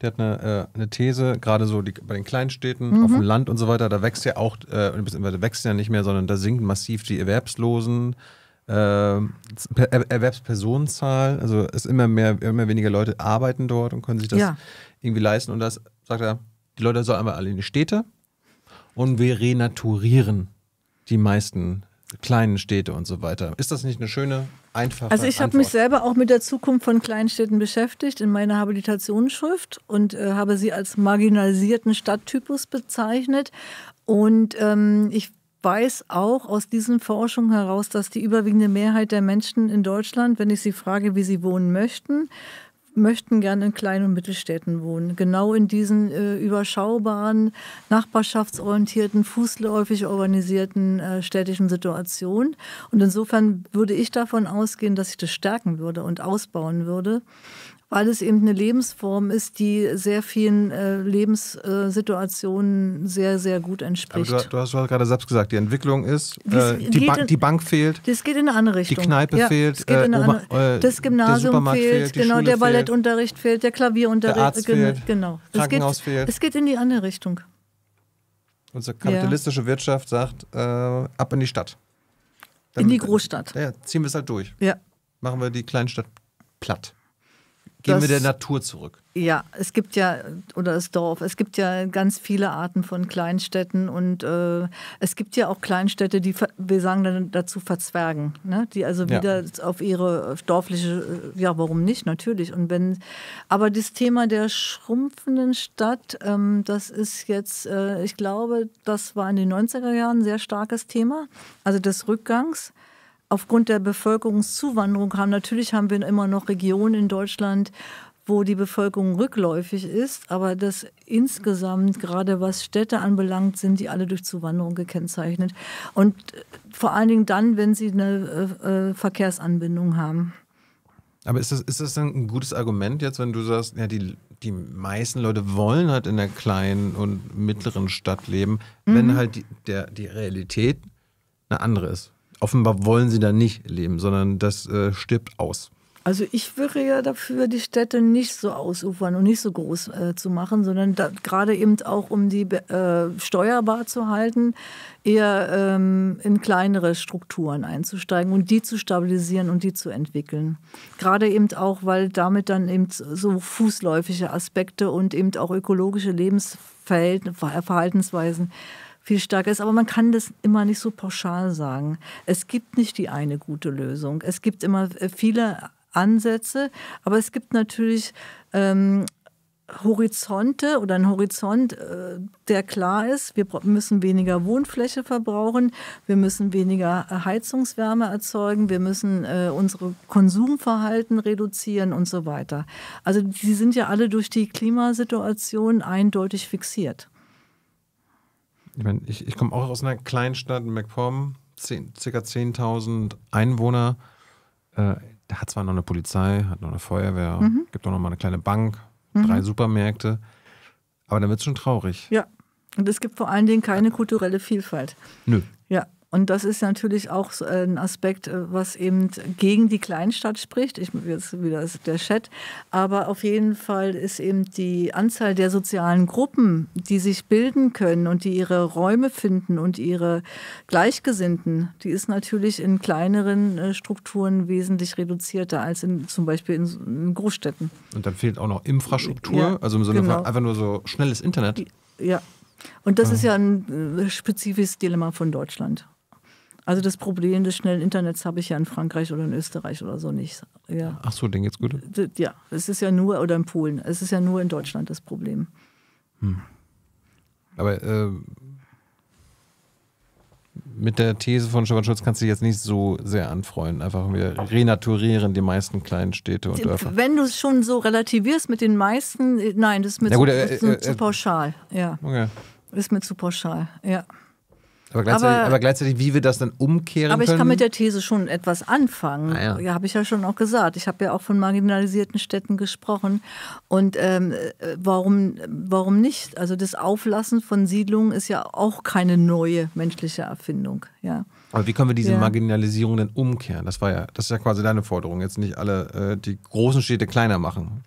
der hat eine, äh, eine These, gerade so die, bei den Kleinstädten, mhm. auf dem mhm. Land und so weiter, da wächst ja auch, äh, da wächst ja nicht mehr, sondern da sinken massiv die Erwerbslosen, äh, Erwerbspersonenzahl, also es immer mehr, immer weniger Leute arbeiten dort und können sich das ja. irgendwie leisten. Und das sagt er, die Leute sollen einmal alle in die Städte und wir renaturieren die meisten kleinen Städte und so weiter. Ist das nicht eine schöne, einfache Also ich habe mich selber auch mit der Zukunft von Kleinstädten beschäftigt in meiner Habilitationsschrift und äh, habe sie als marginalisierten Stadttypus bezeichnet. Und ähm, ich weiß auch aus diesen Forschungen heraus, dass die überwiegende Mehrheit der Menschen in Deutschland, wenn ich sie frage, wie sie wohnen möchten, möchten gerne in kleinen und Mittelstädten wohnen. Genau in diesen äh, überschaubaren, nachbarschaftsorientierten, fußläufig organisierten äh, städtischen Situationen. Und insofern würde ich davon ausgehen, dass ich das stärken würde und ausbauen würde weil es eben eine Lebensform ist, die sehr vielen äh, Lebenssituationen sehr, sehr gut entspricht. Aber du, du hast gerade selbst gesagt, die Entwicklung ist, äh, die, Bank, in, die, Bank fehlt. Das geht in eine andere Richtung. Die Kneipe ja, fehlt, äh, Oma, äh, das Gymnasium der fehlt, genau, Schule der Ballettunterricht fehlt, der Klavierunterricht der Arzt fehlt, genau. Krankenhaus es geht, fehlt. Es geht in die andere Richtung. Unsere kapitalistische ja. Wirtschaft sagt, äh, ab in die Stadt. Dann, in die äh, Großstadt. Ja, ziehen wir es halt durch. Ja. Machen wir die Kleinstadt platt gehen wir der Natur zurück. Ja, es gibt ja, oder das Dorf, es gibt ja ganz viele Arten von Kleinstädten und äh, es gibt ja auch Kleinstädte, die, wir sagen dann dazu, verzwergen, ne? die also wieder ja. auf ihre dorfliche, äh, ja, warum nicht, natürlich. Und wenn, aber das Thema der schrumpfenden Stadt, ähm, das ist jetzt, äh, ich glaube, das war in den 90er Jahren ein sehr starkes Thema, also des Rückgangs aufgrund der Bevölkerungszuwanderung haben. Natürlich haben wir immer noch Regionen in Deutschland, wo die Bevölkerung rückläufig ist, aber das insgesamt, gerade was Städte anbelangt, sind die alle durch Zuwanderung gekennzeichnet. Und äh, vor allen Dingen dann, wenn sie eine äh, äh, Verkehrsanbindung haben. Aber ist das, ist das dann ein gutes Argument jetzt, wenn du sagst, ja, die, die meisten Leute wollen halt in der kleinen und mittleren Stadt leben, mhm. wenn halt die, der, die Realität eine andere ist? offenbar wollen sie da nicht leben, sondern das äh, stirbt aus. Also ich wäre ja dafür, die Städte nicht so ausufern und nicht so groß äh, zu machen, sondern gerade eben auch, um die äh, steuerbar zu halten, eher ähm, in kleinere Strukturen einzusteigen und die zu stabilisieren und die zu entwickeln. Gerade eben auch, weil damit dann eben so fußläufige Aspekte und eben auch ökologische Lebensverhaltensweisen Lebensverhalten, viel stärker ist. Aber man kann das immer nicht so pauschal sagen. Es gibt nicht die eine gute Lösung. Es gibt immer äh, viele Ansätze, aber es gibt natürlich ähm, Horizonte oder ein Horizont, äh, der klar ist. Wir müssen weniger Wohnfläche verbrauchen, wir müssen weniger äh, Heizungswärme erzeugen, wir müssen unsere Konsumverhalten reduzieren und so weiter. Also die sind ja alle durch die Klimasituation eindeutig fixiert ich meine, ich, ich komme auch aus einer Kleinstadt in MacPom, circa 10.000 Einwohner. Äh, da hat zwar noch eine Polizei, hat noch eine Feuerwehr, mhm. gibt auch noch mal eine kleine Bank, mhm. drei Supermärkte. Aber dann wird es schon traurig. Ja. Und es gibt vor allen Dingen keine kulturelle Vielfalt. Nö. Ja. Und das ist natürlich auch ein Aspekt, äh, was eben gegen die Kleinstadt spricht. Ich jetzt wieder der Chat. Aber auf jeden Fall ist eben die Anzahl der sozialen Gruppen, die sich bilden können und die ihre Räume finden und ihre Gleichgesinnten, die ist natürlich in kleineren äh, Strukturen wesentlich reduzierter als in, zum Beispiel in Großstädten. Und dann fehlt auch noch Infrastruktur, ja, also im Sinne genau. von einfach nur so schnelles Internet. Ja, und das ah. ist ja ein äh, spezifisches Dilemma von Deutschland. Also das Problem des schnellen Internets habe ich ja in Frankreich oder in Österreich oder so nicht. Ja. Ach so, den geht's gut? Ja, es ist ja nur, oder in Polen, es ist ja nur in Deutschland das Problem. Hm. Aber äh, mit der These von Stefan Schulz kannst du dich jetzt nicht so sehr anfreuen. Einfach, wir renaturieren die meisten kleinen Städte und Dörfer. Wenn du es schon so relativierst mit den meisten, äh, nein, das ist mir ja, äh, äh, zu, äh, äh, zu pauschal. Ja. Okay. Ist mir zu pauschal, ja. Aber gleichzeitig, aber, aber gleichzeitig, wie wir das dann umkehren können. Aber ich können? kann mit der These schon etwas anfangen. Ah, ja. ja habe ich ja schon auch gesagt. Ich habe ja auch von marginalisierten Städten gesprochen. Und ähm, äh, warum, warum nicht? Also das Auflassen von Siedlungen ist ja auch keine neue menschliche Erfindung. Ja. Aber wie können wir diese ja. Marginalisierung denn umkehren? Das war ja, das ist ja quasi deine Forderung. Jetzt nicht alle äh, die großen Städte kleiner machen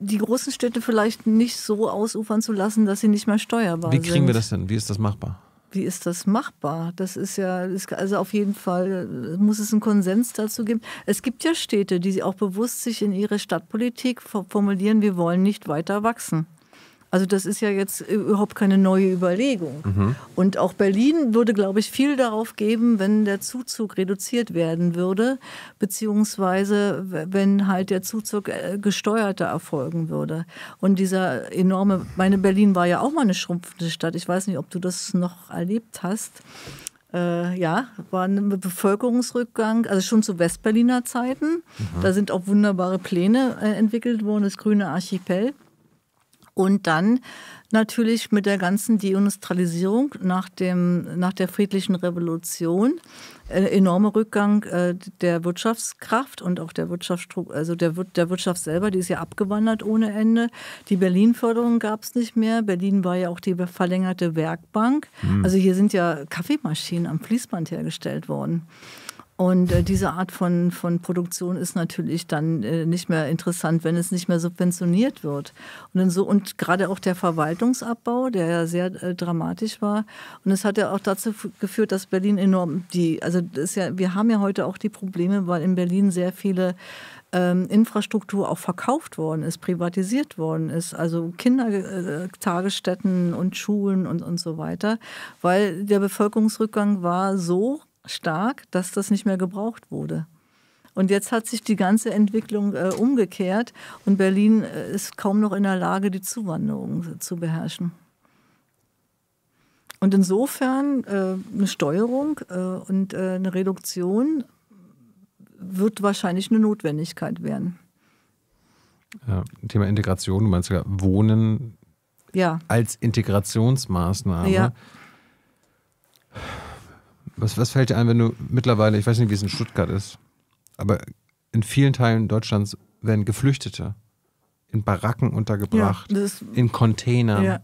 die großen Städte vielleicht nicht so ausufern zu lassen, dass sie nicht mehr steuerbar sind. Wie kriegen sind. wir das denn? Wie ist das machbar? wie ist das machbar? Das ist ja, also auf jeden Fall äh, muss es einen Konsens dazu geben. Es gibt ja Städte, die auch bewusst sich in ihre Stadtpolitik formulieren, wir wollen nicht weiter wachsen. Also das ist ja jetzt überhaupt keine neue Überlegung. Mhm. Und auch Berlin würde, glaube ich, viel darauf geben, wenn der Zuzug reduziert werden würde, beziehungsweise wenn halt der Zuzug äh, gesteuerter erfolgen würde. Und dieser enorme, meine Berlin war ja auch mal eine schrumpfende Stadt. Ich weiß nicht, ob du das noch erlebt hast äh, ja, war ein Bevölkerungsrückgang, also schon zu Westberliner Zeiten. Mhm. Da sind auch wunderbare Pläne äh, entwickelt worden, das Grüne Archipel. Und dann natürlich mit der ganzen Deindustrialisierung nach, dem, nach der friedlichen Revolution, äh, enormer Rückgang äh, der Wirtschaftskraft und auch der Wirtschaftsstruktur, also der, der Wirtschaft selber, die ist ja abgewandert ohne Ende. Die Berlin-Förderung gab es nicht mehr. Berlin war ja auch die verlängerte Werkbank. Mhm. Also hier sind ja Kaffeemaschinen am Fließband hergestellt worden. Und äh, diese Art von, von Produktion ist natürlich dann äh, nicht mehr interessant, wenn es nicht mehr subventioniert wird. Und, so, und gerade auch der Verwaltungsabbau, der ja sehr äh, dramatisch war. Und es hat ja auch dazu geführt, dass Berlin enorm die, also das ja, wir haben ja heute auch die Probleme, weil in Berlin sehr viele ähm, Infrastruktur auch verkauft worden ist, privatisiert worden ist, also Kindertagesstätten äh, und Schulen und, und so weiter, weil der Bevölkerungsrückgang war so stark, dass das nicht mehr gebraucht wurde. Und jetzt hat sich die ganze Entwicklung äh, umgekehrt und Berlin äh, ist kaum noch in der Lage, die Zuwanderung äh, zu beherrschen. Und insofern äh, eine Steuerung äh, und äh, eine Reduktion wird wahrscheinlich eine Notwendigkeit werden. Ja, Thema Integration, du meinst sogar Wohnen ja. als Integrationsmaßnahme. Ja was, was fällt dir ein, wenn du mittlerweile, ich weiß nicht, wie es in Stuttgart ist, aber in vielen Teilen Deutschlands werden Geflüchtete in Baracken untergebracht, ja, ist, in Containern. Ja.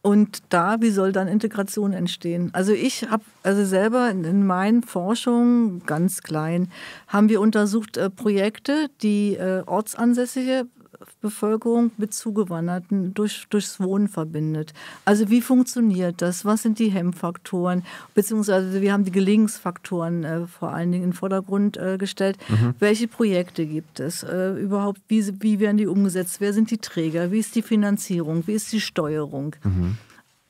Und da, wie soll dann Integration entstehen? Also ich habe, also selber in meinen Forschungen, ganz klein, haben wir untersucht äh, Projekte, die äh, ortsansässige Bevölkerung mit Zugewanderten durch, durchs Wohnen verbindet. Also wie funktioniert das? Was sind die Hemmfaktoren? Beziehungsweise wir haben die Gelingensfaktoren äh, vor allen Dingen in den Vordergrund äh, gestellt. Mhm. Welche Projekte gibt es äh, überhaupt? Wie, wie werden die umgesetzt? Wer sind die Träger? Wie ist die Finanzierung? Wie ist die Steuerung? Mhm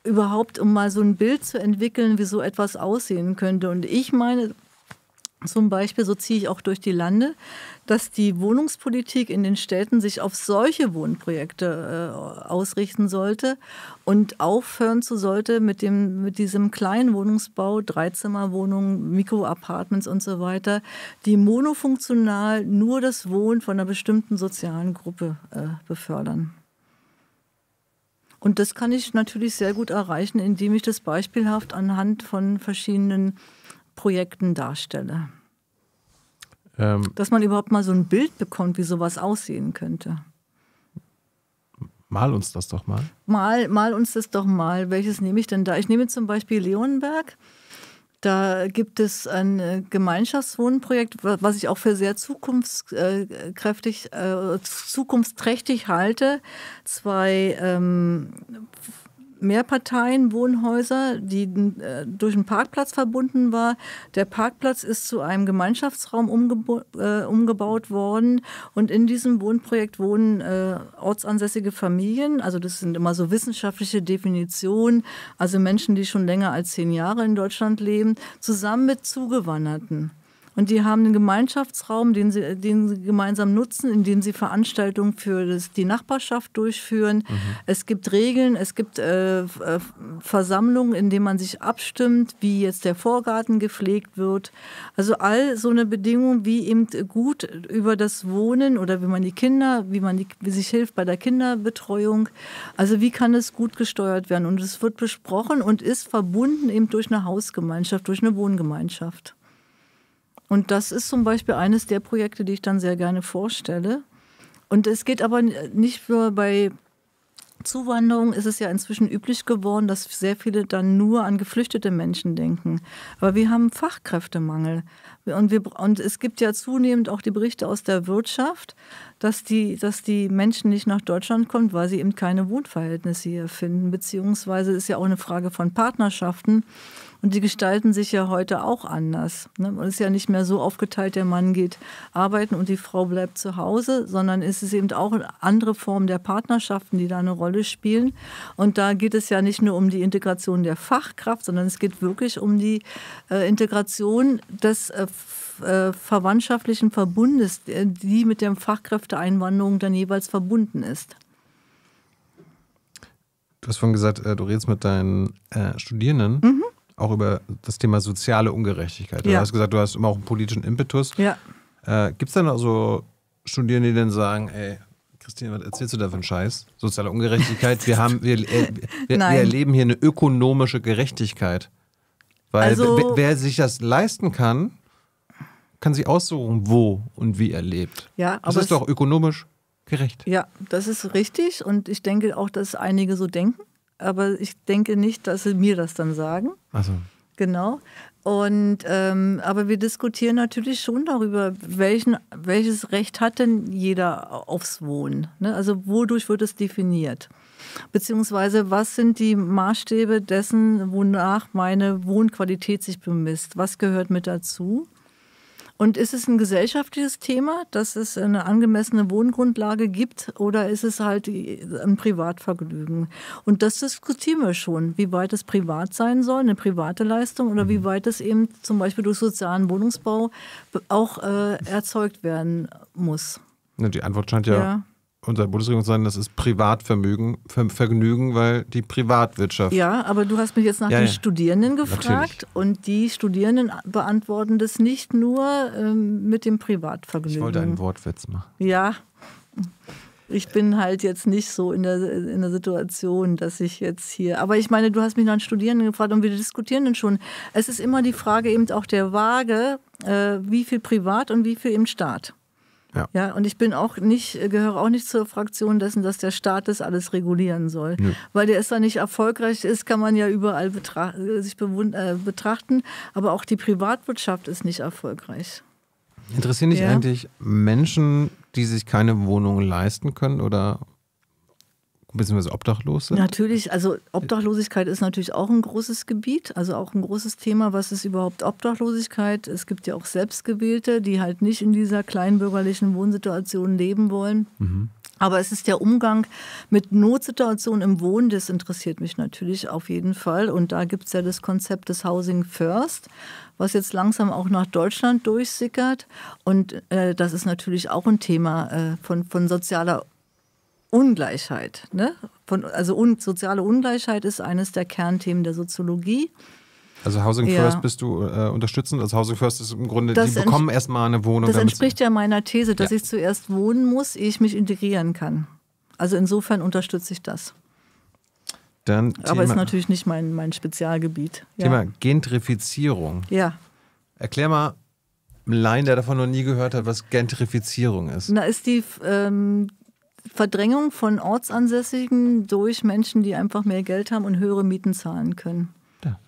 überhaupt, um mal so ein Bild zu entwickeln, wie so etwas aussehen könnte. Und ich meine, zum Beispiel, so ziehe ich auch durch die Lande, dass die Wohnungspolitik in den Städten sich auf solche Wohnprojekte äh, ausrichten sollte und aufhören zu sollte mit, dem, mit diesem kleinen Wohnungsbau, Dreizimmerwohnungen, Mikroapartments und so weiter, die monofunktional nur das Wohnen von einer bestimmten sozialen Gruppe äh, befördern. Und das kann ich natürlich sehr gut erreichen, indem ich das beispielhaft anhand von verschiedenen Projekten darstelle. Ähm, Dass man überhaupt mal so ein Bild bekommt, wie sowas aussehen könnte. Mal uns das doch mal. Mal, mal uns das doch mal. Welches nehme ich denn da? Ich nehme zum Beispiel Leonberg. Da gibt es ein äh, Gemeinschaftswohnprojekt, was ich auch für sehr zukunftskräftig, äh, zukunftsträchtig halte. Zwei ähm, Mehrparteienwohnhäuser, die äh, durch einen Parkplatz verbunden war. Der Parkplatz ist zu einem Gemeinschaftsraum äh, umgebaut worden und in diesem Wohnprojekt wohnen äh, ortsansässige Familien. Also das sind immer so wissenschaftliche Definitionen, also Menschen, die schon länger als zehn Jahre in Deutschland leben, zusammen mit Zugewanderten. Und die haben einen Gemeinschaftsraum, den sie, den sie gemeinsam nutzen, indem sie Veranstaltungen für das, die Nachbarschaft durchführen. Mhm. Es gibt Regeln, es gibt äh, äh, Versammlungen, in denen man sich abstimmt, wie jetzt der Vorgarten gepflegt wird. Also all so eine Bedingung, wie eben gut über das Wohnen oder wie man die Kinder, wie man die, wie sich hilft bei der Kinderbetreuung. Also wie kann es gut gesteuert werden? Und es wird besprochen und ist verbunden eben durch eine Hausgemeinschaft, durch eine Wohngemeinschaft. Und das ist zum Beispiel eines der Projekte, die ich dann sehr gerne vorstelle. Und es geht aber nicht nur bei Zuwanderung ist es ja inzwischen üblich geworden, dass sehr viele dann nur an geflüchtete Menschen denken. Aber wir haben Fachkräftemangel. Und, wir, und es gibt ja zunehmend auch die Berichte aus der Wirtschaft, dass die, dass die Menschen nicht nach Deutschland kommen, weil sie eben keine Wohnverhältnisse hier finden. Beziehungsweise ist ja auch eine Frage von Partnerschaften. Und die gestalten sich ja heute auch anders. Ne? Man ist ja nicht mehr so aufgeteilt, der Mann geht arbeiten und die Frau bleibt zu Hause, sondern es ist eben auch eine andere Form der Partnerschaften, die da eine Rolle spielen. Und da geht es ja nicht nur um die Integration der Fachkraft, sondern es geht wirklich um die äh, Integration des äh, äh, verwandtschaftlichen Verbundes, die mit der Fachkräfteeinwanderung dann jeweils verbunden ist. Du hast vorhin gesagt, du redest mit deinen Studierenden. Mhm auch über das Thema soziale Ungerechtigkeit. Du hast gesagt, du hast immer auch einen politischen Impetus. Ja. Äh, Gibt es denn auch so Studierende, die dann sagen, ey, Christine, was erzählst du da für einen Scheiß? Soziale Ungerechtigkeit, wir, haben, wir, äh, wir, wir erleben hier eine ökonomische Gerechtigkeit. Weil also, wer, sich das leisten kann, kann sich aussuchen, wo und wie er lebt. Ja, das ist doch ökonomisch gerecht. Ja, das ist richtig und ich denke auch, dass einige so denken aber ich denke nicht, dass sie mir das dann sagen. Also. Genau. Und ähm, aber wir diskutieren natürlich schon darüber, welchen, welches Recht hat denn jeder aufs Wohnen? Ne? Also wodurch wird es definiert? Beziehungsweise was sind die Maßstäbe dessen, wonach meine Wohnqualität sich bemisst? Was gehört mit dazu? Und ist es ein gesellschaftliches Thema, dass es eine angemessene Wohngrundlage gibt oder ist es halt ein Privatvergnügen? Und das diskutieren wir schon, wie weit es privat sein soll, eine private Leistung oder wie mhm. weit es eben zum Beispiel durch sozialen Wohnungsbau auch äh, erzeugt werden muss. Die Antwort scheint ja, ja unserer Bundesregierung sein, das ist Privatvermögen, Vergnügen, weil die Privatwirtschaft. Ja, aber du hast mich jetzt nach ja, den ja. Studierenden gefragt Natürlich. und die Studierenden beantworten das nicht nur ähm, mit dem Privatvergnügen. Ich wollte einen Wortwitz machen. Ja. Ich bin halt jetzt nicht so in der, in der Situation, dass ich jetzt hier. Aber ich meine, du hast mich nach Studierenden gefragt und wir diskutieren dann schon. Es ist immer die Frage eben auch der Waage, äh, wie viel privat und wie viel im Staat. Ja. ja, und ich bin auch nicht, gehöre auch nicht zur Fraktion dessen, dass der Staat das alles regulieren soll. Ja. Weil der ist da nicht erfolgreich ist, kann man ja überall betracht, äh, sich äh, betrachten. Aber auch die Privatwirtschaft ist nicht erfolgreich. Interessieren dich ja. eigentlich Menschen, die sich keine Wohnung leisten können oder beziehungsweise obdachlos sind? Natürlich, also Obdachlosigkeit ist natürlich auch ein großes Gebiet, also auch ein großes Thema. Was ist überhaupt Obdachlosigkeit? Es gibt ja auch Selbstgewählte, die halt nicht in dieser kleinbürgerlichen Wohnsituation leben wollen. Mhm. Aber es ist der Umgang mit Notsituationen im Wohnen, das interessiert mich natürlich auf jeden Fall. Und da gibt es ja das Konzept des Housing First, was jetzt langsam auch nach Deutschland durchsickert. Und äh, das ist natürlich auch ein Thema äh, von, von sozialer Ungleichheit. Ne? Von, also un, soziale Ungleichheit ist eines der Kernthemen der Soziologie. Also Housing ja. First bist du äh, unterstützend. Also Housing First ist im Grunde, das die bekommen erstmal eine Wohnung. Das entspricht ja meiner These, dass ja. ich zuerst wohnen muss, ehe ich mich integrieren kann. Also insofern unterstütze ich das. Dann Thema, Aber ist natürlich nicht mein, mein Spezialgebiet. Thema Gentrifizierung. Ja. Erklär mal einem Laien, der davon noch nie gehört hat, was Gentrifizierung ist. Na, ist die ähm, Verdrängung von Ortsansässigen durch Menschen, die einfach mehr Geld haben und höhere Mieten zahlen können.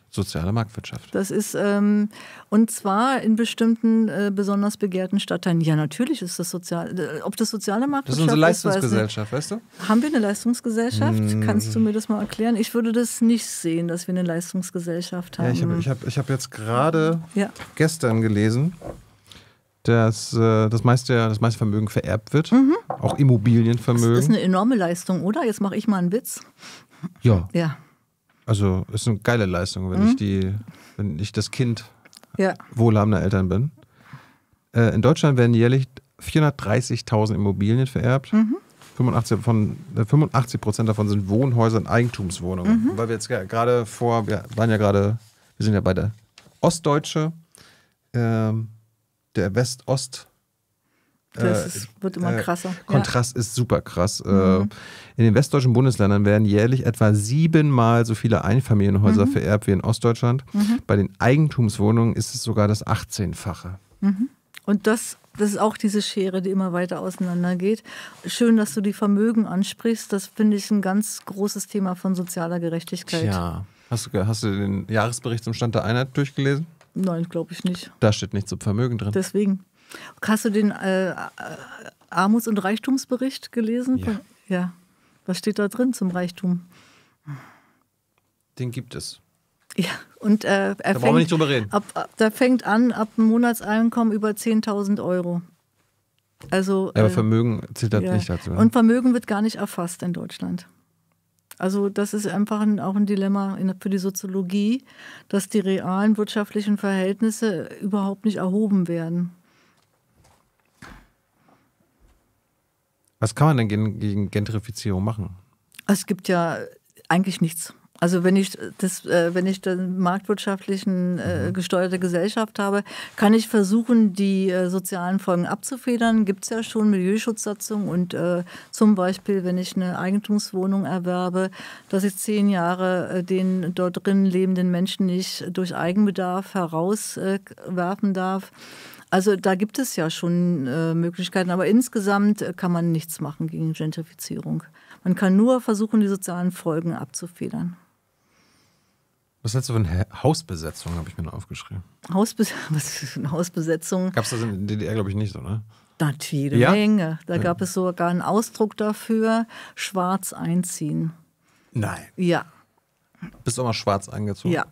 soziale Marktwirtschaft. Das ist, ähm, und zwar in bestimmten äh, besonders begehrten Stadtteilen. Ja, natürlich ist das sozial. Äh, ob das soziale Marktwirtschaft ist? Das ist unsere Leistungsgesellschaft, weißt du? Haben wir eine Leistungsgesellschaft? Hm. Kannst du mir das mal erklären? Ich würde das nicht sehen, dass wir eine Leistungsgesellschaft haben. Ja, ich habe ich hab, ich hab jetzt gerade ja. gestern gelesen, das, äh, das, meiste, das meiste Vermögen vererbt wird, mhm. auch Immobilienvermögen. Das ist eine enorme Leistung, oder? Jetzt mache ich mal einen Witz. Ja. Ja. Also ist eine geile Leistung, wenn mhm. ich die, wenn ich das Kind ja. wohlhabender Eltern bin. Äh, in Deutschland werden jährlich 430.000 Immobilien vererbt. Mhm. 85 von 85 äh, Prozent davon sind Wohnhäuser und Eigentumswohnungen. Mhm. Weil wir jetzt gerade vor, wir waren ja gerade, wir sind ja beide Ostdeutsche. Ähm, der West-Ost- äh, das ist, wird immer äh, krasser. Kontrast ja. ist super krass. Mhm. Äh, in den westdeutschen Bundesländern werden jährlich etwa siebenmal so viele Einfamilienhäuser mhm. vererbt wie in Ostdeutschland. Mhm. Bei den Eigentumswohnungen ist es sogar das 18-fache. Mhm. Und das, das ist auch diese Schere, die immer weiter auseinandergeht. Schön, dass du die Vermögen ansprichst. Das finde ich ein ganz großes Thema von sozialer Gerechtigkeit. Ja. Hast du, hast du den Jahresbericht zum Stand der Einheit durchgelesen? Nein, glaube ich nicht. Da steht nichts zum Vermögen drin. Deswegen. Hast du den äh, äh, Armuts- und Reichtumsbericht gelesen? Ja. ja. Was steht da drin zum Reichtum? Den gibt es. Ja, und äh, da brauchen wir nicht drüber reden. Ab, ab, da fängt an ab einem Monatseinkommen über 10.000 Euro. Also, ja, aber äh, Vermögen zählt halt ja. nicht dazu. Ne? Und Vermögen wird gar nicht erfasst in Deutschland. Also das ist einfach ein, auch ein Dilemma für die Soziologie, dass die realen wirtschaftlichen Verhältnisse überhaupt nicht erhoben werden. Was kann man denn gegen Gentrifizierung machen? Also es gibt ja eigentlich nichts. Also wenn ich das, äh, wenn ich dann marktwirtschaftlichen äh, mhm. gesteuerte Gesellschaft habe, kann ich versuchen, die äh, sozialen Folgen abzufedern. Gibt es ja schon Milieuschutzsatzungen und äh, zum Beispiel, wenn ich eine Eigentumswohnung erwerbe, dass ich zehn Jahre äh, den dort drin lebenden Menschen nicht durch Eigenbedarf herauswerfen äh, darf. Also da gibt es ja schon Möglichkeiten, aber insgesamt kann man nichts machen gegen Gentrifizierung. Man kann nur versuchen, die sozialen Folgen abzufedern. Was hältst du von Hausbesetzung, habe ich mir noch aufgeschrieben. Hausbes was ist eine Hausbesetzung? Gab es das in der DDR, glaube ich, nicht, so, ne? Natürlich, ja? Menge. Da ja. gab es sogar einen Ausdruck dafür, schwarz einziehen. Nein. Ja. Bist du auch mal schwarz angezogen? Ja.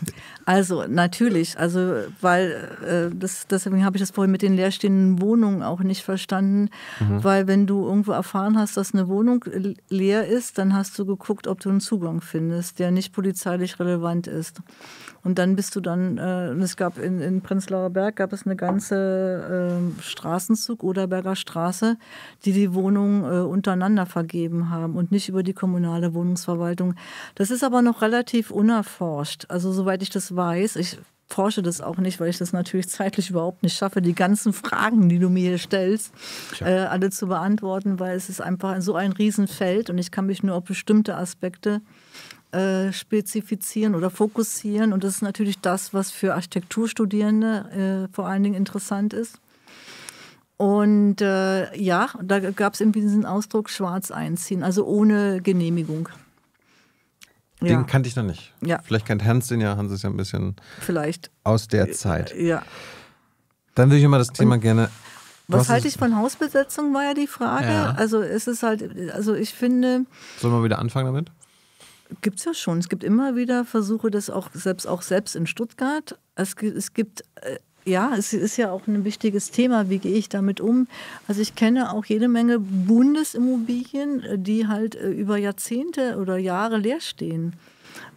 Also natürlich, also weil äh, das, deswegen habe ich das vorhin mit den leerstehenden Wohnungen auch nicht verstanden, mhm. weil wenn du irgendwo erfahren hast, dass eine Wohnung leer ist, dann hast du geguckt, ob du einen Zugang findest, der nicht polizeilich relevant ist. Und dann bist du dann, äh, es gab in, in Prenzlauer Berg gab es eine ganze äh, Straßenzug Oderberger Straße, die die Wohnungen äh, untereinander vergeben haben und nicht über die kommunale Wohnungsverwaltung. Das ist aber noch relativ unerforscht. Also soweit ich das weiß, ich forsche das auch nicht, weil ich das natürlich zeitlich überhaupt nicht schaffe, die ganzen Fragen, die du mir hier stellst, äh, alle zu beantworten, weil es ist einfach so ein Riesenfeld und ich kann mich nur auf bestimmte Aspekte äh, spezifizieren oder fokussieren. Und das ist natürlich das, was für Architekturstudierende äh, vor allen Dingen interessant ist. Und äh, ja, da gab es eben diesen Ausdruck schwarz einziehen, also ohne Genehmigung. Den ja. kannte ich noch nicht. Ja. Vielleicht kennt Hans den ja. Hans ist ja ein bisschen Vielleicht. aus der Zeit. Äh, ja. Dann würde ich immer das Thema Und gerne. Was, halte ich von Hausbesetzung, war ja die Frage. Ja. Also es ist halt, also ich finde. Sollen wir wieder anfangen damit? Gibt es ja schon. Es gibt immer wieder Versuche, das auch selbst, auch selbst in Stuttgart. Es, es gibt, äh, ja, es ist ja auch ein wichtiges Thema, wie gehe ich damit um. Also ich kenne auch jede Menge Bundesimmobilien, äh, die halt äh, über Jahrzehnte oder Jahre leer stehen.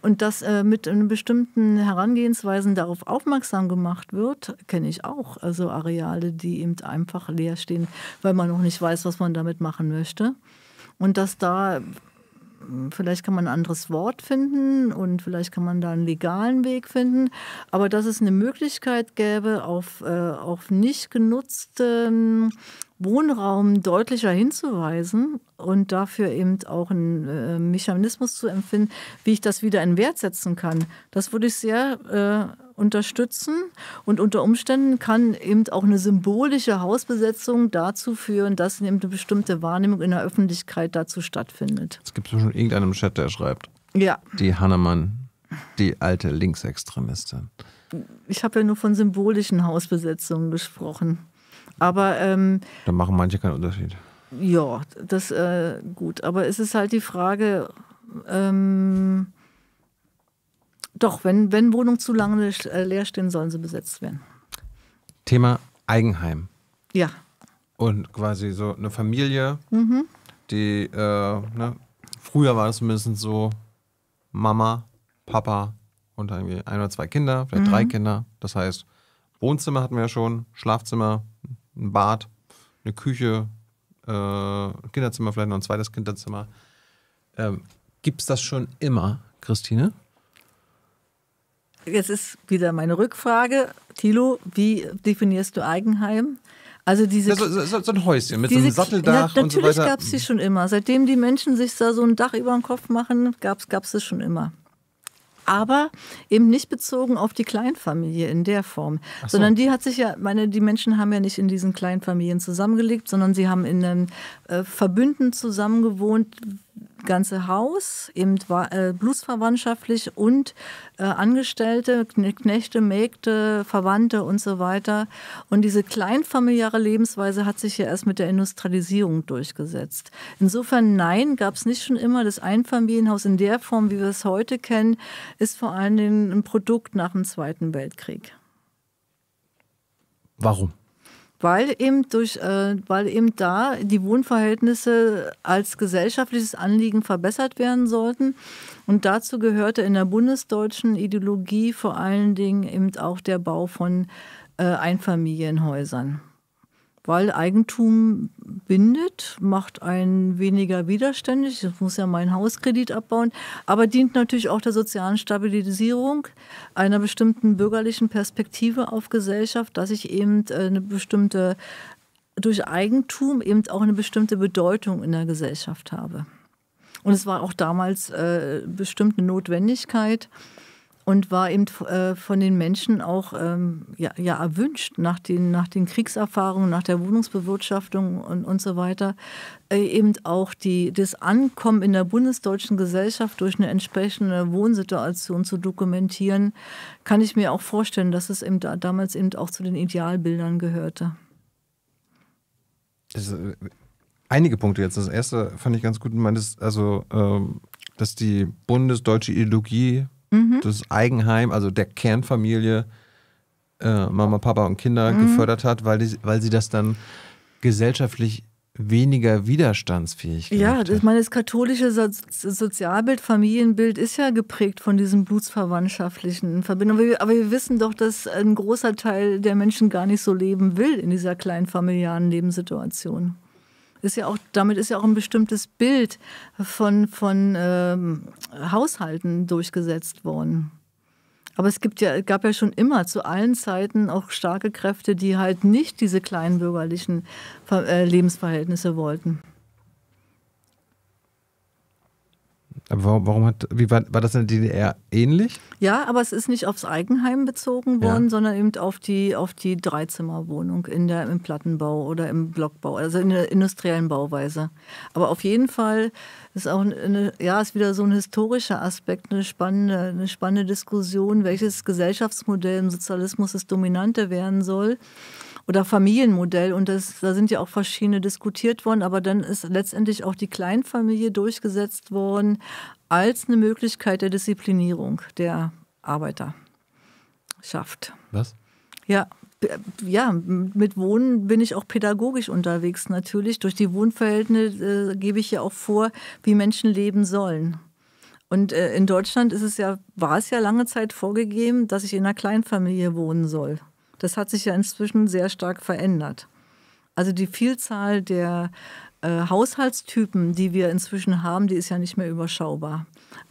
Und dass äh, mit äh, bestimmten Herangehensweisen darauf aufmerksam gemacht wird, kenne ich auch. Also Areale, die eben einfach leer stehen, weil man noch nicht weiß, was man damit machen möchte. Und dass da vielleicht kann man ein anderes Wort finden und vielleicht kann man da einen legalen Weg finden. Aber dass es eine Möglichkeit gäbe, auf, äh, auf nicht genutzten Wohnraum deutlicher hinzuweisen und dafür eben auch einen äh, Mechanismus zu empfinden, wie ich das wieder in Wert setzen kann, das würde ich sehr äh, unterstützen. Und unter Umständen kann eben auch eine symbolische Hausbesetzung dazu führen, dass eben eine bestimmte Wahrnehmung in der Öffentlichkeit dazu stattfindet. Es gibt bestimmt irgendeinen Chat, der schreibt. Ja. Die Hannemann, die alte Linksextremistin. Ich habe ja nur von symbolischen Hausbesetzungen gesprochen. Aber. Ähm, da machen manche keinen Unterschied. Ja, das äh, gut. Aber es ist halt die Frage. Ähm, doch, wenn, wenn Wohnungen zu lange äh, leer stehen, sollen sie besetzt werden. Thema Eigenheim. Ja. Und quasi so eine Familie, mhm. die, äh, ne, früher war es zumindest so, Mama, Papa und irgendwie ein oder zwei Kinder, vielleicht mhm. drei Kinder. Das heißt, Wohnzimmer hatten wir ja schon, Schlafzimmer, ein Bad, eine Küche, äh, Kinderzimmer, vielleicht noch ein zweites Kinderzimmer. Ähm, Gibt es das schon immer, Christine? jetzt ist wieder meine Rückfrage. Thilo, wie definierst du Eigenheim? Also diese so, so, ein Häuschen mit diese, so einem Satteldach ja, und so weiter. Natürlich gab es die schon immer. Seitdem die Menschen sich da so ein Dach über den Kopf machen, gab es es schon immer. Aber eben nicht bezogen auf die Kleinfamilie in der Form, so. sondern die hat sich ja, meine, die Menschen haben ja nicht in diesen Kleinfamilien zusammengelegt, sondern sie haben in äh, Verbünden zusammengewohnt, ganze Haus, eben äh, blutsverwandtschaftlich und äh, Angestellte, Knechte, Mägde, Verwandte und so weiter. Und diese kleinfamiliäre Lebensweise hat sich ja erst mit der Industrialisierung durchgesetzt. Insofern nein, gab es nicht schon immer. Das Einfamilienhaus in der Form, wie wir es heute kennen, ist vor allen Dingen ein Produkt nach dem Zweiten Weltkrieg. Warum? weil eben, durch, äh, weil eben da die Wohnverhältnisse als gesellschaftliches Anliegen verbessert werden sollten. Und dazu gehörte in der bundesdeutschen Ideologie vor allen Dingen eben auch der Bau von äh, Einfamilienhäusern weil Eigentum bindet, macht einen weniger widerständig. Ich muss ja meinen Hauskredit abbauen, aber dient natürlich auch der sozialen Stabilisierung, einer bestimmten bürgerlichen Perspektive auf Gesellschaft, dass ich eben äh, eine bestimmte, durch Eigentum eben auch eine bestimmte Bedeutung in der Gesellschaft habe. Und es war auch damals äh, bestimmt eine Notwendigkeit, und war eben äh, von den Menschen auch ähm, ja, ja, erwünscht nach den, nach den Kriegserfahrungen, nach der Wohnungsbewirtschaftung und, und so weiter. Äh, eben auch die, das Ankommen in der bundesdeutschen Gesellschaft durch eine entsprechende Wohnsituation zu dokumentieren, kann ich mir auch vorstellen, dass es eben da, damals eben auch zu den Idealbildern gehörte. Das äh, einige Punkte jetzt. Das erste fand ich ganz gut, meintest also, ähm, dass die bundesdeutsche Ideologie Mhm. das Eigenheim, also der Kernfamilie, äh, Mama, Papa und Kinder mhm. gefördert hat, weil, die, weil sie das dann gesellschaftlich weniger widerstandsfähig Ja, ich meine, das katholische so Sozialbild, Familienbild ist ja geprägt von diesen blutsverwandtschaftlichen Verbindungen. Aber wir wissen doch, dass ein großer Teil der Menschen gar nicht so leben will in dieser kleinen kleinfamiliaren Lebenssituation ist ja auch, damit ist ja auch ein bestimmtes Bild von, von ähm, Haushalten durchgesetzt worden. Aber es gibt ja, gab ja schon immer zu allen Zeiten auch starke Kräfte, die halt nicht diese kleinbürgerlichen äh, Lebensverhältnisse wollten. Aber warum, hat, wie war, war, das in der DDR ähnlich? Ja, aber es ist nicht aufs Eigenheim bezogen worden, ja. sondern eben auf die, auf die Dreizimmerwohnung in der, im Plattenbau oder im Blockbau, also in der industriellen Bauweise. Aber auf jeden Fall ist auch eine, ja, ist wieder so ein historischer Aspekt, eine spannende, eine spannende Diskussion, welches Gesellschaftsmodell im Sozialismus das dominante werden soll oder Familienmodell. Und das, da sind ja auch verschiedene diskutiert worden. Aber dann ist letztendlich auch die Kleinfamilie durchgesetzt worden als eine Möglichkeit der Disziplinierung der Arbeiter schafft. Was? Ja, ja, mit Wohnen bin ich auch pädagogisch unterwegs natürlich. Durch die Wohnverhältnisse äh, gebe ich ja auch vor, wie Menschen leben sollen. Und äh, in Deutschland ist es ja, war es ja lange Zeit vorgegeben, dass ich in einer Kleinfamilie wohnen soll. Das hat sich ja inzwischen sehr stark verändert. Also die Vielzahl der äh, Haushaltstypen, die wir inzwischen haben, die ist ja nicht mehr überschaubar.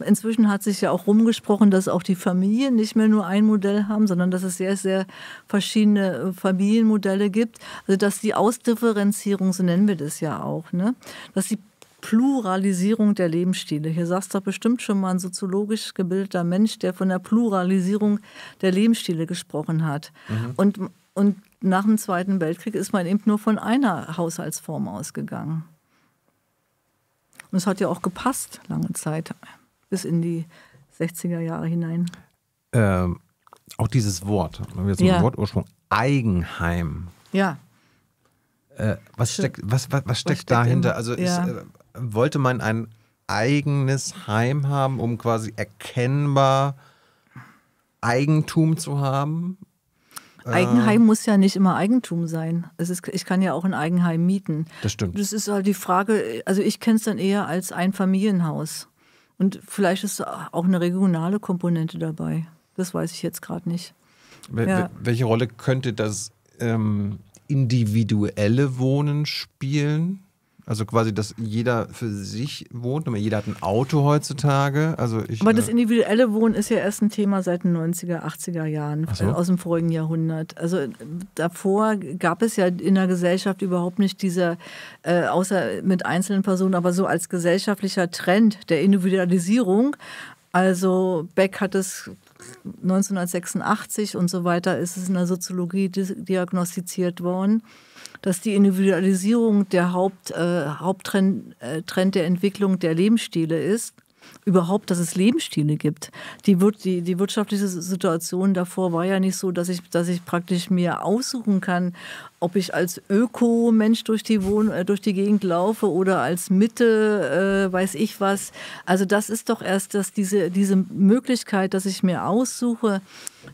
Inzwischen hat sich ja auch rumgesprochen, dass auch die Familien nicht mehr nur ein Modell haben, sondern dass es sehr, sehr verschiedene äh, Familienmodelle gibt. Also dass die Ausdifferenzierung, so nennen wir das ja auch, ne? dass die Pluralisierung der Lebensstile. Hier saß doch bestimmt schon mal ein soziologisch gebildeter Mensch, der von der Pluralisierung der Lebensstile gesprochen hat. Mhm. Und, und nach dem Zweiten Weltkrieg ist man eben nur von einer Haushaltsform ausgegangen. Und es hat ja auch gepasst, lange Zeit, bis in die 60er Jahre hinein. Ähm, auch dieses Wort, wenn wir jetzt ja. Wortursprung, Eigenheim. Ja. Äh, was, steckt, was, was, was steckt, was, steckt, dahinter? also ja. ist, äh, wollte man ein eigenes Heim haben, um quasi erkennbar Eigentum zu haben? Eigenheim muss ja nicht immer Eigentum sein. Ist, ich kann ja auch ein Eigenheim mieten. Das stimmt. Das ist halt die Frage, also ich kenne es dann eher als Einfamilienhaus. Und vielleicht ist auch eine regionale Komponente dabei. Das weiß ich jetzt gerade nicht. Wel ja. Welche Rolle könnte das ähm, individuelle Wohnen spielen? Also quasi, dass jeder für sich wohnt, aber jeder hat ein Auto heutzutage. Also ich, aber das äh, individuelle Wohnen ist ja erst ein Thema seit den 90er, 80er Jahren, äh, so. aus dem vorigen Jahrhundert. Also äh, davor gab es ja in der Gesellschaft überhaupt nicht dieser, äh, außer mit einzelnen Personen, aber so als gesellschaftlicher Trend der Individualisierung. Also Beck hat es 1986 und so weiter, ist es in der Soziologie diagnostiziert worden dass die Individualisierung der Haupt, äh, Haupttrend äh, Trend der Entwicklung der Lebensstile ist überhaupt, dass es Lebensstile gibt. Die, die, die wirtschaftliche Situation davor war ja nicht so, dass ich, dass ich praktisch mir aussuchen kann, ob ich als Öko-Mensch durch, die äh, durch die Gegend laufe oder als Mitte, äh, weiß ich was. Also das ist doch erst dass diese, diese Möglichkeit, dass ich mir aussuche,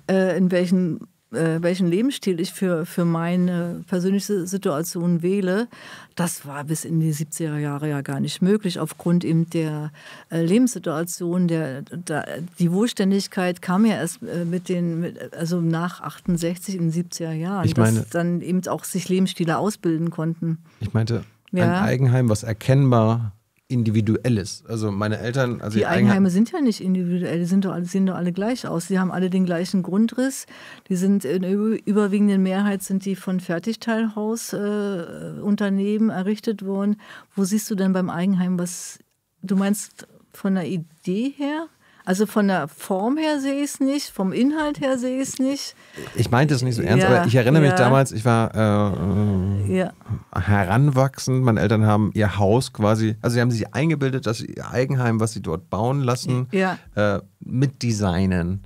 äh, in welchen äh, welchen Lebensstil ich für, für meine persönliche Situation wähle, das war bis in die 70er Jahre ja gar nicht möglich, aufgrund eben der äh, Lebenssituation. Der, der, die Wohlständigkeit kam ja erst äh, mit den, mit, also nach 68 in den 70er Jahren, ich meine, dass dann eben auch sich Lebensstile ausbilden konnten. Ich meinte, ja. ein Eigenheim, was erkennbar Individuelles. Also meine Eltern, also die Eigenheime sind ja nicht individuell, die sind doch alle, sehen doch alle gleich aus. Die haben alle den gleichen Grundriss. Die sind in überwiegenden Mehrheit sind die von Fertigteilhausunternehmen äh, errichtet worden. Wo siehst du denn beim Eigenheim was? Du meinst von der Idee her? Also von der Form her sehe ich es nicht, vom Inhalt her sehe ich es nicht. Ich meinte es nicht so ernst, ja, aber ich erinnere ja. mich damals, ich war äh, äh, ja. heranwachsend. Meine Eltern haben ihr Haus quasi, also sie haben sich eingebildet, dass sie ihr Eigenheim, was sie dort bauen lassen, äh, mitdesignen.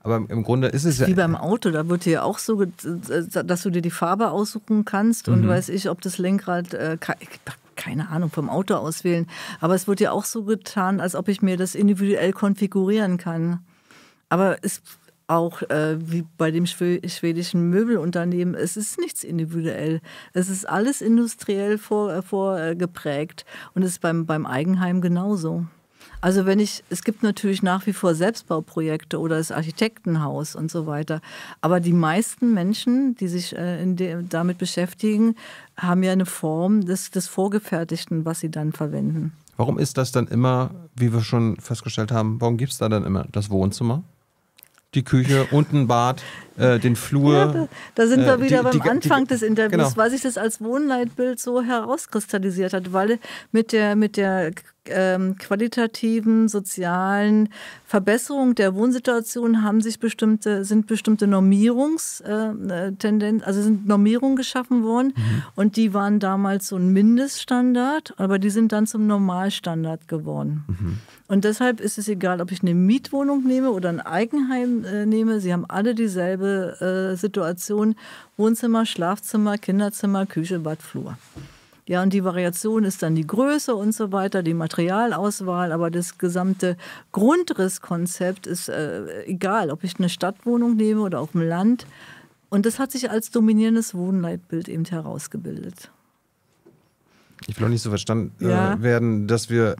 Aber im Grunde ist es ja. Wie beim Auto, da wird dir auch so, äh, dass du dir die Farbe aussuchen kannst und mhm. weiß ich, ob das Lenkrad. Äh, keine Ahnung, vom Auto auswählen. Aber es wird ja auch so getan, als ob ich mir das individuell konfigurieren kann. Aber es auch äh, wie bei dem schwedischen Möbelunternehmen, es ist nichts individuell. Es ist alles industriell vorgeprägt vor, äh, und es ist beim, beim Eigenheim genauso. Also wenn ich, es gibt natürlich nach wie vor Selbstbauprojekte oder das Architektenhaus und so weiter. Aber die meisten Menschen, die sich äh, dem, damit beschäftigen, haben ja eine Form des, des Vorgefertigten, was sie dann verwenden. Warum ist das dann immer, wie wir schon festgestellt haben, warum gibt es da dann immer das Wohnzimmer? die Küche, unten Bad, äh, den Flur. Ja, da, da, sind wir äh, wieder die, beim die, Anfang die, des Interviews, genau. weil sich das als Wohnleitbild so herauskristallisiert hat, weil mit der, mit der ähm, qualitativen sozialen Verbesserung der Wohnsituation haben sich bestimmte, sind bestimmte Normierungstendenzen, äh, äh, also sind Normierungen geschaffen worden mhm. und die waren damals so ein Mindeststandard, aber die sind dann zum Normalstandard geworden. Mhm. Und deshalb ist es egal, ob ich eine Mietwohnung nehme oder ein Eigenheim äh, nehme, sie haben alle dieselbe äh, Situation, Wohnzimmer, Schlafzimmer, Kinderzimmer, Küche, Bad, Flur. Ja, und die Variation ist dann die Größe und so weiter, die Materialauswahl, aber das gesamte Grundrisskonzept ist äh, egal, ob ich eine Stadtwohnung nehme oder auf dem Land. Und das hat sich als dominierendes Wohnleitbild eben herausgebildet. Ich will auch nicht so verstanden äh, ja. äh, werden, dass wir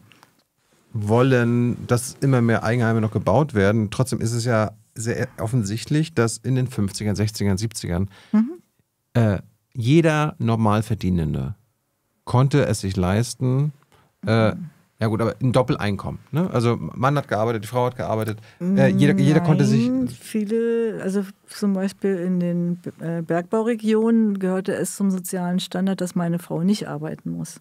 wollen, dass immer mehr Eigenheime noch gebaut werden. Trotzdem ist es ja sehr offensichtlich, dass in den 50ern, 60ern, 70ern mhm. äh, jeder normal Verdienende konnte es sich leisten, äh, ja gut, aber ein Doppeleinkommen. Ne? Also Mann hat gearbeitet, die Frau hat gearbeitet. Äh, mm, jeder, jeder konnte sich. Viele, also zum Beispiel in den äh, Bergbauregionen gehörte es zum sozialen Standard, dass meine Frau nicht arbeiten muss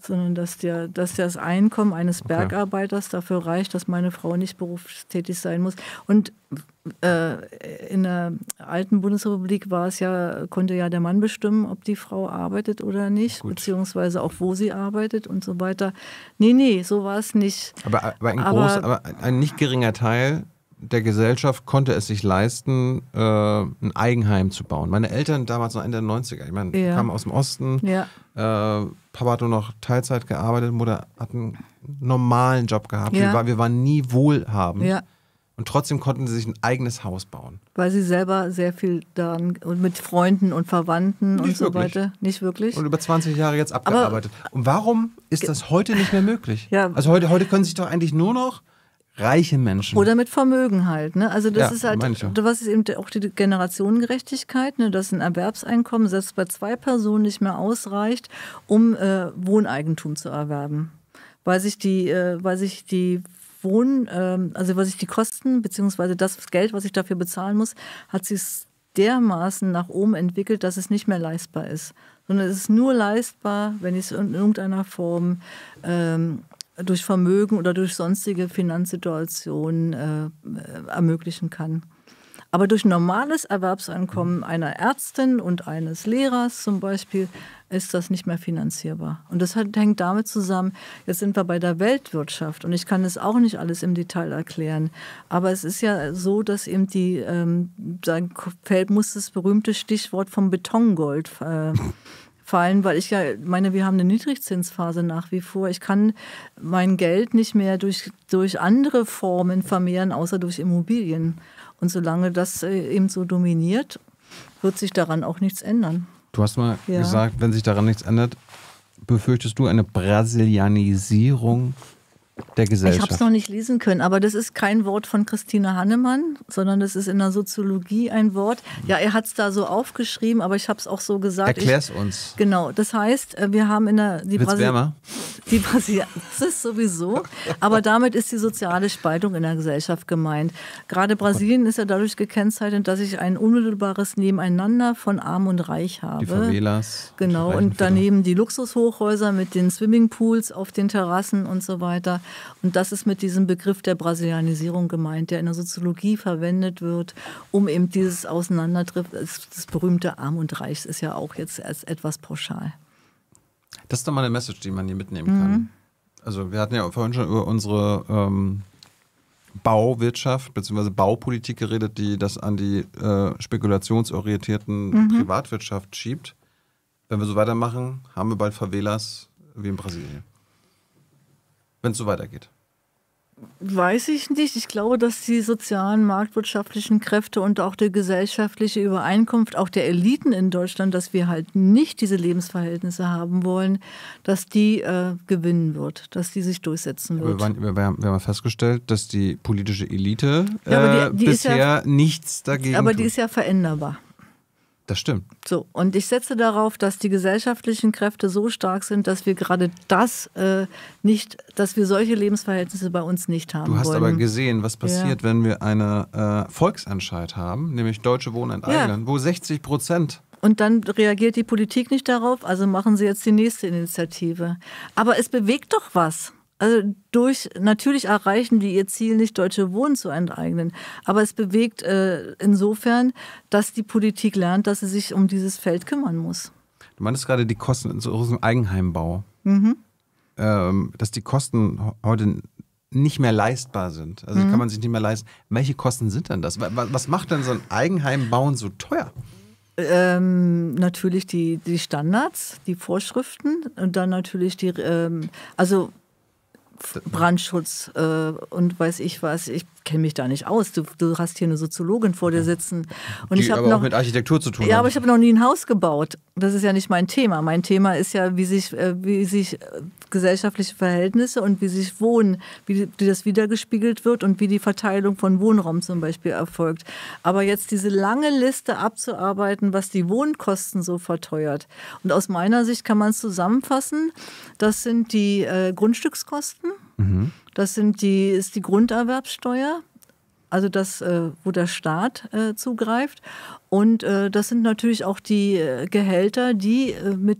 sondern dass, der, dass das Einkommen eines okay. Bergarbeiters dafür reicht, dass meine Frau nicht berufstätig sein muss. Und äh, in der alten Bundesrepublik war es ja, konnte ja der Mann bestimmen, ob die Frau arbeitet oder nicht, Gut. beziehungsweise auch wo sie arbeitet und so weiter. Nee, nee, so war es nicht. Aber, aber ein, aber, groß, aber ein nicht geringer Teil der Gesellschaft konnte es sich leisten, äh, ein Eigenheim zu bauen. Meine Eltern damals noch Ende der 90er, ich meine, ja. kamen aus dem Osten. Ja. Äh, Papa hat nur noch Teilzeit gearbeitet, Mutter hat einen normalen Job gehabt. Ja. Wir, war, wir, waren nie wohlhabend. Ja. Und trotzdem konnten sie sich ein eigenes Haus bauen. Weil sie selber sehr viel daran und mit Freunden und Verwandten nicht und so wirklich. weiter. Nicht wirklich. Und über 20 Jahre jetzt abgearbeitet. Aber und warum ist das heute nicht mehr möglich? Ja. Also heute, heute können sich doch eigentlich nur noch reiche Menschen. Oder mit Vermögen halt. Ne? Also das ja, ist halt, manche. was ist eben auch die Generationengerechtigkeit, ne? dass ein Erwerbseinkommen selbst bei zwei Personen nicht mehr ausreicht, um äh, Wohneigentum zu erwerben. Weil sich die, äh, weil sich die Wohn, äh, also weil sich die Kosten beziehungsweise das Geld, was ich dafür bezahlen muss, hat sich dermaßen nach oben entwickelt, dass es nicht mehr leistbar ist. Sondern es ist nur leistbar, wenn ich es in irgendeiner Form ähm, durch Vermögen oder durch sonstige Finanzsituationen äh, ermöglichen kann. Aber durch normales Erwerbseinkommen einer Ärztin und eines Lehrers zum Beispiel ist das nicht mehr finanzierbar. Und das hängt damit zusammen, jetzt sind wir bei der Weltwirtschaft und ich kann es auch nicht alles im Detail erklären. Aber es ist ja so, dass eben die, ähm, da fällt, muss das berühmte Stichwort vom Betongold äh, vor weil ich ja meine, wir haben eine Niedrigzinsphase nach wie vor. Ich kann mein Geld nicht mehr durch, durch andere Formen vermehren, außer durch Immobilien. Und solange das äh, eben so dominiert, wird sich daran auch nichts ändern. Du hast mal ja. gesagt, wenn sich daran nichts ändert, befürchtest du eine Brasilianisierung der Gesellschaft. Ich habe es noch nicht lesen können, aber das ist kein Wort von Christine Hannemann, sondern das ist in der Soziologie ein Wort. Ja, er hat es da so aufgeschrieben, aber ich habe es auch so gesagt. Erklär es uns. Genau, das heißt, äh, wir haben in der... Die Wird's wärmer? Die Brasi das ist sowieso, aber damit ist die soziale Spaltung in der Gesellschaft gemeint. Gerade oh Brasilien ist ja dadurch gekennzeichnet, dass ich ein unmittelbares Nebeneinander von Arm und Reich habe. Die Favelas. Genau, und daneben die Luxushochhäuser mit den Swimmingpools auf den Terrassen und so weiter. Und das ist mit diesem Begriff der Brasilianisierung gemeint, der in der Soziologie verwendet wird, um eben dieses Auseinandertreffen, das berühmte Arm und Reich ist ja auch jetzt als etwas pauschal. Das ist doch mal eine Message, die man hier mitnehmen mhm. kann. Also wir hatten ja vorhin schon über unsere ähm, Bauwirtschaft bzw. Baupolitik geredet, die das an die äh, spekulationsorientierten mhm. Privatwirtschaft schiebt. Wenn wir so weitermachen, haben wir bald Favelas wie in Brasilien wenn es so weitergeht? Weiß ich nicht. Ich glaube, dass die sozialen, marktwirtschaftlichen Kräfte und auch die gesellschaftliche Übereinkunft auch der Eliten in Deutschland, dass wir halt nicht diese Lebensverhältnisse haben wollen, dass die äh, gewinnen wird, dass die sich durchsetzen wird. wir, haben, wir haben festgestellt, dass die politische Elite äh, ja, die, die bisher ja, nichts dagegen Aber die ist ja veränderbar. Das stimmt. So, und ich setze darauf, dass die gesellschaftlichen Kräfte so stark sind, dass wir gerade das äh, nicht, dass wir solche Lebensverhältnisse bei uns nicht haben. Du hast wollen. aber gesehen, was passiert, ja. wenn wir einen äh, Volksentscheid haben, nämlich Deutsche Wohnen enteignen, ja. wo 60 Prozent und dann reagiert die Politik nicht darauf, also machen sie jetzt die nächste Initiative. Aber es bewegt doch was. Also durch natürlich erreichen die ihr Ziel nicht, deutsche Wohnen zu enteignen. Aber es bewegt äh, insofern, dass die Politik lernt, dass sie sich um dieses Feld kümmern muss. Du meintest gerade die Kosten in so einem Eigenheimbau. Mhm. Ähm, dass die Kosten heute nicht mehr leistbar sind. Also mhm. kann man sich nicht mehr leisten. Welche Kosten sind denn das? Was macht denn so ein Eigenheimbauen so teuer? Ähm, natürlich die, die Standards, die Vorschriften und dann natürlich die, ähm, also Brandschutz äh, und weiß ich was. Ich kenne mich da nicht aus. Du, du, hast hier eine Soziologin vor dir sitzen. Und Die ich habe noch mit Architektur zu tun. Ja, haben. aber ich habe noch nie ein Haus gebaut. Das ist ja nicht mein Thema. Mein Thema ist ja, wie sich, äh, wie sich äh, gesellschaftliche Verhältnisse und wie sich Wohnen, wie das wiedergespiegelt wird und wie die Verteilung von Wohnraum zum Beispiel erfolgt. Aber jetzt diese lange Liste abzuarbeiten, was die Wohnkosten so verteuert. Und aus meiner Sicht kann man es zusammenfassen. Das sind die äh, Grundstückskosten. Mhm. Das sind die, ist die Grunderwerbsteuer, also das, äh, wo der Staat äh, zugreift. Und äh, das sind natürlich auch die Gehälter, die mit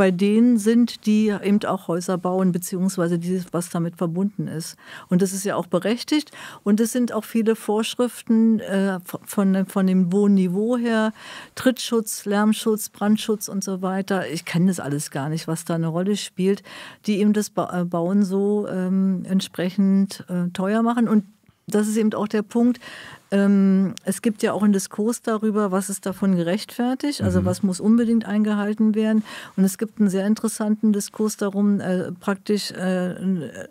bei denen sind, die eben auch Häuser bauen, beziehungsweise dieses, was damit verbunden ist. Und das ist ja auch berechtigt. Und es sind auch viele Vorschriften äh, von, von dem Wohnniveau her, Trittschutz, Lärmschutz, Brandschutz und so weiter. Ich kenne das alles gar nicht, was da eine Rolle spielt, die eben das äh, Bauen so ähm, entsprechend äh, teuer machen. Und das ist eben auch der Punkt, ähm, es gibt ja auch einen Diskurs darüber, was ist davon gerechtfertigt, also mhm. was muss unbedingt eingehalten werden. Und es gibt einen sehr interessanten Diskurs darum, äh, praktisch äh,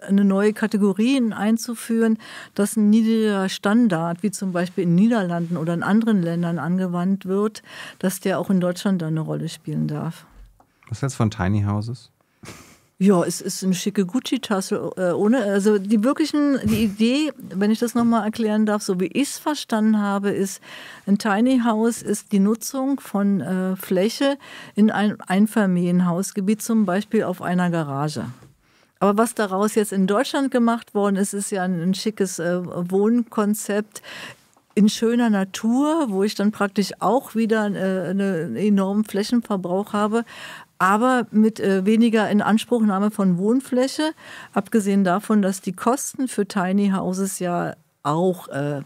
eine neue Kategorie einzuführen, dass ein niedriger Standard, wie zum Beispiel in Niederlanden oder in anderen Ländern angewandt wird, dass der auch in Deutschland dann eine Rolle spielen darf. Was hältst du von Tiny Houses? Ja, es ist eine schicke Gucci-Tasse äh, ohne. Also die wirklichen, die Idee, wenn ich das nochmal erklären darf, so wie ich es verstanden habe, ist, ein Tiny House ist die Nutzung von äh, Fläche in einem Einfamilienhausgebiet, zum Beispiel auf einer Garage. Aber was daraus jetzt in Deutschland gemacht worden ist, ist ja ein, ein schickes äh, Wohnkonzept in schöner Natur, wo ich dann praktisch auch wieder äh, einen enormen Flächenverbrauch habe, aber mit äh, weniger Inanspruchnahme von Wohnfläche. Abgesehen davon, dass die Kosten für Tiny Houses ja auch, äh,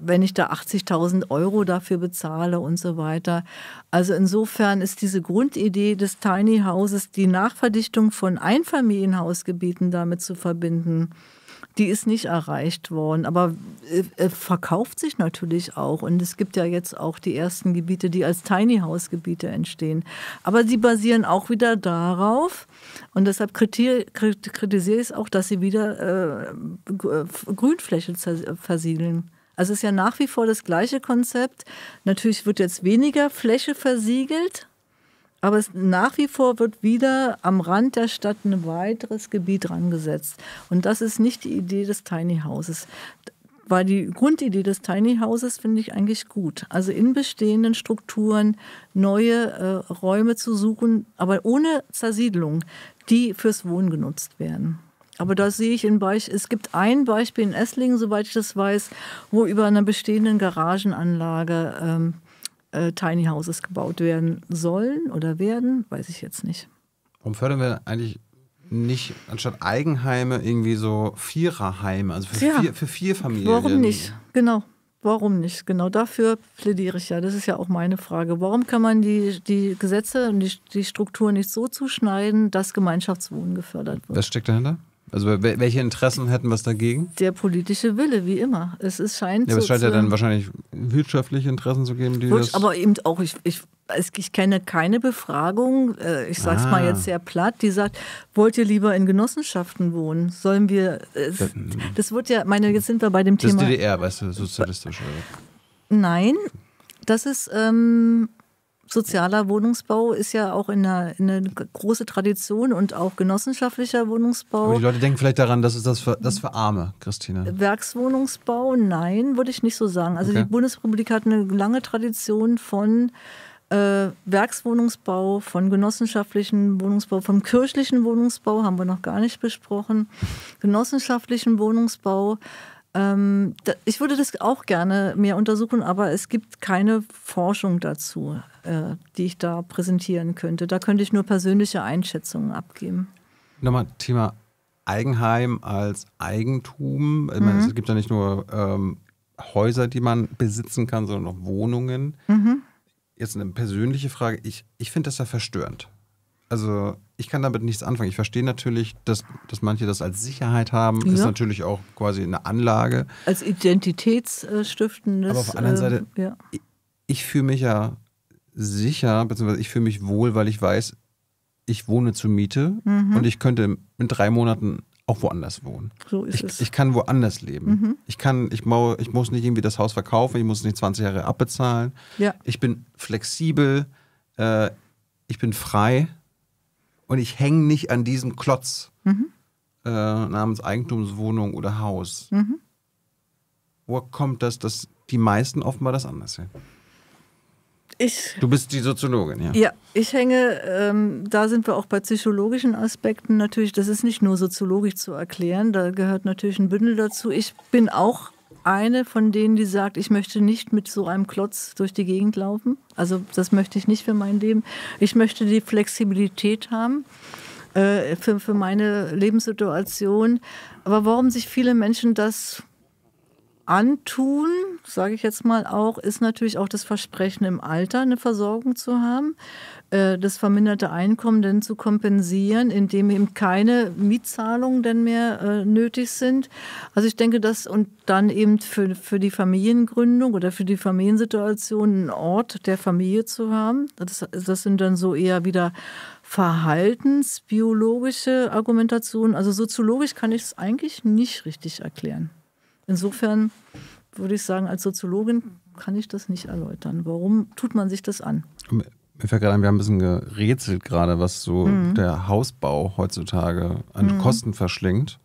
wenn ich da 80.000 Euro dafür bezahle und so weiter. Also insofern ist diese Grundidee des Tiny Houses, die Nachverdichtung von Einfamilienhausgebieten damit zu verbinden, die ist nicht erreicht worden. Aber äh, äh, verkauft sich natürlich auch. Und es gibt ja jetzt auch die ersten Gebiete, die als Tiny House Gebiete entstehen. Aber sie basieren auch wieder darauf. Und deshalb kritisiere ich es auch, dass sie wieder äh, äh Grünfläche äh, versiegeln. Also es ist ja nach wie vor das gleiche Konzept. Natürlich wird jetzt weniger Fläche versiegelt, aber es, nach wie vor wird wieder am Rand der Stadt ein weiteres Gebiet rangesetzt. Und das ist nicht die Idee des Tiny Houses. Weil die Grundidee des Tiny Houses finde ich eigentlich gut. Also in bestehenden Strukturen neue äh, Räume zu suchen, aber ohne Zersiedelung, die fürs Wohnen genutzt werden. Aber da sehe ich in Beispiel, es gibt ein Beispiel in Esslingen, soweit ich das weiß, wo über einer bestehenden Garagenanlage ähm, äh, Tiny Houses gebaut werden sollen oder werden, weiß ich jetzt nicht. Warum fördern wir eigentlich nicht anstatt Eigenheime irgendwie so Viererheime, also für, ja. vier, für vier Familien? Warum nicht? Genau. Warum nicht? Genau dafür plädiere ich ja. Das ist ja auch meine Frage. Warum kann man die, die Gesetze und die, die Struktur nicht so zuschneiden, dass Gemeinschaftswohnen gefördert wird? Was steckt dahinter? Also welche Interessen hätten was dagegen? Der politische Wille, wie immer. Es ist scheint. Ja, es scheint ja dann wahrscheinlich wirtschaftliche Interessen zu geben, die das Aber eben auch, ich, ich, ich kenne keine Befragung, äh, ich sage es ah. mal jetzt sehr platt, die sagt, wollt ihr lieber in Genossenschaften wohnen? Sollen wir. Äh, das, das wird ja, meine, jetzt sind wir bei dem Thema. Das ist DDR, weißt du, sozialistisch. Nein, das ist. Ähm, sozialer Wohnungsbau ist ja auch in einer, in einer große Tradition und auch genossenschaftlicher Wohnungsbau. Aber die Leute denken vielleicht daran, das ist das für, das für Arme, Christine. Werkswohnungsbau, nein, würde ich nicht so sagen. Also okay. die Bundesrepublik hat eine lange Tradition von äh, Werkswohnungsbau, von genossenschaftlichen Wohnungsbau, vom kirchlichen Wohnungsbau haben wir noch gar nicht besprochen, genossenschaftlichen Wohnungsbau ähm, da, ich würde das auch gerne mehr untersuchen, aber es gibt keine Forschung dazu, äh, die ich da präsentieren könnte. Da könnte ich nur persönliche Einschätzungen abgeben. Nochmal Thema Eigenheim als Eigentum. Ich meine, mhm. Es gibt ja nicht nur ähm, Häuser, die man besitzen kann, sondern auch Wohnungen. Mhm. Jetzt eine persönliche Frage. Ich, ich finde das ja verstörend also ich kann damit nichts anfangen. Ich verstehe natürlich, dass, dass manche das als Sicherheit haben. Ja. Ist natürlich auch quasi eine Anlage. Als identitätsstiftendes. Aber auf der anderen ähm, Seite, äh, ja. ich, ich fühle mich ja sicher, beziehungsweise ich fühle mich wohl, weil ich weiß, ich wohne zur Miete mhm. und ich könnte in drei Monaten auch woanders wohnen. So ist ich, es. Ich kann woanders leben. Mhm. Ich kann, ich, mau, ich muss nicht irgendwie das Haus verkaufen, ich muss nicht 20 Jahre abbezahlen. Ja. Ich bin flexibel, äh, ich bin frei und ich hänge nicht an diesem Klotz mhm. äh, namens Eigentumswohnung oder Haus. Mhm. Wo kommt das, dass die meisten offenbar das anders sehen? Ich, du bist die Soziologin, ja. Ja, ich hänge, ähm, da sind wir auch bei psychologischen Aspekten natürlich, das ist nicht nur soziologisch zu erklären, da gehört natürlich ein Bündel dazu. Ich bin auch eine von denen, die sagt, ich möchte nicht mit so einem Klotz durch die Gegend laufen. Also das möchte ich nicht für mein Leben. Ich möchte die Flexibilität haben äh, für, für meine Lebenssituation. Aber warum sich viele Menschen das antun, sage ich jetzt mal auch, ist natürlich auch das Versprechen im Alter eine Versorgung zu haben. Äh, das verminderte Einkommen denn zu kompensieren, indem eben keine Mietzahlungen denn mehr äh, nötig sind. Also ich denke, dass und dann eben für, für die Familiengründung oder für die Familiensituation einen Ort der Familie zu haben, das, das sind dann so eher wieder verhaltensbiologische Argumentationen. Also soziologisch kann ich es eigentlich nicht richtig erklären. Insofern würde ich sagen, als Soziologin kann ich das nicht erläutern. Warum tut man sich das an? Hm. Mir fällt gerade ein, wir haben ein bisschen gerätselt gerade, was so mhm. der Hausbau heutzutage an mhm. Kosten verschlingt.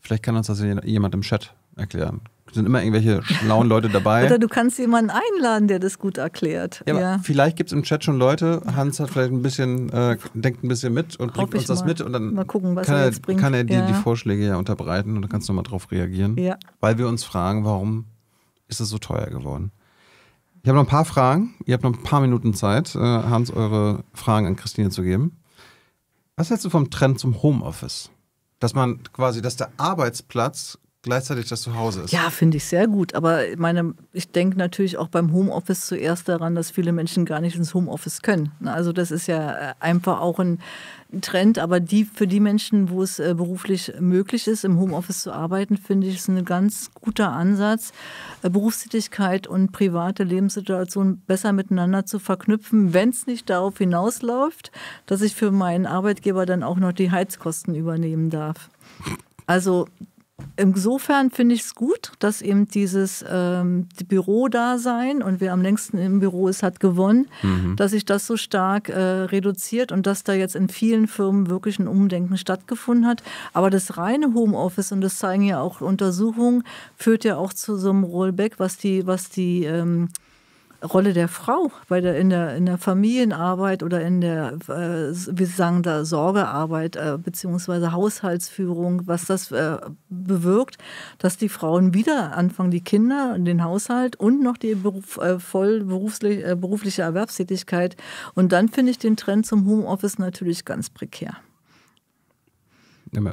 Vielleicht kann uns das jemand im Chat erklären. Sind immer irgendwelche schlauen Leute dabei. Oder du kannst jemanden einladen, der das gut erklärt. Ja, ja. vielleicht gibt es im Chat schon Leute. Hans hat vielleicht ein bisschen, äh, denkt ein bisschen mit und bringt uns das mal. mit und dann gucken, kann, er, kann, er, dir ja. die Vorschläge ja unterbreiten und dann kannst du nochmal drauf reagieren. Ja. Weil wir uns fragen, warum ist es so teuer geworden? Ich habe noch ein paar Fragen. Ihr habt noch ein paar Minuten Zeit, äh, Hans, eure Fragen an Christine zu geben. Was hältst du vom Trend zum Homeoffice? Dass man quasi, dass der Arbeitsplatz gleichzeitig das Zuhause ist. Ja, finde ich sehr gut. Aber meine, ich denke natürlich auch beim Homeoffice zuerst daran, dass viele Menschen gar nicht ins Homeoffice können. Ne, also das ist ja äh, einfach auch ein Trend. Aber die, für die Menschen, wo es äh, beruflich möglich ist, im Homeoffice zu arbeiten, finde ich, ist ein ganz guter Ansatz, äh, Berufstätigkeit und private Lebenssituation besser miteinander zu verknüpfen, wenn es nicht darauf hinausläuft, dass ich für meinen Arbeitgeber dann auch noch die Heizkosten übernehmen darf. Also Insofern finde ich es gut, dass eben dieses ähm, Bürodasein und wer am längsten im Büro ist, hat gewonnen, mhm. dass sich das so stark äh, reduziert und dass da jetzt in vielen Firmen wirklich ein Umdenken stattgefunden hat. Aber das reine Homeoffice, und das zeigen ja auch Untersuchungen, führt ja auch zu so einem Rollback, was die, was die ähm, Rolle der Frau bei der, in, der, in der Familienarbeit oder in der, äh, wir sagen da, Sorgearbeit äh, beziehungsweise Haushaltsführung, was das äh, bewirkt, dass die Frauen wieder anfangen, die Kinder, und den Haushalt und noch die Beruf, äh, voll beruflich, äh, berufliche Erwerbstätigkeit. Und dann finde ich den Trend zum Homeoffice natürlich ganz prekär. Man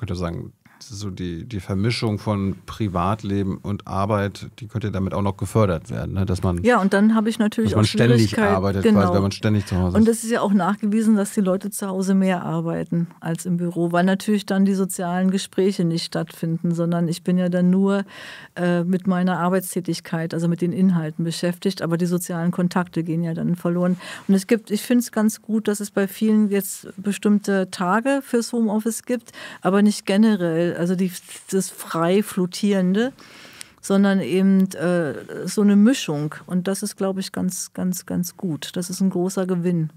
könnte sagen, so die, die Vermischung von Privatleben und Arbeit, die könnte damit auch noch gefördert werden, ne? dass man ja und dann habe ich natürlich dass man auch ständig arbeitet, genau. quasi, wenn man ständig zu Hause ist. Und das ist ja auch nachgewiesen, dass die Leute zu Hause mehr arbeiten als im Büro, weil natürlich dann die sozialen Gespräche nicht stattfinden, sondern ich bin ja dann nur äh, mit meiner Arbeitstätigkeit, also mit den Inhalten beschäftigt, aber die sozialen Kontakte gehen ja dann verloren. Und es gibt, ich finde es ganz gut, dass es bei vielen jetzt bestimmte Tage fürs Homeoffice gibt, aber nicht generell also die, das frei flutierende, sondern eben äh, so eine Mischung. Und das ist, glaube ich, ganz, ganz, ganz gut. Das ist ein großer Gewinn.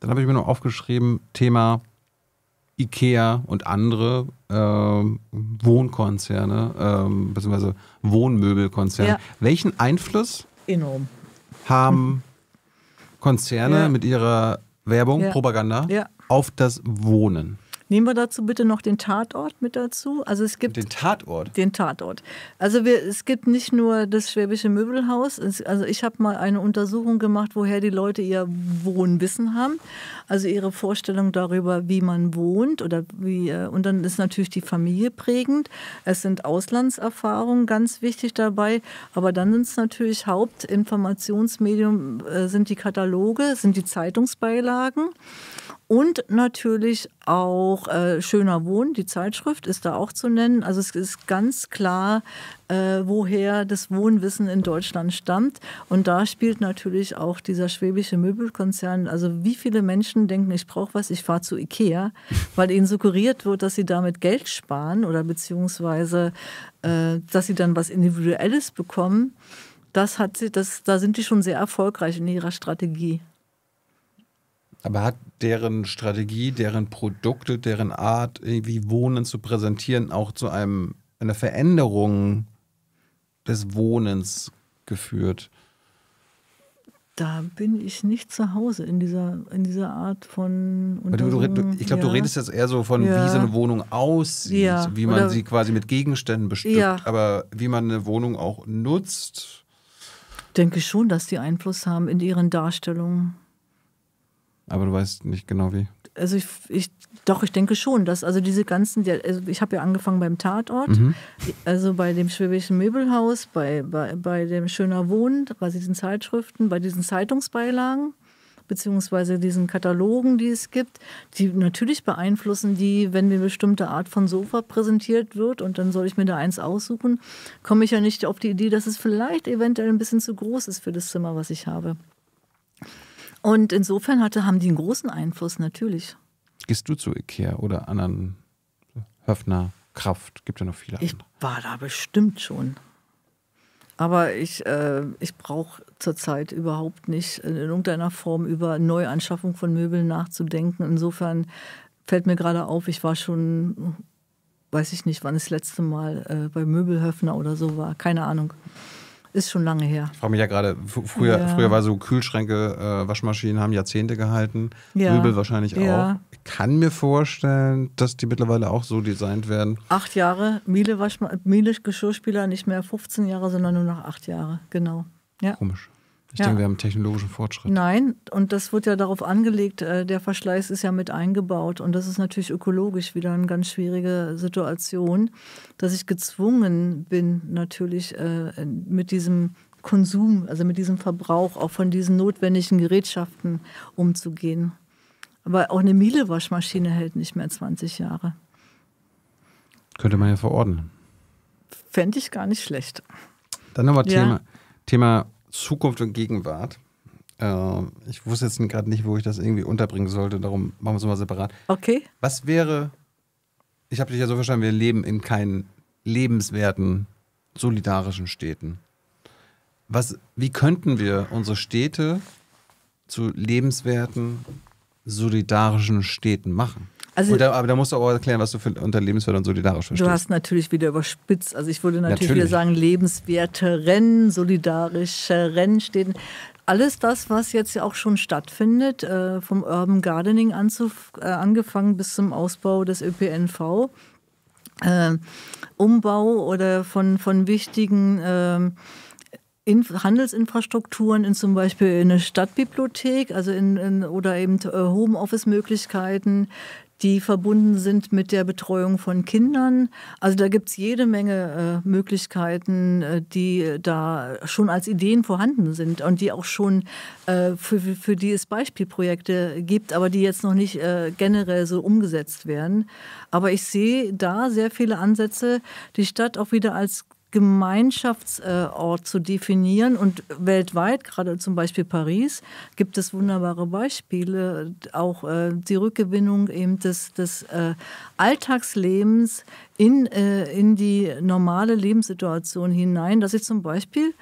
Dann habe ich mir noch aufgeschrieben, Thema IKEA und andere äh, Wohnkonzerne, äh, beziehungsweise Wohnmöbelkonzerne. Ja. Welchen Einfluss Enorm. haben Konzerne ja. mit ihrer Werbung, ja. Propaganda auf das Wohnen? Nehmen wir dazu bitte noch den Tatort mit dazu. Also es gibt den Tatort. Den Tatort. Also wir, es gibt nicht nur das schwäbische Möbelhaus. Es, also ich habe mal eine Untersuchung gemacht, woher die Leute ihr Wohnwissen haben, also ihre Vorstellung darüber, wie man wohnt oder wie. Äh, und dann ist natürlich die Familie prägend. Es sind Auslandserfahrungen ganz wichtig dabei. Aber dann sind es natürlich Hauptinformationsmedium äh, sind die Kataloge, sind die Zeitungsbeilagen. Und natürlich auch äh, Schöner Wohn, die Zeitschrift ist da auch zu nennen. Also es ist ganz klar, äh, woher das Wohnwissen in Deutschland stammt. Und da spielt natürlich auch dieser schwäbische Möbelkonzern. Also wie viele Menschen denken, ich brauche was, ich fahre zu Ikea, weil ihnen suggeriert wird, dass sie damit Geld sparen oder beziehungsweise, äh, dass sie dann was Individuelles bekommen. Das hat sie, das, da sind die schon sehr erfolgreich in ihrer Strategie. Aber hat deren Strategie, deren Produkte, deren Art, irgendwie Wohnen zu präsentieren, auch zu einem, einer Veränderung des Wohnens geführt? Da bin ich nicht zu Hause in dieser, in dieser Art von Untersuchung. Du, du, ich glaube, ja. du redest jetzt eher so von, ja. wie so eine Wohnung aussieht, ja. wie man Oder sie quasi mit Gegenständen bestückt, aber wie man eine Wohnung auch nutzt. Denke schon, dass die Einfluss haben in ihren Darstellungen. Aber du weißt nicht genau wie. Also ich, ich doch, ich denke schon, dass also diese ganzen, die, also ich habe ja angefangen beim Tatort, mhm. also bei dem Schwäbischen Möbelhaus, bei, bei, bei dem Schöner Wohnen, bei diesen Zeitschriften, bei diesen Zeitungsbeilagen beziehungsweise diesen Katalogen, die es gibt, die natürlich beeinflussen die, wenn mir eine bestimmte Art von Sofa präsentiert wird und dann soll ich mir da eins aussuchen, komme ich ja nicht auf die Idee, dass es vielleicht eventuell ein bisschen zu groß ist für das Zimmer, was ich habe. Und insofern hatte, haben die einen großen Einfluss, natürlich. Gehst du zu Ikea oder anderen Höfner, Kraft? Gibt ja noch viele andere. Ich war da bestimmt schon. Aber ich, äh, ich brauche zurzeit überhaupt nicht in irgendeiner Form über Neuanschaffung von Möbeln nachzudenken. Insofern fällt mir gerade auf, ich war schon, weiß ich nicht, wann das letzte Mal äh, bei Möbelhöfner oder so war. Keine Ahnung. Ist schon lange her. Ich frage mich ja gerade, früher, ja. früher war so Kühlschränke, äh, Waschmaschinen haben Jahrzehnte gehalten, ja. Möbel wahrscheinlich ja. auch. Ich kann mir vorstellen, dass die mittlerweile auch so designt werden. Acht Jahre, Miele, Miele Geschirrspüler nicht mehr 15 Jahre, sondern nur noch acht Jahre, genau. Ja. Komisch. Ich ja. denke, wir haben technologischen Fortschritt. Nein, und das wird ja darauf angelegt, äh, der Verschleiß ist ja mit eingebaut. Und das ist natürlich ökologisch wieder eine ganz schwierige Situation, dass ich gezwungen bin, natürlich äh, mit diesem Konsum, also mit diesem Verbrauch auch von diesen notwendigen Gerätschaften umzugehen. Aber auch eine Miele-Waschmaschine hält nicht mehr 20 Jahre. Könnte man ja verordnen. Fände ich gar nicht schlecht. Dann nochmal ja. Thema, Thema Zukunft und Gegenwart. Äh, ich wusste jetzt gerade nicht, wo ich das irgendwie unterbringen sollte, darum machen wir es mal separat. Okay. Was wäre, ich habe dich ja so verstanden, wir leben in keinen lebenswerten, solidarischen Städten. Was, wie könnten wir unsere Städte zu lebenswerten, solidarischen Städten machen? Also, da, aber da musst du auch erklären, was du für, unter lebenswert und solidarisch verstehst. Du hast natürlich wieder überspitzt. Also ich würde natürlich, natürlich. wieder sagen, lebenswerteren, solidarischeren stehen. Alles das, was jetzt ja auch schon stattfindet, äh, vom Urban Gardening äh, angefangen bis zum Ausbau des ÖPNV, äh, Umbau oder von, von wichtigen... Ähm, Inf Handelsinfrastrukturen in zum Beispiel eine Stadtbibliothek also in, in oder eben äh, Homeoffice-Möglichkeiten, die verbunden sind mit der Betreuung von Kindern. Also da gibt es jede Menge äh, Möglichkeiten, äh, die da schon als Ideen vorhanden sind und die auch schon äh, für, für die es Beispielprojekte gibt, aber die jetzt noch nicht äh, generell so umgesetzt werden. Aber ich sehe da sehr viele Ansätze, die Stadt auch wieder als Gemeinschaftsort zu definieren. Und weltweit, gerade zum Beispiel Paris, gibt es wunderbare Beispiele. Auch äh, die Rückgewinnung eben des, des äh, Alltagslebens in, äh, in die normale Lebenssituation hinein. Dass ich zum Beispiel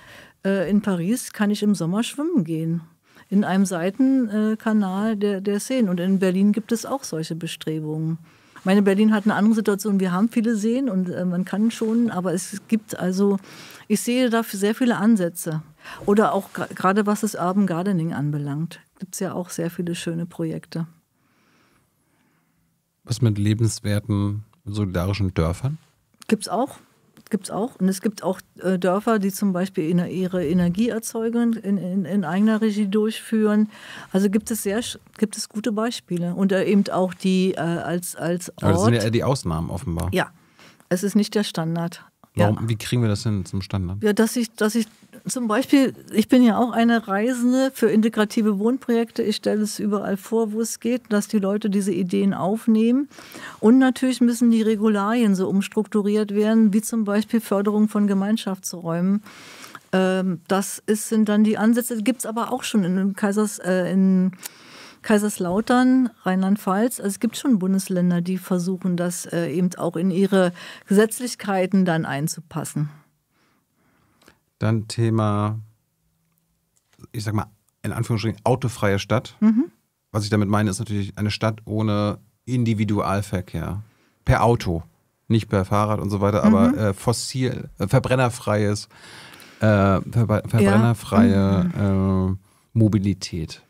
in Paris kann ich im Sommer schwimmen gehen in einem Seitenkanal der, der Szenen. Und in Berlin gibt es auch solche Bestrebungen. Ich meine, Berlin hat eine andere Situation. Wir haben viele Seen und äh, man kann schon, aber es gibt also, ich sehe da sehr viele Ansätze. Oder auch gerade was das Urban Gardening anbelangt, gibt es ja auch sehr viele schöne Projekte. Was mit lebenswerten solidarischen Dörfern? Gibt es auch. Gibt es auch. Und es gibt auch äh, Dörfer, die zum Beispiel in, ihre Energieerzeugung in, in, in, eigener Regie durchführen. Also gibt es sehr gibt es gute Beispiele. Und äh, eben auch die äh, als, als Ort. Aber das sind ja eher die Ausnahmen offenbar. Ja, es ist nicht der Standard. Warum, ja. Wie kriegen wir das denn zum Standard? Ja, dass ich, dass ich zum Beispiel, ich bin ja auch eine Reisende für integrative Wohnprojekte. Ich stelle es überall vor, wo es geht, dass die Leute diese Ideen aufnehmen. Und natürlich müssen die Regularien so umstrukturiert werden, wie zum Beispiel Förderung von Gemeinschaftsräumen. Ähm, das ist, sind dann die Ansätze, gibt es aber auch schon in, Kaisers, äh, in Kaiserslautern, Rheinland-Pfalz. Also es gibt schon Bundesländer, die versuchen, das äh, eben auch in ihre Gesetzlichkeiten dann einzupassen. Dann Thema, ich sag mal, in Anführungsstrichen autofreie Stadt. Mhm. Was ich damit meine, ist natürlich eine Stadt ohne Individualverkehr. Per Auto, nicht per Fahrrad und so weiter, mhm. aber äh, fossil, äh, verbrennerfreies, äh, ver verbrennerfreie ja. mhm. Äh, Mobilität.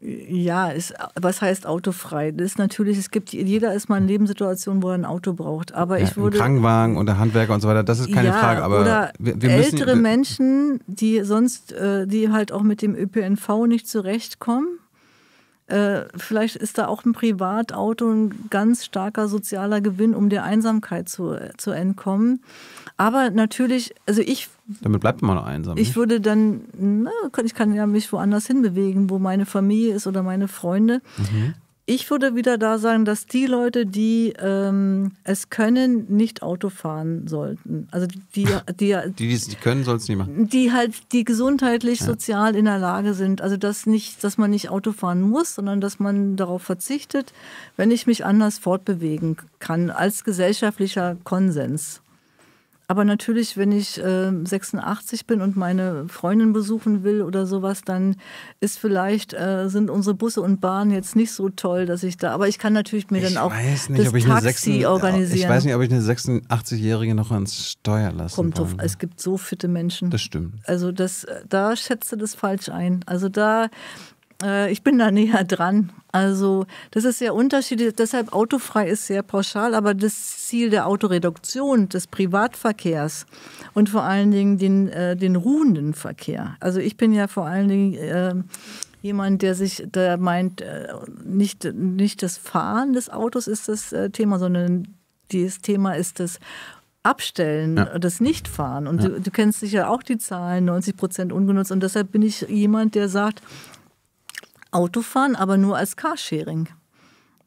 Ja, ist, was heißt autofrei? Das ist natürlich, es gibt, jeder ist mal in Lebenssituationen, wo er ein Auto braucht. Aber ja, ich würde. Krankenwagen oder Handwerker und so weiter, das ist keine ja, Frage. Aber oder wir, wir müssen, ältere Menschen, die sonst, äh, die halt auch mit dem ÖPNV nicht zurechtkommen. Äh, vielleicht ist da auch ein Privatauto ein ganz starker sozialer Gewinn, um der Einsamkeit zu, äh, zu entkommen. Aber natürlich, also ich damit bleibt man einsam. Ich nicht? Ne? würde dann, na, ich kann ja mich woanders hinbewegen, wo meine Familie ist oder meine Freunde. Mhm. Ich würde wieder da sagen, dass die Leute, die ähm, es können, nicht Auto fahren sollten. Also die, die, die, die können, sollten es nicht machen. Die halt, die gesundheitlich, ja. sozial in der Lage sind. Also dass nicht, dass man nicht Auto fahren muss, sondern dass man darauf verzichtet, wenn ich mich anders fortbewegen kann als gesellschaftlicher Konsens. Aber natürlich, wenn ich äh, 86 bin und meine Freundin besuchen will oder sowas, dann ist vielleicht, äh, sind unsere Busse und Bahnen jetzt nicht so toll, dass ich da. Aber ich kann natürlich mir ich dann auch nicht, das Taxi 6, äh, organisieren. Ich weiß nicht, ob ich eine 86-Jährige noch ans Steuer lasse. Kommt drauf, es gibt so fitte Menschen. Das stimmt. Also das, äh, da schätze das falsch ein. Also da äh, ich bin da näher dran. Also das ist sehr unterschiedlich. Deshalb autofrei ist sehr pauschal, aber das Ziel der Autoreduktion des Privatverkehrs und vor allen Dingen den, äh, den ruhenden Verkehr. Also ich bin ja vor allen Dingen äh, jemand, der sich, der meint, äh, nicht, nicht das Fahren des Autos ist das äh, Thema, sondern das Thema ist das Abstellen, ja. das Nichtfahren. Und ja. du, du, kennst sicher auch die Zahlen, 90 Prozent ungenutzt. Und deshalb bin ich jemand, der sagt, Autofahren, aber nur als Carsharing.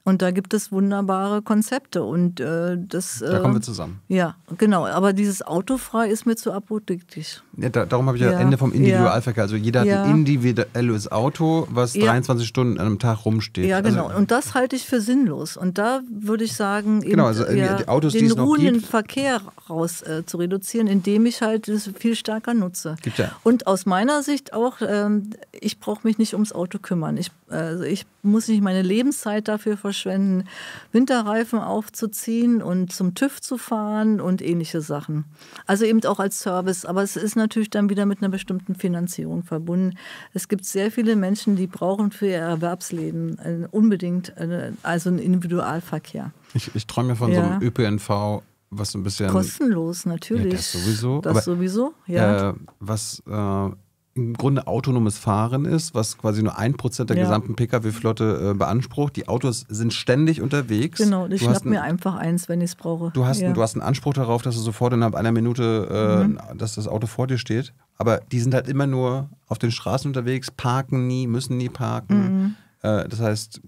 Und da gibt es wunderbare Konzepte und äh, das. Äh, da kommen wir äh, zusammen. Ja, genau. Aber dieses Autofrei ist mir zu apodiktisch. Ja, da, darum habe ich ja, ja Ende vom Individualverkehr. Also jeder ja. hat ein individuelles Auto, was 23 Stunden an einem Tag rumsteht. Ja, also genau. Also, und das halte ich für sinnlos. Und da würde ich sagen, eben, genau, also, äh, die Autos, den ruhenden Verkehr raus äh, zu reduzieren, indem ich halt das viel stärker nutze. Gibt ja. Und aus meiner Sicht auch, ähm, ich brauche mich nicht ums Auto kümmern. Ich, also ich muss nicht meine Lebenszeit dafür verschwenden verschwenden, Winterreifen aufzuziehen und zum TÜV zu fahren und ähnliche Sachen. Also eben auch als Service. Aber es ist natürlich dann wieder mit einer bestimmten Finanzierung verbunden. Es gibt sehr viele Menschen, die brauchen für ihr Erwerbsleben äh, unbedingt äh, also einen Individualverkehr. Ich, ich träume von ja. so einem ÖPNV was ein bisschen. Kostenlos, natürlich. Ja, das sowieso. Das aber, sowieso, ja. Äh, was äh, im Grunde autonomes Fahren ist, was quasi nur ein Prozent der ja. gesamten Pkw-Flotte äh, beansprucht. Die Autos sind ständig unterwegs. Genau, ich schnapp mir einfach eins, wenn ich es brauche. Du hast, ja. du hast einen Anspruch darauf, dass du sofort innerhalb einer Minute, äh, mhm. dass das Auto vor dir steht. Aber die sind halt immer nur auf den Straßen unterwegs, parken nie, müssen nie parken. Mhm. Äh, das heißt,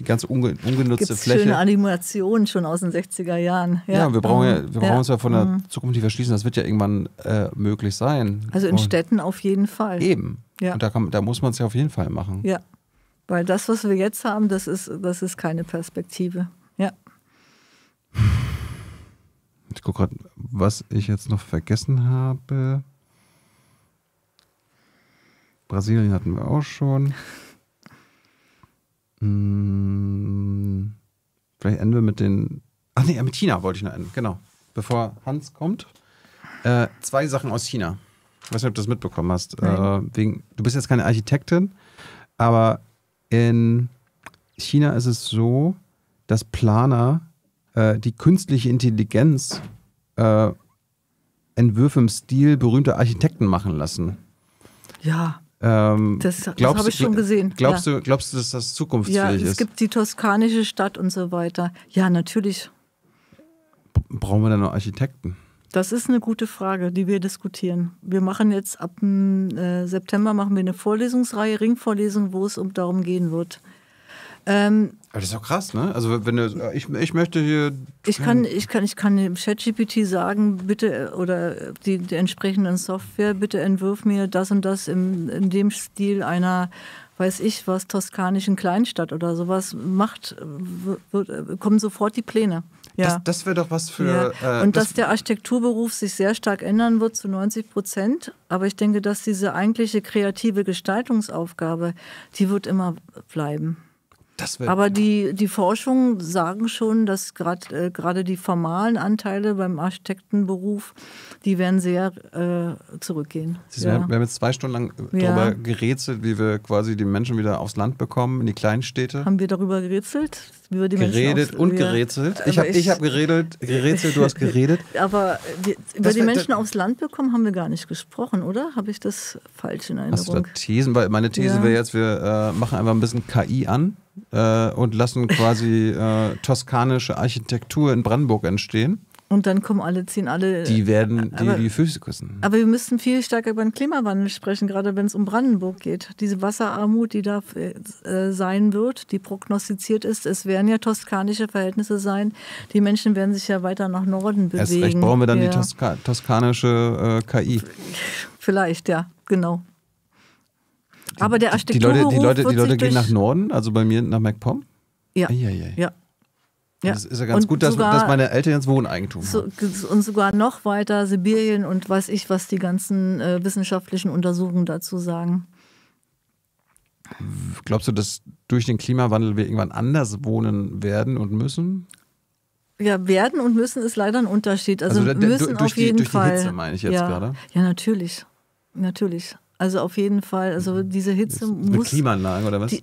die ganze unge ungenutzte Gibt's Fläche. Schöne Animationen schon aus den 60er Jahren. Ja, ja wir brauchen, ja, ähm, wir brauchen ja. uns ja von der mhm. Zukunft nicht verschließen, das wird ja irgendwann äh, möglich sein. Also in Und Städten auf jeden Fall. Eben. Ja. Und da, kann, da muss man es ja auf jeden Fall machen. Ja. Weil das, was wir jetzt haben, das ist, das ist keine Perspektive. Ja. Ich gucke gerade, was ich jetzt noch vergessen habe. Brasilien hatten wir auch schon. Hm, vielleicht enden wir mit den. Ach nee, mit China wollte ich noch enden, genau. Bevor Hans kommt. Äh, zwei Sachen aus China. Ich weiß nicht, ob du das mitbekommen hast. Äh, wegen, du bist jetzt keine Architektin, aber in China ist es so, dass Planer äh, die künstliche Intelligenz äh, Entwürfe im Stil berühmter Architekten machen lassen. Ja. Ähm, das, das habe ich schon gesehen. Glaubst, ja. du, glaubst du, dass das zukunftsfähig ist? Ja, es gibt die toskanische Stadt und so weiter. Ja, natürlich. Brauchen wir dann noch Architekten? Das ist eine gute Frage, die wir diskutieren. Wir machen jetzt ab äh, September machen wir eine Vorlesungsreihe, Ringvorlesung, wo es um darum gehen wird, ähm, aber das ist doch krass, ne? Also wenn du, ich, ich möchte hier. Ich kann, ich kann, ich kann dem ChatGPT sagen, bitte oder die, die entsprechenden Software, bitte entwirf mir das und das im, in dem Stil einer, weiß ich was, toskanischen Kleinstadt oder sowas. Macht, wird, kommen sofort die Pläne. Ja. Das, das wäre doch was für. Ja. Äh, und das dass der Architekturberuf sich sehr stark ändern wird zu 90 Prozent. Aber ich denke, dass diese eigentliche kreative Gestaltungsaufgabe, die wird immer bleiben. Aber die, die Forschungen sagen schon, dass äh, gerade äh, die formalen Anteile beim Architektenberuf, die werden sehr äh, zurückgehen. Siehst, ja. wir, haben, jetzt zwei Stunden lang ja. darüber gerätselt, wie wir quasi die Menschen wieder aufs Land bekommen, in die Kleinstädte. Haben wir darüber gerätselt? würde man Geredet und gerätselt. Ich habe ich, ich hab geredet, gerätselt, du hast geredet. Aber wir, über das die Menschen aufs Land bekommen haben wir gar nicht gesprochen, oder? Habe ich das falsch in Erinnerung? Hast du da Thesen? Weil meine These ja. wäre jetzt, wir äh, machen einfach ein bisschen KI an äh, und lassen quasi äh, toskanische Architektur in Brandenburg entstehen. Und dann kommen alle, ziehen alle. Die werden äh, dir die Füße küssen. Aber wir müssen viel stärker über den Klimawandel sprechen, gerade wenn es um Brandenburg geht. Diese Wasserarmut, die da äh, sein wird, die prognostiziert ist, es werden ja toskanische Verhältnisse sein. Die Menschen werden sich ja weiter nach Norden bewegen. Erst recht brauchen wir dann ja. die Toska toskanische äh, KI. Vielleicht, ja, genau. Die, Aber der Architektur. Die Leute, die Leute, die Leute gehen nach Norden, also bei mir nach MacPom? Ja. Eieiei. ja. Ja. Das ist ja ganz und gut, dass, sogar, dass, meine Eltern jetzt Wohneigentum so, haben. Und sogar noch weiter Sibirien und weiß ich, was die ganzen äh, wissenschaftlichen Untersuchungen dazu sagen. Glaubst du, dass durch den Klimawandel wir irgendwann anders wohnen werden und müssen? Ja, werden und müssen ist leider ein Unterschied. Also, also da, müssen auf die, jeden durch Fall. Durch die Hitze meine ich jetzt ja. gerade. Ja, natürlich. Natürlich. Also auf jeden Fall. Also mhm. diese Hitze Mit muss. Klimaanlagen oder was? Die,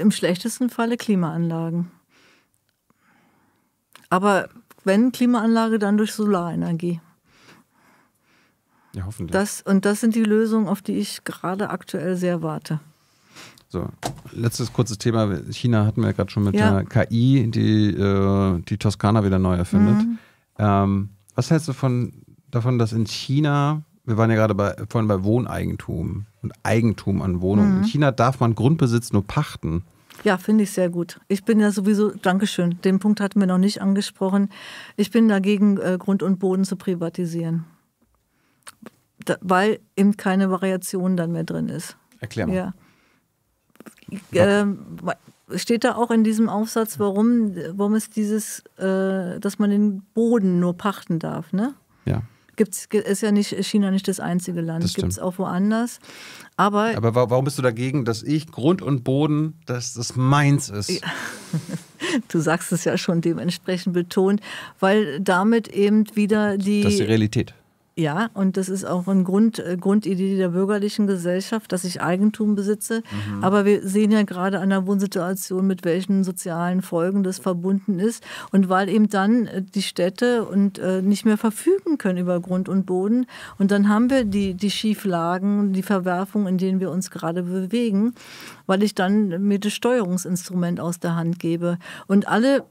im schlechtesten Falle Klimaanlagen. Aber wenn Klimaanlage, dann durch Solarenergie. Ja, hoffentlich. Das, und das sind die Lösungen, auf die ich gerade aktuell sehr warte. So, letztes kurzes Thema. China hatten wir ja gerade schon mit ja. der KI, die äh, die Toskana wieder neu erfindet. Mhm. Ähm, was hältst du von, davon, dass in China, wir waren ja gerade bei, vorhin bei Wohneigentum, und Eigentum an Wohnungen. Mhm. In China darf man Grundbesitz nur pachten. Ja, finde ich sehr gut. Ich bin ja sowieso, Dankeschön, den Punkt hatten wir noch nicht angesprochen. Ich bin dagegen, äh, Grund und Boden zu privatisieren, da, weil eben keine Variation dann mehr drin ist. Erklär mal. Ja. Äh, steht da auch in diesem Aufsatz, warum, warum es dieses, äh, dass man den Boden nur pachten darf, ne? Ja. Gibt's, ist ja nicht China nicht das einzige Land, gibt es auch woanders. Aber, Aber warum bist du dagegen, dass ich Grund und Boden, dass das meins ist? Ja. Du sagst es ja schon dementsprechend betont, weil damit eben wieder die. Das ist die Realität. Ja, und das ist auch eine Grund, äh, Grundidee der bürgerlichen Gesellschaft, dass ich Eigentum besitze. Mhm. Aber wir sehen ja gerade an der Wohnsituation, mit welchen sozialen Folgen das verbunden ist. Und weil eben dann äh, die Städte und äh, nicht mehr verfügen können über Grund und Boden. Und dann haben wir die, die Schieflagen, die Verwerfung, in denen wir uns gerade bewegen, weil ich dann mir das Steuerungsinstrument aus der Hand gebe. Und alle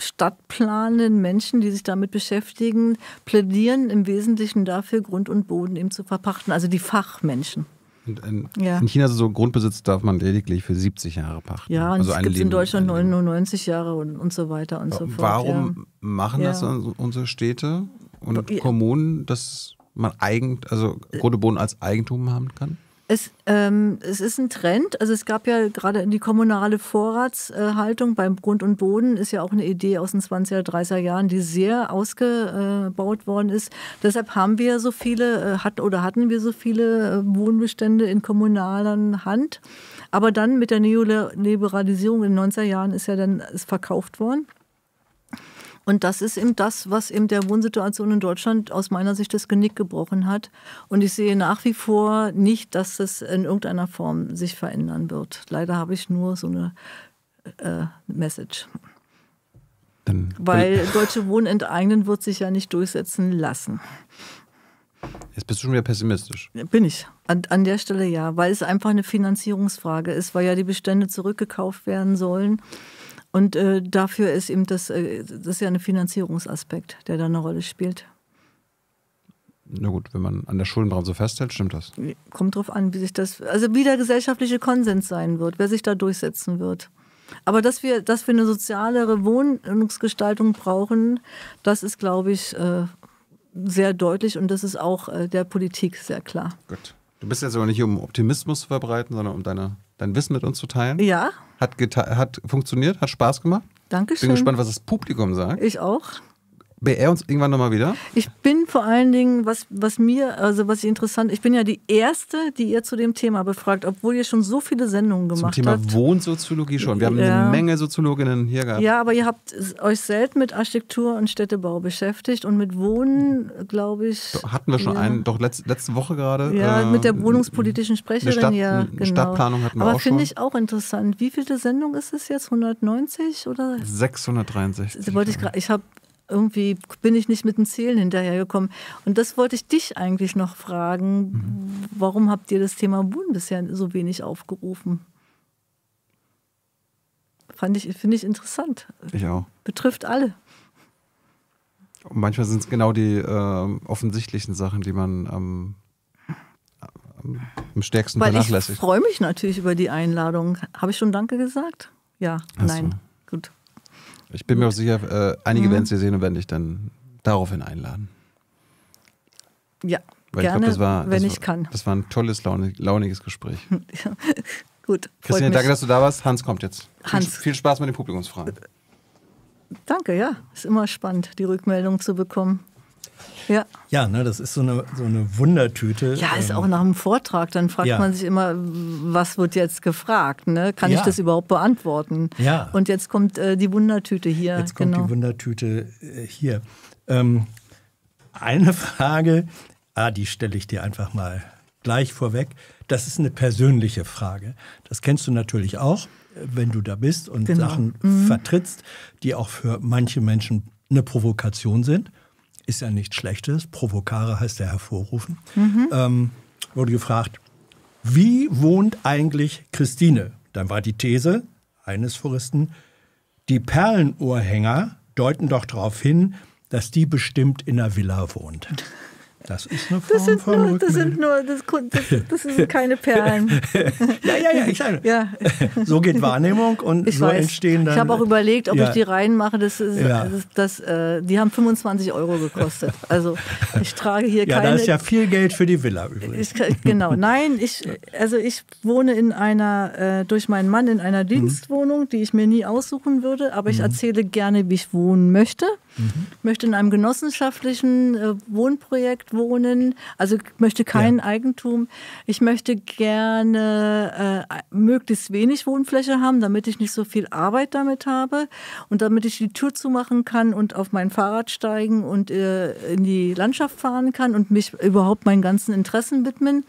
stadtplanenden Menschen, die sich damit beschäftigen, plädieren im Wesentlichen dafür, Grund und Boden eben zu verpachten, also die Fachmenschen. In, ja. in, China so Grundbesitz darf man lediglich für 70 Jahre pachten. Ja, und also gibt in Deutschland 99 Jahre und, und so weiter und so fort. Warum ja. machen das ja. unsere Städte und Kommunen, dass man Eigen, also Grund und Boden als Eigentum haben kann? Es, ähm, es ist ein Trend. Also es gab ja gerade die kommunale Vorratshaltung beim Grund und Boden ist ja auch eine Idee aus den 20er, 30er Jahren, die sehr ausgebaut worden ist. Deshalb haben wir so viele, äh, hat oder hatten wir so viele äh, Wohnbestände in kommunaler Hand. Aber dann mit der Neoliberalisierung in den 90er Jahren ist ja dann ist verkauft worden. Und das ist eben das, was eben der Wohnsituation in Deutschland aus meiner Sicht das Genick gebrochen hat. Und ich sehe nach wie vor nicht, dass das in irgendeiner Form sich verändern wird. Leider habe ich nur so eine äh, Message. Dann Weil Deutsche Wohnenteignen wird sich ja nicht durchsetzen lassen. Jetzt bist du schon wieder pessimistisch. Bin ich. An, an, der Stelle ja, weil es einfach eine Finanzierungsfrage ist, weil ja die Bestände zurückgekauft werden sollen. Und äh, dafür ist eben das, äh, das ist ja ein Finanzierungsaspekt, der da eine Rolle spielt. Na gut, wenn man an der Schuldenbremse festhält, stimmt das. Kommt drauf an, wie sich das, also wie der gesellschaftliche Konsens sein wird, wer sich da durchsetzen wird. Aber dass wir, dass wir eine sozialere Wohnungsgestaltung brauchen, das ist, glaube ich, äh, sehr deutlich und das ist auch äh, der Politik sehr klar. Gut. Du bist jetzt aber nicht hier, um Optimismus zu verbreiten, sondern um deine dein Wissen mit uns zu teilen. Ja. Hat, hat funktioniert, hat Spaß gemacht. Dankeschön. Bin gespannt, was das Publikum sagt. Ich auch. BR uns irgendwann nochmal wieder? Ich bin vor allen Dingen, was, was mir, also was ich interessant, ich bin ja die Erste, die ihr zu dem Thema befragt, obwohl ihr schon so viele Sendungen gemacht habt. Zum Thema habt. Wohnsoziologie schon. Wir haben ja. eine Menge Soziologinnen hier gehabt. Ja, aber ihr habt euch selten mit Architektur und Städtebau beschäftigt und mit Wohnen, glaube ich. hatten wir schon ja. einen, doch letzte, letzte Woche gerade. Ja, äh, mit ähm, der wohnungspolitischen Sprecherin, Stadt, ja. Genau. Stadtplanung hatten wir aber auch schon. Aber finde ich auch interessant. Wie viele Sendung ist es jetzt? 190 oder? 663. Wollte ich ich habe irgendwie bin ich nicht mit den Zielen hinterhergekommen. Und das wollte ich dich eigentlich noch fragen. Mhm. Warum habt ihr das Thema Buhn bisher so wenig aufgerufen? Fand ich, finde ich interessant. Ich auch. Betrifft alle. Und manchmal sind es genau die äh, offensichtlichen Sachen, die man am, ähm, am, am stärksten Weil vernachlässigt. Ich freue mich natürlich über die Einladung. Habe ich schon Danke gesagt? Ja, Hast nein. Du? Ich bin mir auch sicher, äh, einige mhm. werden es hier sehen und werden dich dann daraufhin einladen. Ja, Weil gerne, ich glaub, das war, das wenn war, ich kann. Das war ein tolles, launig, launiges Gespräch. Gut. Christine, danke, dass du da warst. Hans kommt jetzt. Hans. Viel, viel Spaß mit den Publikumsfragen. Äh, danke, ja. Ist immer spannend, die Rückmeldung zu bekommen. Ja, ja ne, das ist so eine, so eine Wundertüte. Ja, ist ähm, auch nach einem Vortrag. Dann fragt ja. man sich immer, was wird jetzt gefragt? Ne? Kann ja. ich das überhaupt beantworten? Ja. Und jetzt kommt äh, die Wundertüte hier. Jetzt kommt genau. die Wundertüte äh, hier. Ähm, eine Frage, ah, die stelle ich dir einfach mal gleich vorweg. Das ist eine persönliche Frage. Das kennst du natürlich auch, wenn du da bist und genau. Sachen mhm. vertrittst, die auch für manche Menschen eine Provokation sind ist ja nichts Schlechtes. Provokare heißt ja hervorrufen. Mhm. Ähm, wurde gefragt, wie wohnt eigentlich Christine? Dann war die These eines Foristen, die Perlenohrhänger deuten doch darauf hin, dass die bestimmt in einer Villa wohnt. Das ist eine Form das sind von nur, Rückmeldung. Das sind nur, das, das, das sind keine Perlen. ja, ja, ja, ich sage. Ja. So geht Wahrnehmung und ich so weiß. entstehen dann. Ich habe auch überlegt, ob ja. ich die reinmache. Das ist, ja. das, äh, die haben 25 Euro gekostet. Also ich trage hier ja, keine. Ja, das ist ja viel Geld für die Villa übrigens. Ich, genau, nein, ich, also ich wohne in einer äh, durch meinen Mann in einer mhm. Dienstwohnung, die ich mir nie aussuchen würde, aber ich mhm. erzähle gerne, wie ich wohnen möchte. Mhm. Möchte in einem genossenschaftlichen äh, Wohnprojekt wohnen, also möchte kein ja. Eigentum. Ich möchte gerne äh, möglichst wenig Wohnfläche haben, damit ich nicht so viel Arbeit damit habe und damit ich die Tür zumachen kann und auf mein Fahrrad steigen und äh, in die Landschaft fahren kann und mich überhaupt meinen ganzen Interessen widmen.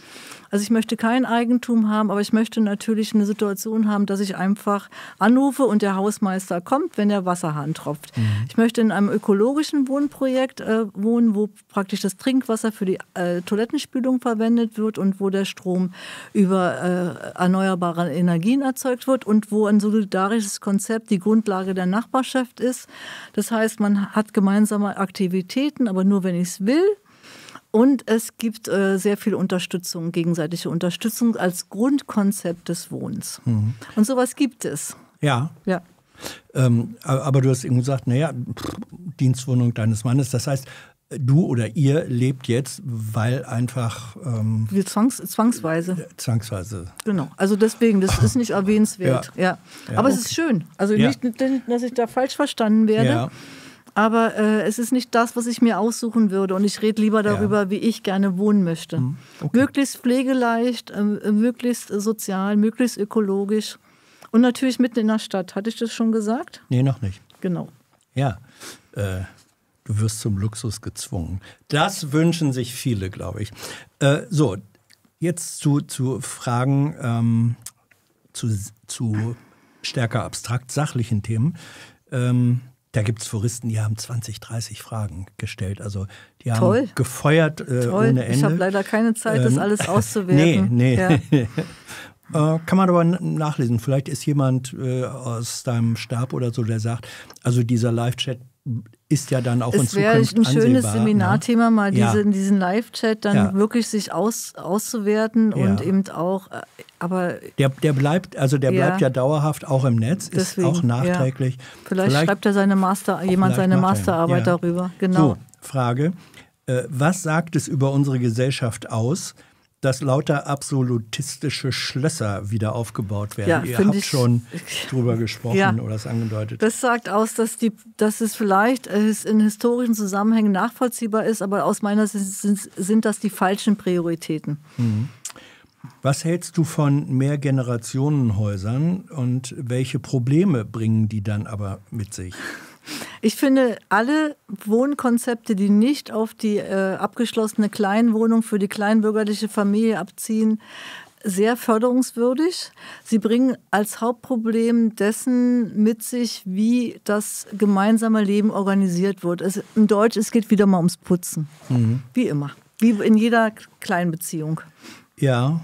Also ich möchte kein Eigentum haben, aber ich möchte natürlich eine Situation haben, dass ich einfach anrufe und der Hausmeister kommt, wenn der Wasserhahn tropft. Mhm. Ich möchte in einem ökologischen Wohnprojekt äh, wohnen, wo praktisch das Trinkwasser für die äh, Toilettenspülung verwendet wird und wo der Strom über äh, erneuerbare Energien erzeugt wird und wo ein solidarisches Konzept die Grundlage der Nachbarschaft ist. Das heißt, man hat gemeinsame Aktivitäten, aber nur wenn ich es will. Und es gibt äh, sehr viel Unterstützung, gegenseitige Unterstützung als Grundkonzept des Wohnens. Mhm. Und sowas gibt es. Ja. Ja. Ähm, aber du hast eben gesagt, naja, Dienstwohnung deines Mannes. Das heißt, du oder ihr lebt jetzt, weil einfach. Ähm, Wie zwangs zwangsweise. Äh, zwangsweise. Genau. Also deswegen, das ist nicht erwähnenswert. Ja. ja. Aber ja, es ist schön. Also ja. nicht, dass ich da falsch verstanden werde. Ja aber äh, es ist nicht das, was ich mir aussuchen würde. Und ich rede lieber darüber, ja. wie ich gerne wohnen möchte. Hm, okay. Möglichst pflegeleicht, äh, möglichst sozial, möglichst ökologisch. Und natürlich mitten in der Stadt. Hatte ich das schon gesagt? Nee, noch nicht. Genau. Ja, äh, du wirst zum Luxus gezwungen. Das wünschen sich viele, glaube ich. Äh, so, jetzt zu, zu Fragen ähm, zu, zu stärker abstrakt sachlichen Themen. Ähm, da gibt es Foristen, die haben 20, 30 Fragen gestellt. Also die haben Toll. gefeuert äh, Toll. ohne Ende. Ich habe leider keine Zeit, ähm, das alles auszuwerten. Nee, nee. Ja. äh, kann man aber nachlesen. Vielleicht ist jemand äh, aus deinem Stab oder so, der sagt, also dieser Live-Chat ist ja dann auch es in Zukunft ein schönes ne? Seminarthema, ne? mal diese, ja. diesen Live-Chat dann ja. wirklich sich aus, auszuwerten ja. eben auch, äh, aber... Der, der bleibt, also der bleibt ja dauerhaft auch im Netz, Deswegen, ist auch nachträglich. Vielleicht, vielleicht, schreibt er seine Master, jemand seine Masterarbeit darüber, genau. So, Frage, äh, was sagt es über unsere Gesellschaft aus, dass lauter absolutistische Schlösser wieder aufgebaut werden. Ja, Ihr habt ich, schon drüber gesprochen ja, oder es angedeutet. Das sagt aus, dass, die, dass es vielleicht äh, in historischen Zusammenhängen nachvollziehbar ist, aber aus meiner Sicht sind, sind das die falschen Prioritäten. Mhm. Was hältst du von Mehrgenerationenhäusern und welche Probleme bringen die dann aber mit sich? Ich finde, alle Wohnkonzepte, die nicht auf die äh, abgeschlossene Kleinwohnung für die kleinbürgerliche Familie abziehen, sehr förderungswürdig. Sie bringen als Hauptproblem dessen mit sich, wie das gemeinsame Leben organisiert wird. Es, Im Deutsch, es geht wieder mal ums Putzen. Mhm. Wie immer. Wie in jeder kleinen Beziehung. Ja,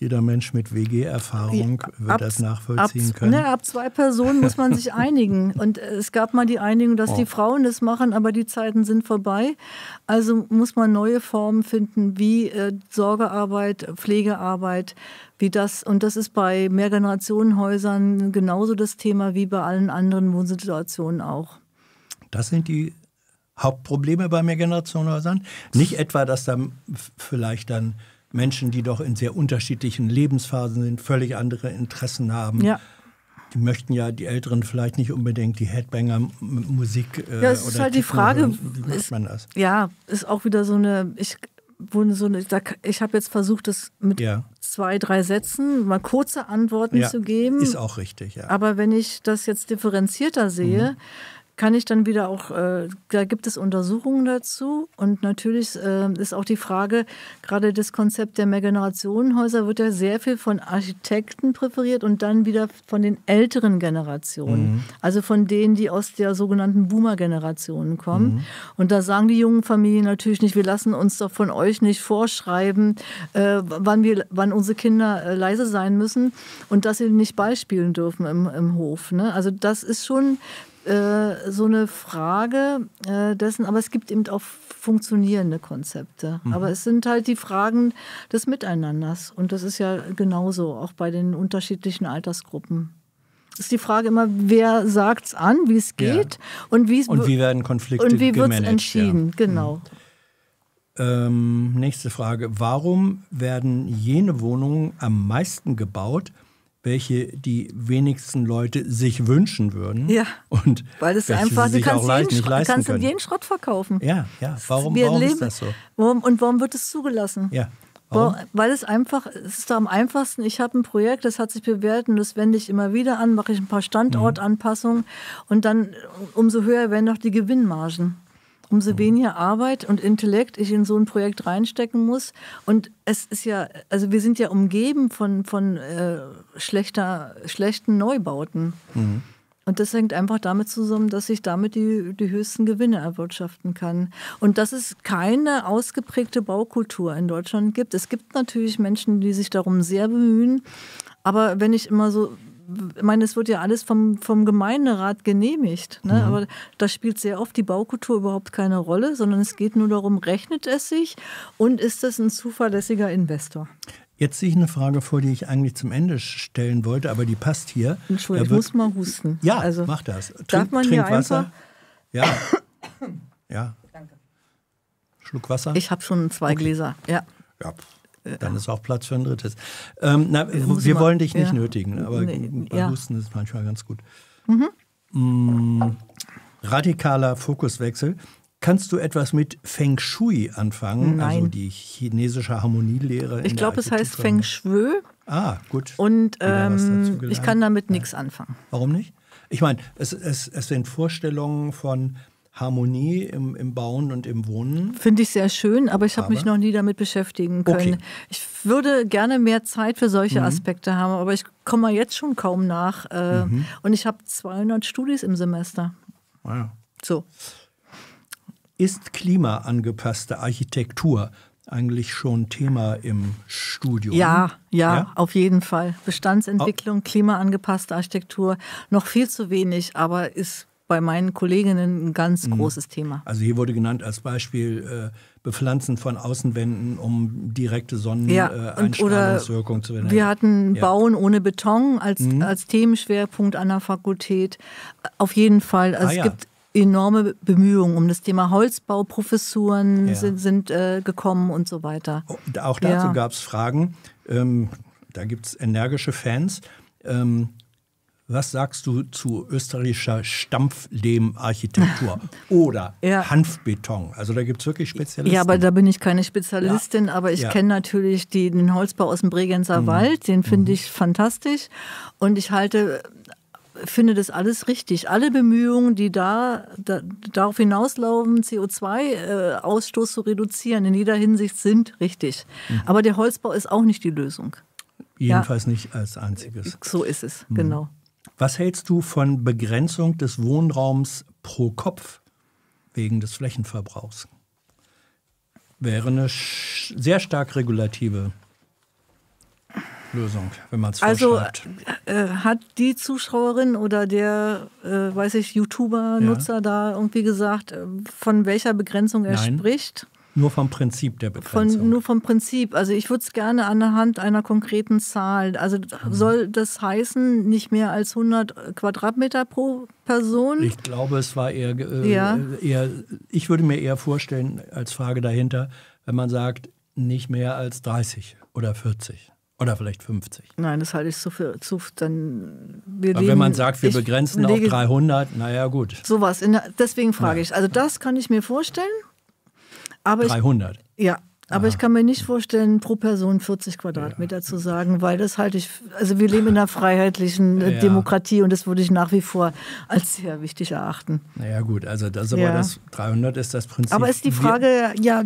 jeder Mensch mit WG-Erfahrung wird ab, das nachvollziehen ab, können. Ne, ab zwei Personen muss man sich einigen. Und es gab mal die Einigung, dass oh. die Frauen das machen, aber die Zeiten sind vorbei. Also muss man neue Formen finden, wie äh, Sorgearbeit, Pflegearbeit, wie das. Und das ist bei Mehrgenerationenhäusern genauso das Thema wie bei allen anderen Wohnsituationen auch. Das sind die Hauptprobleme bei Mehrgenerationenhäusern. Nicht etwa, dass da vielleicht dann Menschen, die doch in sehr unterschiedlichen Lebensphasen sind, völlig andere Interessen haben. Ja. Die möchten ja die Älteren vielleicht nicht unbedingt die Headbanger-Musik. Äh, ja, es ist halt die Frage, wie macht man das? Ja, ist auch wieder so eine. Ich so eine. ich habe jetzt versucht, das mit ja. zwei, drei Sätzen mal kurze Antworten ja, zu geben. Ist auch richtig, ja. Aber wenn ich das jetzt differenzierter sehe. Mhm kann ich dann wieder auch, äh, da gibt es Untersuchungen dazu. Und natürlich äh, ist auch die Frage, gerade das Konzept der Mehrgenerationenhäuser wird ja sehr viel von Architekten präferiert und dann wieder von den älteren Generationen. Mhm. Also von denen, die aus der sogenannten Boomer-Generation kommen. Mhm. Und da sagen die jungen Familien natürlich nicht, wir lassen uns doch von euch nicht vorschreiben, äh, wann, wir, wann unsere Kinder äh, leise sein müssen und dass sie nicht beispielen dürfen im, im Hof. Ne? Also das ist schon äh, so eine Frage äh, dessen, aber es gibt eben auch funktionierende Konzepte. Mhm. Aber es sind halt die Fragen des Miteinanders. Und das ist ja genauso, auch bei den unterschiedlichen Altersgruppen Es ist die Frage immer, wer sagt es an, wie es geht ja. und, wie's und wie werden Konflikte und wie wird es entschieden, ja. Mhm. genau. Ähm, nächste Frage: Warum werden jene Wohnungen am meisten gebaut, welche die wenigsten Leute sich wünschen würden. Ja. Und weil es einfach, du kannst, jeden, nicht leisten kannst können. jeden Schrott verkaufen. Ja, ja. Warum, warum leben, ist das so? Warum, und warum wird es zugelassen? Ja. Warum? Weil es einfach, es ist da am einfachsten, ich habe ein Projekt, das hat sich bewährt und das wende ich immer wieder an, mache ich ein paar Standortanpassungen mhm. und dann umso höher werden auch die Gewinnmargen umso mhm. weniger Arbeit und Intellekt ich in so ein Projekt reinstecken muss. Und es ist ja, also wir sind ja umgeben von, von äh, schlechter, schlechten Neubauten. Mhm. Und das hängt einfach damit zusammen, dass ich damit die, die höchsten Gewinne erwirtschaften kann. Und dass es keine ausgeprägte Baukultur in Deutschland gibt. Es gibt natürlich Menschen, die sich darum sehr bemühen. Aber wenn ich immer so ich meine, es wird ja alles vom, vom Gemeinderat genehmigt. Ne? Mhm. Aber da spielt sehr oft die Baukultur überhaupt keine Rolle, sondern es geht nur darum, rechnet es sich und ist es ein zuverlässiger Investor? Jetzt sehe ich eine Frage vor, die ich eigentlich zum Ende stellen wollte, aber die passt hier. Entschuldigung, ich muss mal husten. Ja, also, mach das. Trink, darf man trink hier Wasser. Einfach? Ja. ja. Danke. Schluck Wasser. Ich habe schon zwei okay. Gläser. Ja. Ja, dann ist auch Platz für ein drittes. Ähm, na, äh, wir wollen dich nicht ja. nötigen, aber nee, bei ja. Husten ist manchmal ganz gut. Mhm. Mm, radikaler Fokuswechsel. Kannst du etwas mit Feng Shui anfangen? Also Nein. Also die chinesische Harmonielehre. Ich glaube, es heißt Feng Shui. Ah, gut. Und ähm, ich kann damit nichts anfangen. Warum nicht? Ich meine, es, es, es sind Vorstellungen von Harmonie im, im Bauen und im Wohnen. Finde ich sehr schön, aber ich habe mich noch nie damit beschäftigen können. Okay. Ich würde gerne mehr Zeit für solche mhm. Aspekte haben, aber ich komme jetzt schon kaum nach. Äh, mhm. Und ich habe 200 Studis im Semester. Wow. Ah so. Ist klimaangepasste Architektur eigentlich schon Thema im Studium. Ja, ja, ja, auf jeden Fall. Bestandsentwicklung, klimaangepasste Architektur, noch viel zu wenig, aber ist bei meinen Kolleginnen ein ganz mhm. großes Thema. Also hier wurde genannt als Beispiel äh, Bepflanzen von Außenwänden, um direkte Sonneneinstrahlungswirkung ja, äh, zu erhalten. Wir hatten ja. Bauen ohne Beton als, mhm. als Themenschwerpunkt an der Fakultät. Auf jeden Fall. Also ah, es ja. gibt enorme Bemühungen um das Thema Holzbau, Professuren ja. sind, sind äh, gekommen und so weiter. Oh, auch dazu ja. gab es Fragen. Ähm, da gibt es energische Fans. Ähm, was sagst du zu österreichischer Stampflehmarchitektur oder ja. Hanfbeton? Also da gibt es wirklich Spezialisten. Ja, aber da bin ich keine Spezialistin, ja. aber ich ja. kenne natürlich die, den Holzbau aus dem Bregenzer mhm. Wald, den finde mhm. ich fantastisch und ich halte finde das alles richtig. Alle Bemühungen, die da, da darauf hinauslaufen, CO2-Ausstoß äh, zu reduzieren, in jeder Hinsicht sind richtig. Mhm. Aber der Holzbau ist auch nicht die Lösung. Jedenfalls ja. nicht als einziges. So ist es, mhm. genau. Was hältst du von Begrenzung des Wohnraums pro Kopf wegen des Flächenverbrauchs? Wäre eine sehr stark regulative Lösung, wenn man es also, Also äh, hat die Zuschauerin oder der, äh, weiß ich, YouTuber-Nutzer ja. da irgendwie gesagt, äh, von welcher Begrenzung er Nein. spricht? Nur vom Prinzip der Begrenzung. Von, nur vom Prinzip. Also ich würde es gerne anhand einer konkreten Zahl. Also mhm. soll das heißen, nicht mehr als 100 äh, Quadratmeter pro Person? Ich glaube, es war eher, äh, ja. eher ich würde mir eher vorstellen, als Frage dahinter, wenn man sagt, nicht mehr als 30 oder 40. Oder vielleicht 50. Nein, das halte ich so für zu. Dann wir Aber wenn man sagt, wir begrenzen auf 300, naja, gut. Sowas. Deswegen frage ja. ich. Also, das kann ich mir vorstellen. Aber 300. Ich, ja, aber Aha. ich kann mir nicht vorstellen, pro Person 40 Quadratmeter ja. zu sagen, weil das halte ich, also wir leben in einer freiheitlichen äh, ja. Demokratie und das würde ich nach wie vor als sehr wichtig erachten. Naja gut, also das aber ja. das 300 ist das Prinzip. Aber ist die Frage, ja,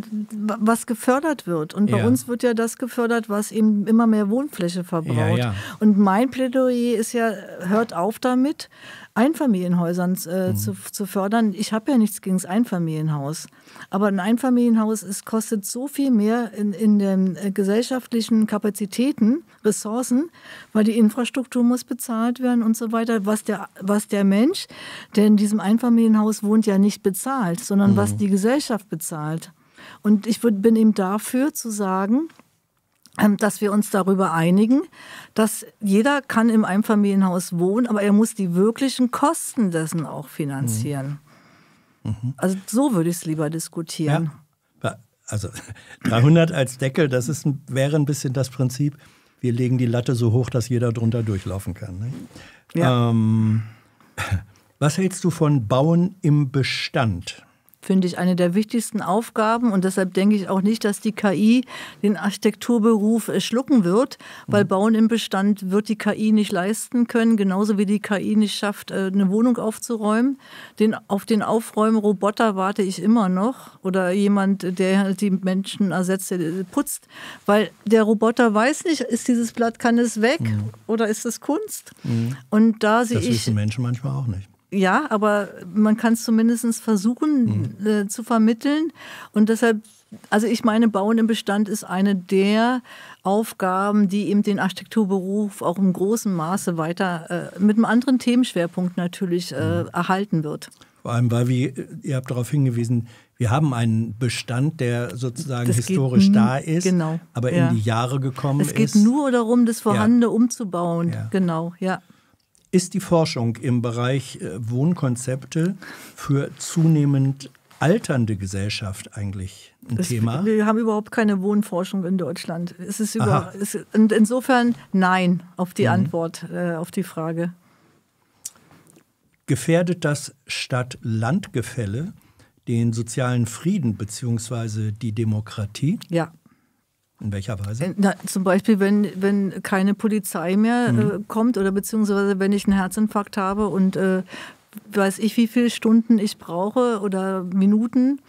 was gefördert wird. Und bei uns wird ja das gefördert, was eben immer mehr Wohnfläche verbraucht. Und mein Plädoyer ist ja, hört auf damit. Einfamilienhäusern äh, mhm. zu, zu, fördern. Ich habe ja nichts gegen das Einfamilienhaus. Aber ein Einfamilienhaus es kostet so viel mehr in, in den äh, gesellschaftlichen Kapazitäten, Ressourcen, weil die Infrastruktur muss bezahlt werden und so weiter. Was der, was der Mensch, der in diesem Einfamilienhaus wohnt, ja nicht bezahlt, sondern mhm. was die Gesellschaft bezahlt. Und ich bin eben dafür zu sagen, ähm, dass wir uns darüber einigen, dass jeder kann im Einfamilienhaus wohnen, aber er muss die wirklichen Kosten dessen auch finanzieren. Mhm. mhm. Also so würde ich es lieber diskutieren. Ja. Also 300 als Deckel, das ist, wäre ein bisschen das Prinzip, wir legen die Latte so hoch, dass jeder drunter durchlaufen kann. Ne? Ja. Ähm, was hältst du von Bauen im Bestand? finde ich, eine der wichtigsten Aufgaben. Und deshalb denke ich auch nicht, dass die KI den Architekturberuf äh, schlucken wird, weil mhm. Bauen im Bestand wird die KI nicht leisten können, genauso wie die KI nicht schafft, äh, eine Wohnung aufzuräumen. Den, auf den Aufräumen-Roboter warte ich immer noch oder jemand, der halt die Menschen ersetzt, äh, der putzt, weil der Roboter weiß nicht, ist dieses Blatt, kann es weg mhm. oder ist es Kunst? Mhm. Und da sehe ich. Das wissen Menschen manchmal auch nicht ja, aber man kann es zumindest versuchen mhm. äh, zu vermitteln. Und deshalb, also ich meine, Bauen im Bestand ist eine der Aufgaben, die eben den Architekturberuf auch im großen Maße weiter äh, mit einem anderen Themenschwerpunkt natürlich äh, mhm. erhalten wird. Vor allem, weil wir, äh, ihr habt darauf hingewiesen, wir haben einen Bestand, der sozusagen das historisch geht, da ist, genau, aber ja. in die Jahre gekommen ist. Es geht ist. nur darum, das Vorhandene ja. umzubauen. Ja. Genau, ja ist die Forschung im Bereich äh, Wohnkonzepte für zunehmend alternde Gesellschaft eigentlich ein es, Thema? Wir haben überhaupt keine Wohnforschung in Deutschland. Es ist über, es, und insofern nein auf die mhm. Antwort, äh, auf die Frage. Gefährdet das Stadt-Land-Gefälle den sozialen Frieden bzw. die Demokratie? Ja. In welcher Weise? Äh, na, zum Beispiel, wenn, wenn keine Polizei mehr äh, mhm. äh, kommt oder beziehungsweise wenn ich einen Herzinfarkt habe und äh, weiß ich, wie viele Stunden ich brauche oder Minuten.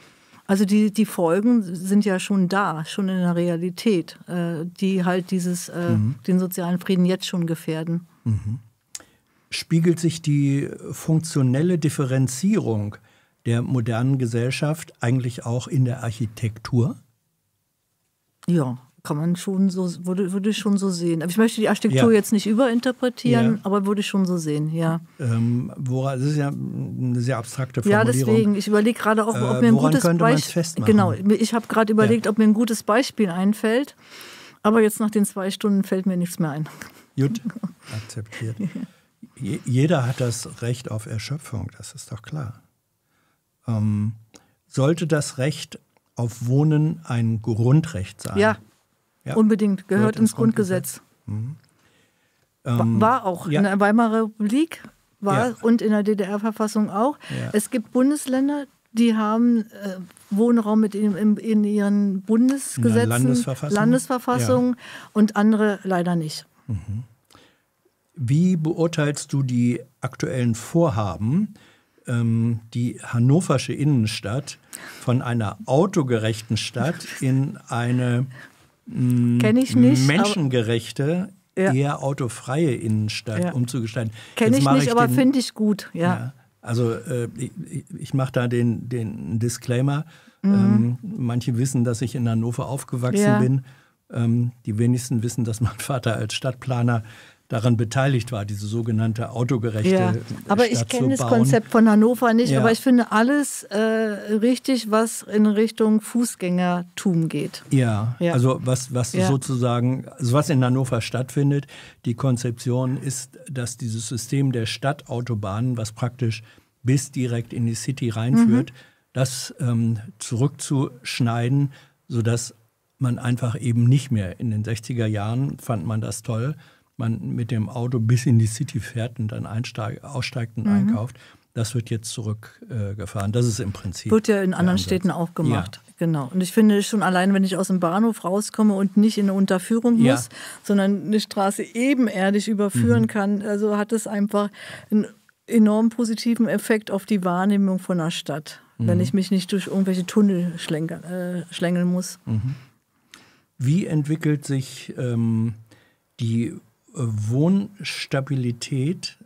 Also die, die Folgen sind ja schon da, schon in der Realität, äh, die halt dieses, äh, mhm. den sozialen Frieden jetzt schon gefährden. Mhm. Spiegelt sich die funktionelle Differenzierung der modernen Gesellschaft eigentlich auch in der Architektur? Ja, kann man schon so, würde, würde schon so sehen. Aber ich möchte die Architektur ja. jetzt nicht überinterpretieren, ja. aber würde ich schon so sehen, ja. Ähm, woran, das ist ja eine sehr abstrakte Formulierung. Ja, deswegen, ich überlege gerade auch, ob äh, mir ein äh, gutes Beispiel. Genau, ich habe gerade überlegt, ja. ob mir ein gutes Beispiel einfällt. Aber jetzt nach den zwei Stunden fällt mir nichts mehr ein. Gut, akzeptiert. jeder hat das Recht auf Erschöpfung, das ist doch klar. Ähm, sollte das Recht auf Wohnen ein Grundrecht sein. Ja, ja. unbedingt. Gehört, Gehört ins, ins, Grundgesetz. Grundgesetz. Mhm. Ähm, war auch ja. in der Weimarer Republik war ja. und in der DDR-Verfassung auch. Es gibt Bundesländer, die haben äh, Wohnraum mit in, in ihren Bundesgesetzen, in Landesverfassung, Landesverfassung und andere leider nicht. Mhm. Wie beurteilst du die aktuellen Vorhaben ähm, die hannoversche Innenstadt von einer autogerechten Stadt in eine mm, nicht, menschengerechte, ja. eher autofreie Innenstadt ja. umzugestalten. Kenne ich nicht, ich aber finde ich gut. Ja. ja also äh, ich, ich mache da den, den Disclaimer. Mhm. Ähm, manche wissen, dass ich in Hannover aufgewachsen bin. Ähm, die wenigsten wissen, dass mein Vater als Stadtplaner daran beteiligt war, diese sogenannte autogerechte ja, Aber Stadt ich kenne das Konzept von Hannover nicht, ja. aber ich finde alles äh, richtig, was in Richtung Fußgängertum geht. Ja, ja. also was, was ja. sozusagen, also was in Hannover stattfindet, die Konzeption ist, dass dieses System der Stadtautobahnen, was praktisch bis direkt in die City reinführt, mhm. das ähm, zurückzuschneiden, sodass man einfach eben nicht mehr in den 60er Jahren fand man das toll man mit dem Auto bis in die City fährt und dann aussteigt und mhm. einkauft. Das wird jetzt zurückgefahren. Äh, das ist im Prinzip. Wird ja in anderen Städten auch gemacht. Ja. Genau. Und ich finde schon allein, wenn ich aus dem Bahnhof rauskomme und nicht in eine Unterführung ja. muss, sondern eine Straße ebenerdig überführen mhm. kann, also hat es einfach einen enorm positiven Effekt auf die Wahrnehmung von der Stadt, mhm. wenn ich mich nicht durch irgendwelche Tunnel schlängeln, äh, schlängeln muss. Mhm. Wie entwickelt sich ähm, die Wohnstabilität,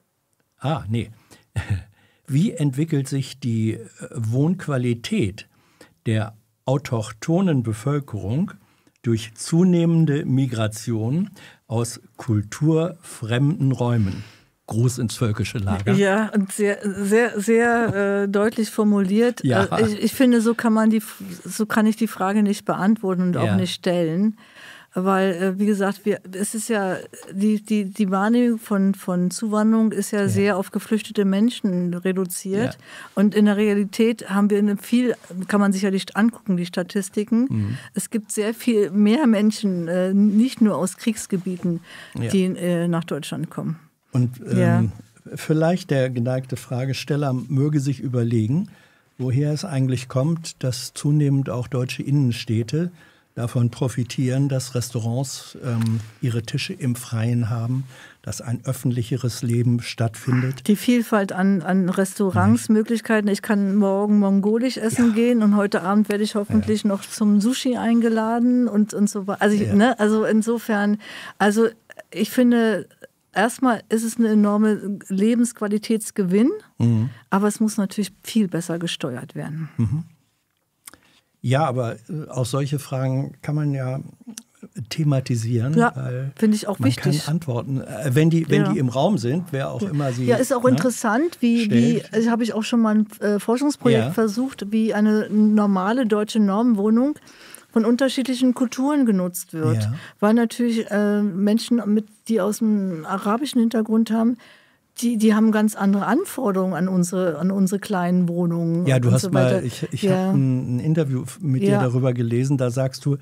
ah nee, wie entwickelt sich die Wohnqualität der autochthonen Bevölkerung durch zunehmende Migration aus kulturfremden Räumen? Groß ins völkische Lager. Ja, und sehr, sehr, sehr äh, deutlich formuliert. Ja. Äh, ich, ich, finde, so kann man die, so kann ich die Frage nicht beantworten und ja. auch nicht stellen weil, äh, wie gesagt, wir, es ist ja, die, die, die Wahrnehmung von, von Zuwanderung ist ja, ja. sehr auf geflüchtete Menschen reduziert. Ja. Und in der Realität haben wir eine viel, kann man sich ja nicht angucken, die Statistiken. Mhm. Es gibt sehr viel mehr Menschen, äh, nicht nur aus Kriegsgebieten, ja. die äh, nach Deutschland kommen. Und ähm, vielleicht der geneigte Fragesteller möge sich überlegen, woher es eigentlich kommt, dass zunehmend auch deutsche Innenstädte davon profitieren, dass Restaurants ähm, ihre Tische im Freien haben, dass ein öffentlicheres Leben stattfindet. Die Vielfalt an, an Restaurants, Ich kann morgen mongolisch essen ja. gehen und heute Abend werde ich hoffentlich ja. noch zum Sushi eingeladen und, und so weiter. Also, ja. ne, also insofern, also ich finde, erstmal ist es eine enorme Lebensqualitätsgewinn, mhm. aber es muss natürlich viel besser gesteuert werden. Mhm. Ja, aber äh, auch solche Fragen kann man ja thematisieren. Ja, finde ich auch man wichtig. Man kann antworten, äh, wenn die, wenn ja. die im Raum sind, wer auch immer sie. Ja, ist auch ne, interessant, wie, wie also habe ich auch schon mal ein äh, Forschungsprojekt ja. versucht, wie eine normale deutsche Normwohnung von unterschiedlichen Kulturen genutzt wird. Weil natürlich äh, Menschen, mit, die aus dem arabischen Hintergrund haben, die, die haben ganz andere Anforderungen an unsere, an unsere kleinen Wohnungen. Ja, du hast so mal, ich, ich ja. habe ein, ein, Interview mit ja. dir darüber gelesen, da sagst du,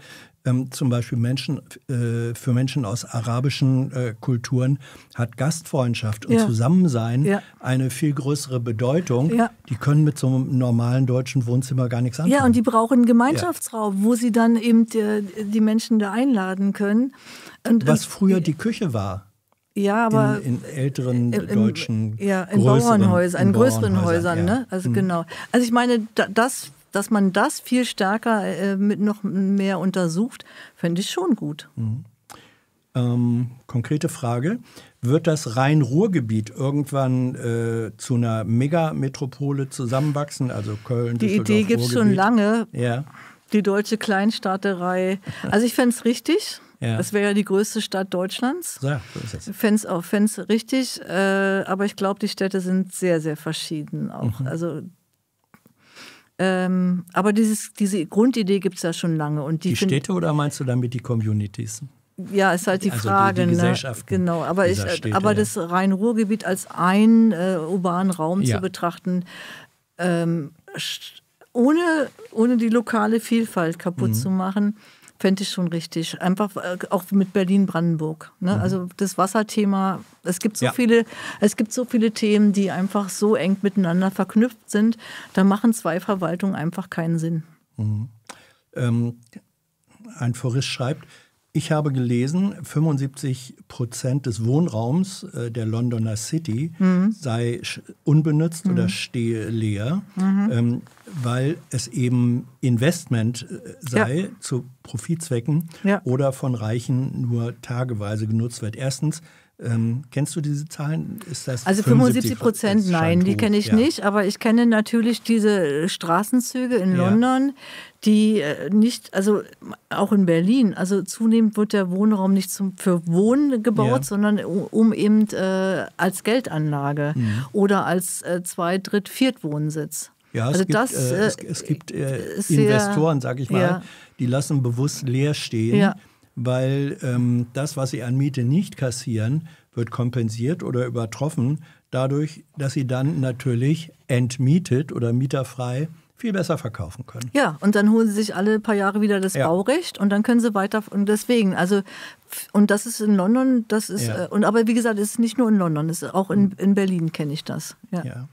ähm, zum Beispiel Menschen, äh, für Menschen aus arabischen äh, Kulturen hat Gastfreundschaft und ja. Zusammensein ja. eine viel größere Bedeutung. Ja. Die können mit so einem normalen deutschen Wohnzimmer gar nichts anfangen. Ja, und die brauchen einen Gemeinschaftsraum, wo sie dann eben die, äh, die Menschen da einladen können. Und, Was früher die Küche war ja, aber in, in älteren im, deutschen ja, in größeren, Bauernhäusern, in größeren Häusern, ja. ne? Also mhm. genau. Also ich meine, das, dass man das viel stärker äh, mit noch mehr untersucht, fände ich schon gut. Mhm. Ähm, konkrete Frage: Wird das Rhein-Ruhr-Gebiet irgendwann äh, zu einer Megametropole zusammenwachsen? Also Köln, Die Idee gibt es schon lange. Ja. Die deutsche Kleinstaaterei. Also ich fände es richtig. Ja. Das wäre ja die größte Stadt Deutschlands. Ja, so ist Fans auch, Fans richtig. Äh, aber ich glaube, die Städte sind sehr, sehr verschieden auch. Mhm. Also ähm, aber dieses, diese Grundidee gibt es ja schon lange. Und die, die Städte oder meinst du damit die Communities? Ja, ist halt die also Frage. Die, die ne? Genau, aber, ich, äh, Städte, aber ja. das Rhein-Ruhr-Gebiet als einen äh, urbanen Raum ja. zu betrachten, ähm, ohne, ohne die lokale Vielfalt kaputt mhm. zu machen, Fände ich schon richtig. Einfach äh, auch mit Berlin-Brandenburg. Ne? Mhm. Also das Wasserthema, es gibt so ja. viele, es gibt so viele Themen, die einfach so eng miteinander verknüpft sind. Da machen zwei Verwaltungen einfach keinen Sinn. Mhm. Ähm, ein Forist schreibt, ich habe gelesen, 75 Prozent des Wohnraums äh, der Londoner City mhm. sei unbenutzt mhm. oder stehe leer, mhm. ähm, weil es eben Investment äh, sei ja. zu Profitzwecken ja. oder von Reichen nur tageweise genutzt wird. Erstens, ähm, kennst du diese Zahlen? also 75 Prozent, nein, die kenne ich ja. nicht, aber ich kenne natürlich diese äh, Straßenzüge in ja. London, die äh, nicht, also äh, auch in Berlin, also zunehmend wird der Wohnraum nicht zum, für Wohnen gebaut, ja. sondern um, eben äh, als Geldanlage mhm. oder als äh, Zwei-, Dritt-, Viertwohnsitz. Ja, also gibt, das, äh, es, es, gibt äh, Investoren, sag ich mal, ja. die lassen bewusst leer stehen, ja weil ähm, das, was sie an Miete nicht kassieren, wird kompensiert oder übertroffen dadurch, dass sie dann natürlich entmietet oder mieterfrei viel besser verkaufen können. Ja, und dann holen sie sich alle paar Jahre wieder das ja. Baurecht und dann können sie weiter und deswegen, also und das ist in London, das ist ja. Äh, und aber wie gesagt, es ist nicht nur in London, es ist auch in, mhm. in Berlin kenne ich das. Ja. ja.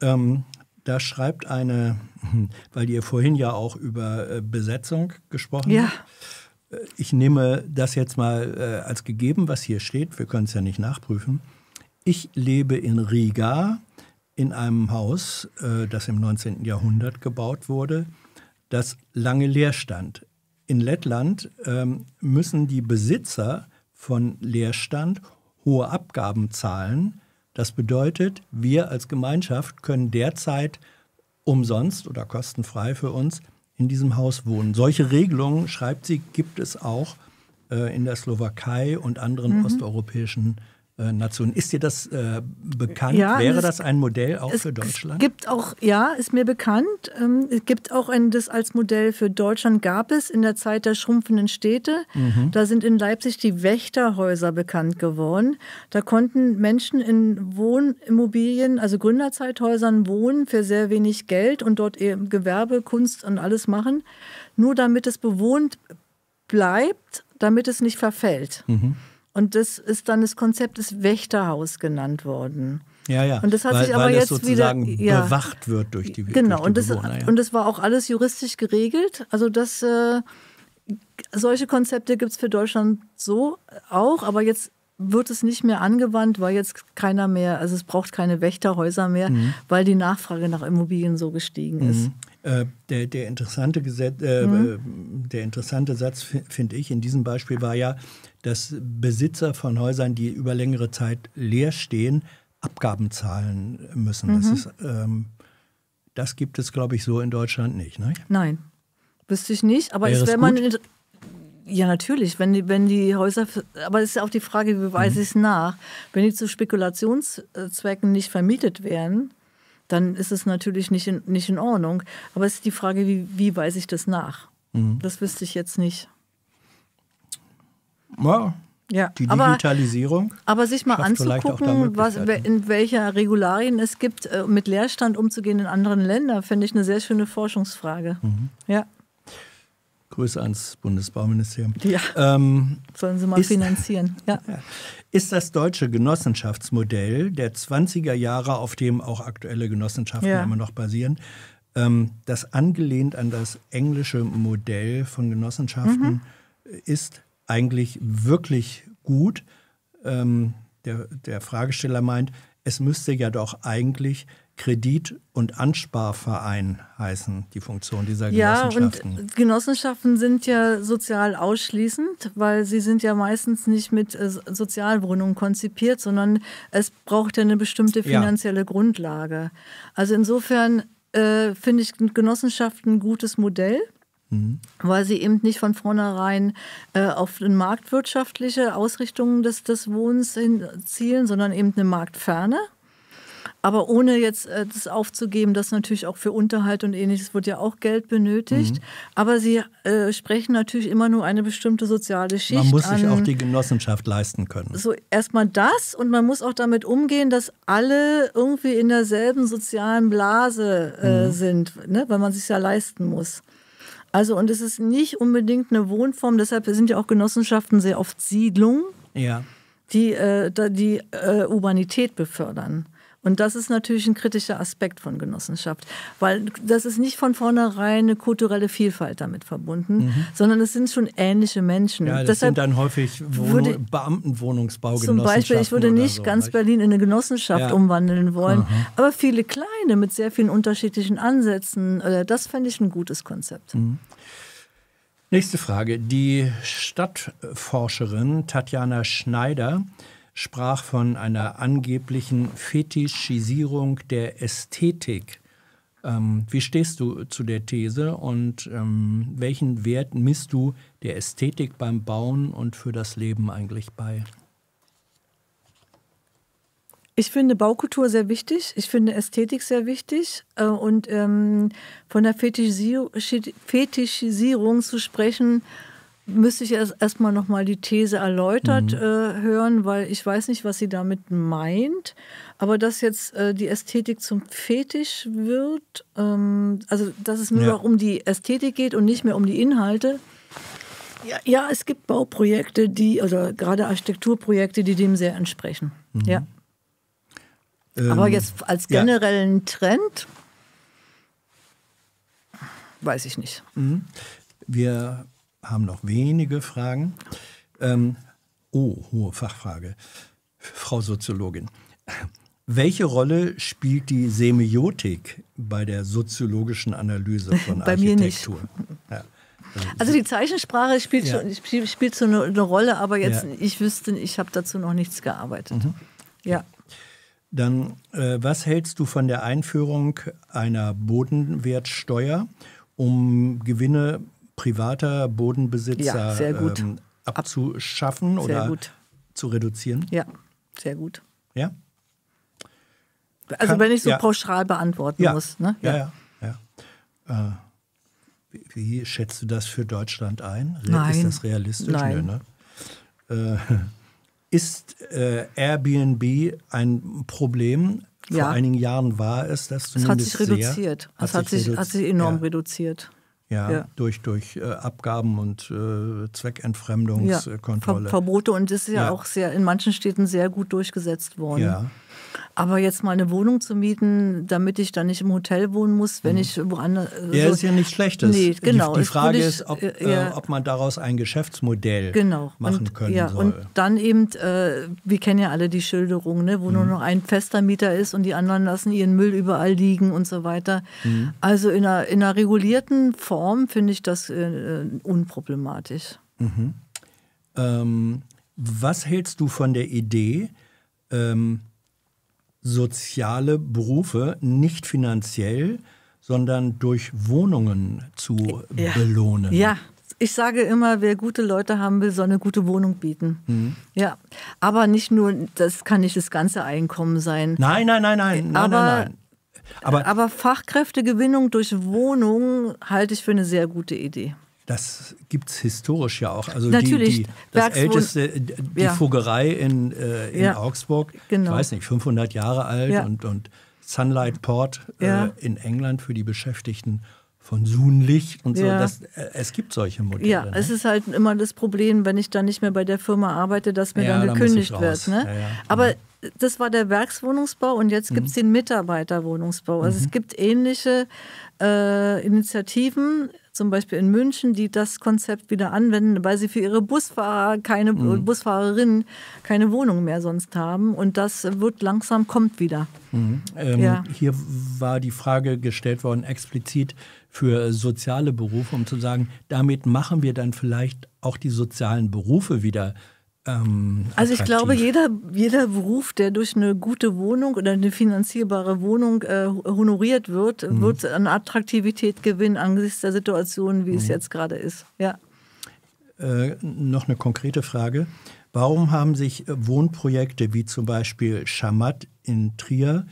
Ähm, da schreibt eine, weil ihr vorhin ja auch über äh, Besetzung gesprochen ja. habt ich nehme das jetzt mal äh, als gegeben, was hier steht. Wir können es ja nicht nachprüfen. Ich lebe in Riga in einem Haus, äh, das im 19. Jahrhundert gebaut wurde, das lange leer stand. In Lettland ähm, müssen die Besitzer von Leerstand hohe Abgaben zahlen. Das bedeutet, wir als Gemeinschaft können derzeit umsonst oder kostenfrei für uns in diesem Haus wohnen. Solche Regelungen, schreibt sie, gibt es auch äh, in der Slowakei und anderen mhm. osteuropäischen Nationen. Ist dir das äh, bekannt? Ja, Wäre das ein Modell auch für Deutschland? Gibt auch, ja, ist mir bekannt. Ähm, es gibt auch ein, das als Modell für Deutschland gab es in der Zeit der schrumpfenden Städte. Mhm. Da sind in Leipzig die Wächterhäuser bekannt geworden. Da konnten Menschen in Wohnimmobilien, also Gründerzeithäusern wohnen für sehr wenig Geld und dort eben Gewerbe, Kunst und alles machen, nur damit es bewohnt bleibt, damit es nicht verfällt. Mhm. Und das ist dann das Konzept des Wächterhaus genannt worden. Ja, ja. Und das hat weil, sich aber jetzt sozusagen wieder ja, bewacht wird durch die Genau, durch die und, das, Bewohner, ja. und das war auch alles juristisch geregelt. Also das äh, solche Konzepte gibt es für Deutschland so auch, aber jetzt wird es nicht mehr angewandt, weil jetzt keiner mehr, also es braucht keine Wächterhäuser mehr, mhm. weil die Nachfrage nach Immobilien so gestiegen mhm. ist. Äh, der, der, interessante Gesetz, äh, mhm. der interessante Satz, finde ich, in diesem Beispiel war ja, dass Besitzer von Häusern, die über längere Zeit leer stehen, Abgaben zahlen müssen. Mhm. Das, ist, ähm, das, gibt es, glaube ich, so in Deutschland nicht. Ne? Nein, wüsste ich nicht. Aber wäre man. Ja, natürlich. Wenn die, wenn die Häuser. Aber es ist ja auch die Frage, wie beweise mhm. ich es nach? Wenn die zu Spekulationszwecken nicht vermietet werden, dann ist es natürlich nicht in, nicht in Ordnung. Aber es ist die Frage, wie, wie weise ich das nach? Mhm. Das wüsste ich jetzt nicht. Ja, ja, die Digitalisierung. Aber, aber sich mal anzugucken, was, in welcher Regularien es gibt, äh, mit Leerstand umzugehen in anderen Ländern, finde ich eine sehr schöne Forschungsfrage. Mhm. Ja. Grüße ans Bundesbauministerium. Ja, ähm, sollen sie mal ist, finanzieren. Ja. Ist das deutsche Genossenschaftsmodell der 20er Jahre, auf dem auch aktuelle Genossenschaften ja. immer noch basieren, ähm, das angelehnt an das englische Modell von Genossenschaften mhm. ist eigentlich wirklich gut? Ähm, der, der Fragesteller meint, es müsste ja doch eigentlich Kredit- und Ansparverein heißen die Funktion dieser Genossenschaften. Ja, und Genossenschaften sind ja sozial ausschließend, weil sie sind ja meistens nicht mit äh, Sozialwohnungen konzipiert, sondern es braucht ja eine bestimmte finanzielle ja. Grundlage. Also insofern äh, finde ich Genossenschaften ein gutes Modell mhm. weil sie eben nicht von vornherein äh, auf eine marktwirtschaftliche Ausrichtung des, des Wohnens hin zielen, sondern eben eine Marktferne aber ohne jetzt äh, das aufzugeben, dass natürlich auch für Unterhalt und ähnliches wird ja auch Geld benötigt. Mhm. Aber sie äh, sprechen natürlich immer nur eine bestimmte soziale Schicht. Man muss sich an. auch die Genossenschaft leisten können. So erstmal das und man muss auch damit umgehen, dass alle irgendwie in derselben sozialen Blase äh, mhm. sind, ne? weil man sich ja leisten muss. Also und es ist nicht unbedingt eine Wohnform, deshalb sind ja auch Genossenschaften sehr oft Siedlungen. Ja die äh, die äh, Urbanität befördern. Und das ist natürlich ein kritischer Aspekt von Genossenschaft, weil das ist nicht von vornherein eine kulturelle Vielfalt damit verbunden, mhm. sondern es sind schon ähnliche Menschen. Ja, das Deshalb sind dann häufig Wohn Beamtenwohnungsbau. Zum Beispiel, ich würde nicht so, ganz Berlin in eine Genossenschaft ja. umwandeln wollen, mhm. aber viele kleine mit sehr vielen unterschiedlichen Ansätzen, äh, das fände ich ein gutes Konzept. Mhm. Nächste Frage. Die Stadtforscherin Tatjana Schneider sprach von einer angeblichen Fetischisierung der Ästhetik. Ähm, wie stehst du zu der These und ähm, welchen Wert misst du der Ästhetik beim Bauen und für das Leben eigentlich bei? Ich finde Baukultur sehr wichtig. Ich finde Ästhetik sehr wichtig. Äh, und ähm, von der Fetischisierung zu sprechen, müsste ich erst erstmal nochmal die These erläutert mhm. äh, hören, weil ich weiß nicht, was sie damit meint. Aber dass jetzt äh, die Ästhetik zum Fetisch wird, ähm, also dass es nur ja. noch um die Ästhetik geht und nicht mehr um die Inhalte. Ja, ja es gibt Bauprojekte, die, oder also gerade Architekturprojekte, die dem sehr entsprechen. Mhm. Ja. Ähm, Aber jetzt als generellen ja. Trend weiß ich nicht. Mhm. Wir haben noch wenige Fragen. Ähm, oh, hohe Fachfrage. Frau Soziologin, welche Rolle spielt die Semiotik bei der soziologischen Analyse von bei Architektur? Mir nicht. Ja. Also die Zeichensprache spielt, ja. schon, spielt, so eine, eine, Rolle, aber jetzt, ja. ich wüsste, ich habe dazu noch nichts gearbeitet. Mhm. Ja. Dann, äh, was hältst du von der Einführung einer Bodenwertsteuer, um Gewinne privater Bodenbesitzer ja, ähm, abzuschaffen Ab oder gut. zu reduzieren? Ja, sehr gut. Ja. Also Kann, wenn ich so ja. pauschal beantworten ja. muss. Ne? Ja, ja. ja, ja. Äh, wie schätzt du das für Deutschland ein? Nein. Ist das realistisch? Nein. Nö, ne? äh, ist äh, Airbnb ein Problem? Vor einigen Jahren war es das zumindest. Es hat sich reduziert. Sehr, es hat sich, reduziert. hat sich enorm reduziert. Ja, ja, durch, durch äh, Abgaben und äh, Zweckentfremdungskontrolle. Ja, äh, Ver Verbote und das ist ja, ja, auch sehr in manchen Städten sehr gut durchgesetzt worden. Ja, aber jetzt mal eine Wohnung zu mieten, damit ich dann nicht im Hotel wohnen muss, wenn mhm. ich woanders. Äh, ja, ist ja nichts Schlechtes. Nee, genau. Die, die Frage ich, ist, ob, äh, äh, ja, äh, ob, man daraus ein Geschäftsmodell genau. machen und, können ja, soll. Und dann eben, äh, wir kennen ja alle die Schilderung, ne, wo mhm. nur noch ein fester Mieter ist und die anderen lassen ihren Müll überall liegen und so weiter. Mhm. Also in einer, in einer, regulierten Form finde ich das äh, unproblematisch. Mhm. Ähm, was hältst du von der Idee, ähm, soziale Berufe nicht finanziell, sondern durch Wohnungen zu ja. belohnen. Ja, ich sage immer, wer gute Leute haben will, soll eine gute Wohnung bieten. Mhm. Ja, aber nicht nur, das kann nicht das ganze Einkommen sein. Nein, nein, nein, nein, aber, nein, nein, nein. Aber, aber Fachkräftegewinnung durch Wohnung halte ich für eine sehr gute Idee. Das gibt es historisch ja auch. Also Natürlich. Die, die das älteste, äh, die ja. Fuggerei in, äh, in ja. Augsburg, genau. ich weiß nicht, 500 Jahre alt ja. und, und Sunlight Port äh, in England für die Beschäftigten von Sunlicht und so. Das, äh, es gibt solche Modelle. Ja, ne? es ist halt immer das Problem, wenn ich dann nicht mehr bei der Firma arbeite, dass mir dann gekündigt da wird. Ne? Aber das war der Werkswohnungsbau und jetzt gibt es mhm. den Mitarbeiterwohnungsbau. Also mhm. es gibt ähnliche äh, Initiativen, zum Beispiel in München, die das Konzept wieder anwenden, weil sie für ihre Busfahrer keine mhm. Busfahrerinnen keine Wohnung mehr sonst haben. Und das wird langsam kommt wieder. Mhm. Ähm, ja. Hier war die Frage gestellt worden explizit für soziale Berufe, um zu sagen, damit machen wir dann vielleicht auch die sozialen Berufe wieder ähm, also ich glaube, jeder, jeder Beruf, der durch eine gute Wohnung oder eine finanzierbare Wohnung äh, honoriert wird, mhm. wird an Attraktivität gewinnen angesichts der Situation, wie mhm. es jetzt gerade ist. Ja. Äh, noch eine konkrete Frage. Warum haben sich Wohnprojekte wie zum Beispiel Schamat in Trier,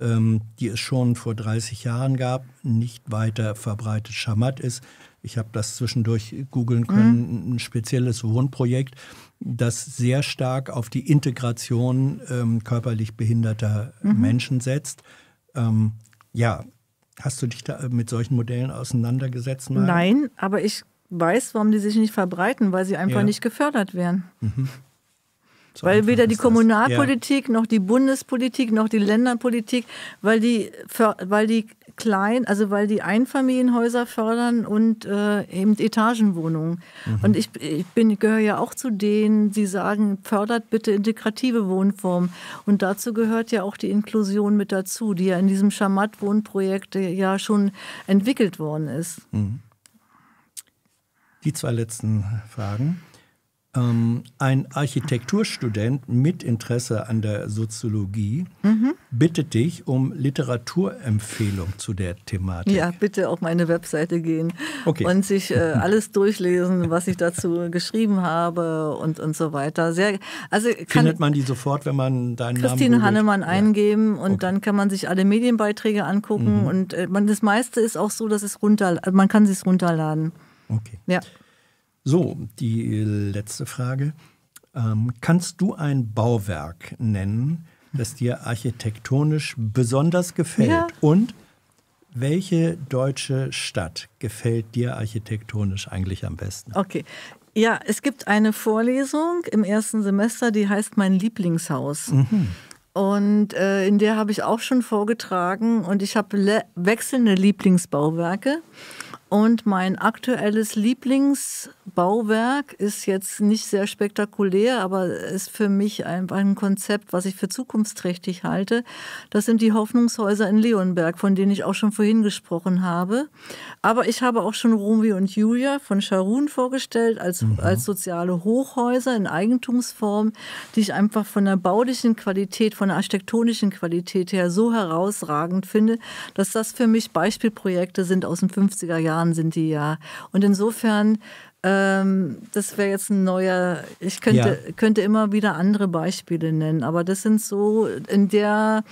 ähm, die es schon vor 30 Jahren gab, nicht weiter verbreitet? Schamat ist, ich habe das zwischendurch googeln mhm. können, mhm. ein spezielles Wohnprojekt, das sehr stark auf die Integration ähm, körperlich behinderter mhm. Menschen setzt. Ähm, ja, hast du dich da äh, mit solchen Modellen auseinandergesetzt? Mal? Nein, aber ich weiß, warum die sich nicht verbreiten, weil sie einfach ja. nicht gefördert werden. Mhm. So weil weder die Kommunalpolitik ja. noch die Bundespolitik noch die Länderpolitik, weil die, weil die klein, also weil die Einfamilienhäuser fördern und äh, eben Etagenwohnungen. Mhm. Und ich, ich bin, gehöre ja auch zu denen, die sagen, fördert bitte integrative Wohnformen. Und dazu gehört ja auch die Inklusion mit dazu, die ja in diesem Schamat-Wohnprojekt äh, ja schon entwickelt worden ist. Mhm. Die zwei letzten Fragen ähm, ein Architekturstudent mit Interesse an der Soziologie mhm. bittet dich um Literaturempfehlung zu der Thematik. Ja, bitte auf meine Webseite gehen okay. und sich äh, alles durchlesen, was ich dazu geschrieben habe und, und so weiter. Sehr, also Findet man die sofort, wenn man deinen Christine Namen Christine Hannemann ja. eingeben und okay. dann kann man sich alle Medienbeiträge angucken mhm. und äh, man, das meiste ist auch so, dass es runter, man kann es runterladen. Okay. Ja. So, die äh, letzte Frage. Ähm, kannst du ein Bauwerk nennen, das dir architektonisch besonders gefällt? Ja. Und welche deutsche Stadt gefällt dir architektonisch eigentlich am besten? Okay. Ja, es gibt eine Vorlesung im ersten Semester, die heißt Mein Lieblingshaus. Mhm. Und äh, in der habe ich auch schon vorgetragen und ich habe wechselnde Lieblingsbauwerke. Und mein aktuelles Lieblings Bauwerk ist jetzt nicht sehr spektakulär, aber ist für mich ein, ein, Konzept, was ich für zukunftsträchtig halte. Das sind die Hoffnungshäuser in Leonberg, von denen ich auch schon vorhin gesprochen habe. Aber ich habe auch schon Romy und Julia von Scharun vorgestellt als, mhm. als soziale Hochhäuser in Eigentumsform, die ich einfach von der baulichen Qualität, von der architektonischen Qualität her so herausragend finde, dass das für mich Beispielprojekte sind aus den 50er Jahren, sind die ja. Und insofern ähm, das wäre jetzt ein neuer. Ich könnte, ja. könnte immer wieder andere Beispiele nennen, aber das sind so in der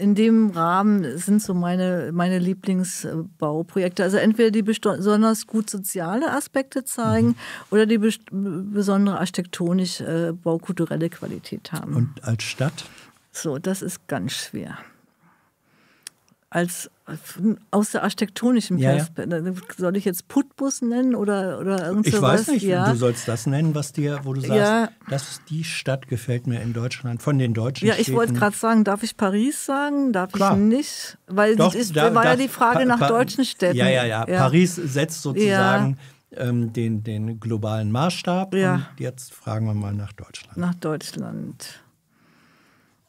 in dem Rahmen sind so meine, meine Lieblingsbauprojekte. Also entweder die besonders gut soziale Aspekte zeigen mhm. oder die besondere architektonisch äh, baukulturelle Qualität haben. Und als Stadt? So, das ist ganz schwer. Als aus der architektonischen Perspektive. Ja. Soll ich jetzt Putbus nennen oder, oder irgend Ich weiß nicht, ja. du sollst das nennen, was dir, wo du sagst, ja. das ist die Stadt gefällt mir in Deutschland, von den Deutschen. Ja, ich wollte gerade sagen, darf ich Paris sagen? Darf Klar. ich nicht? Weil Doch, es da, war ja die Frage pa nach pa deutschen Städten. Ja, ja, ja, Paris setzt sozusagen ähm, den, den globalen Maßstab. Und jetzt fragen wir mal nach Deutschland. Nach Deutschland.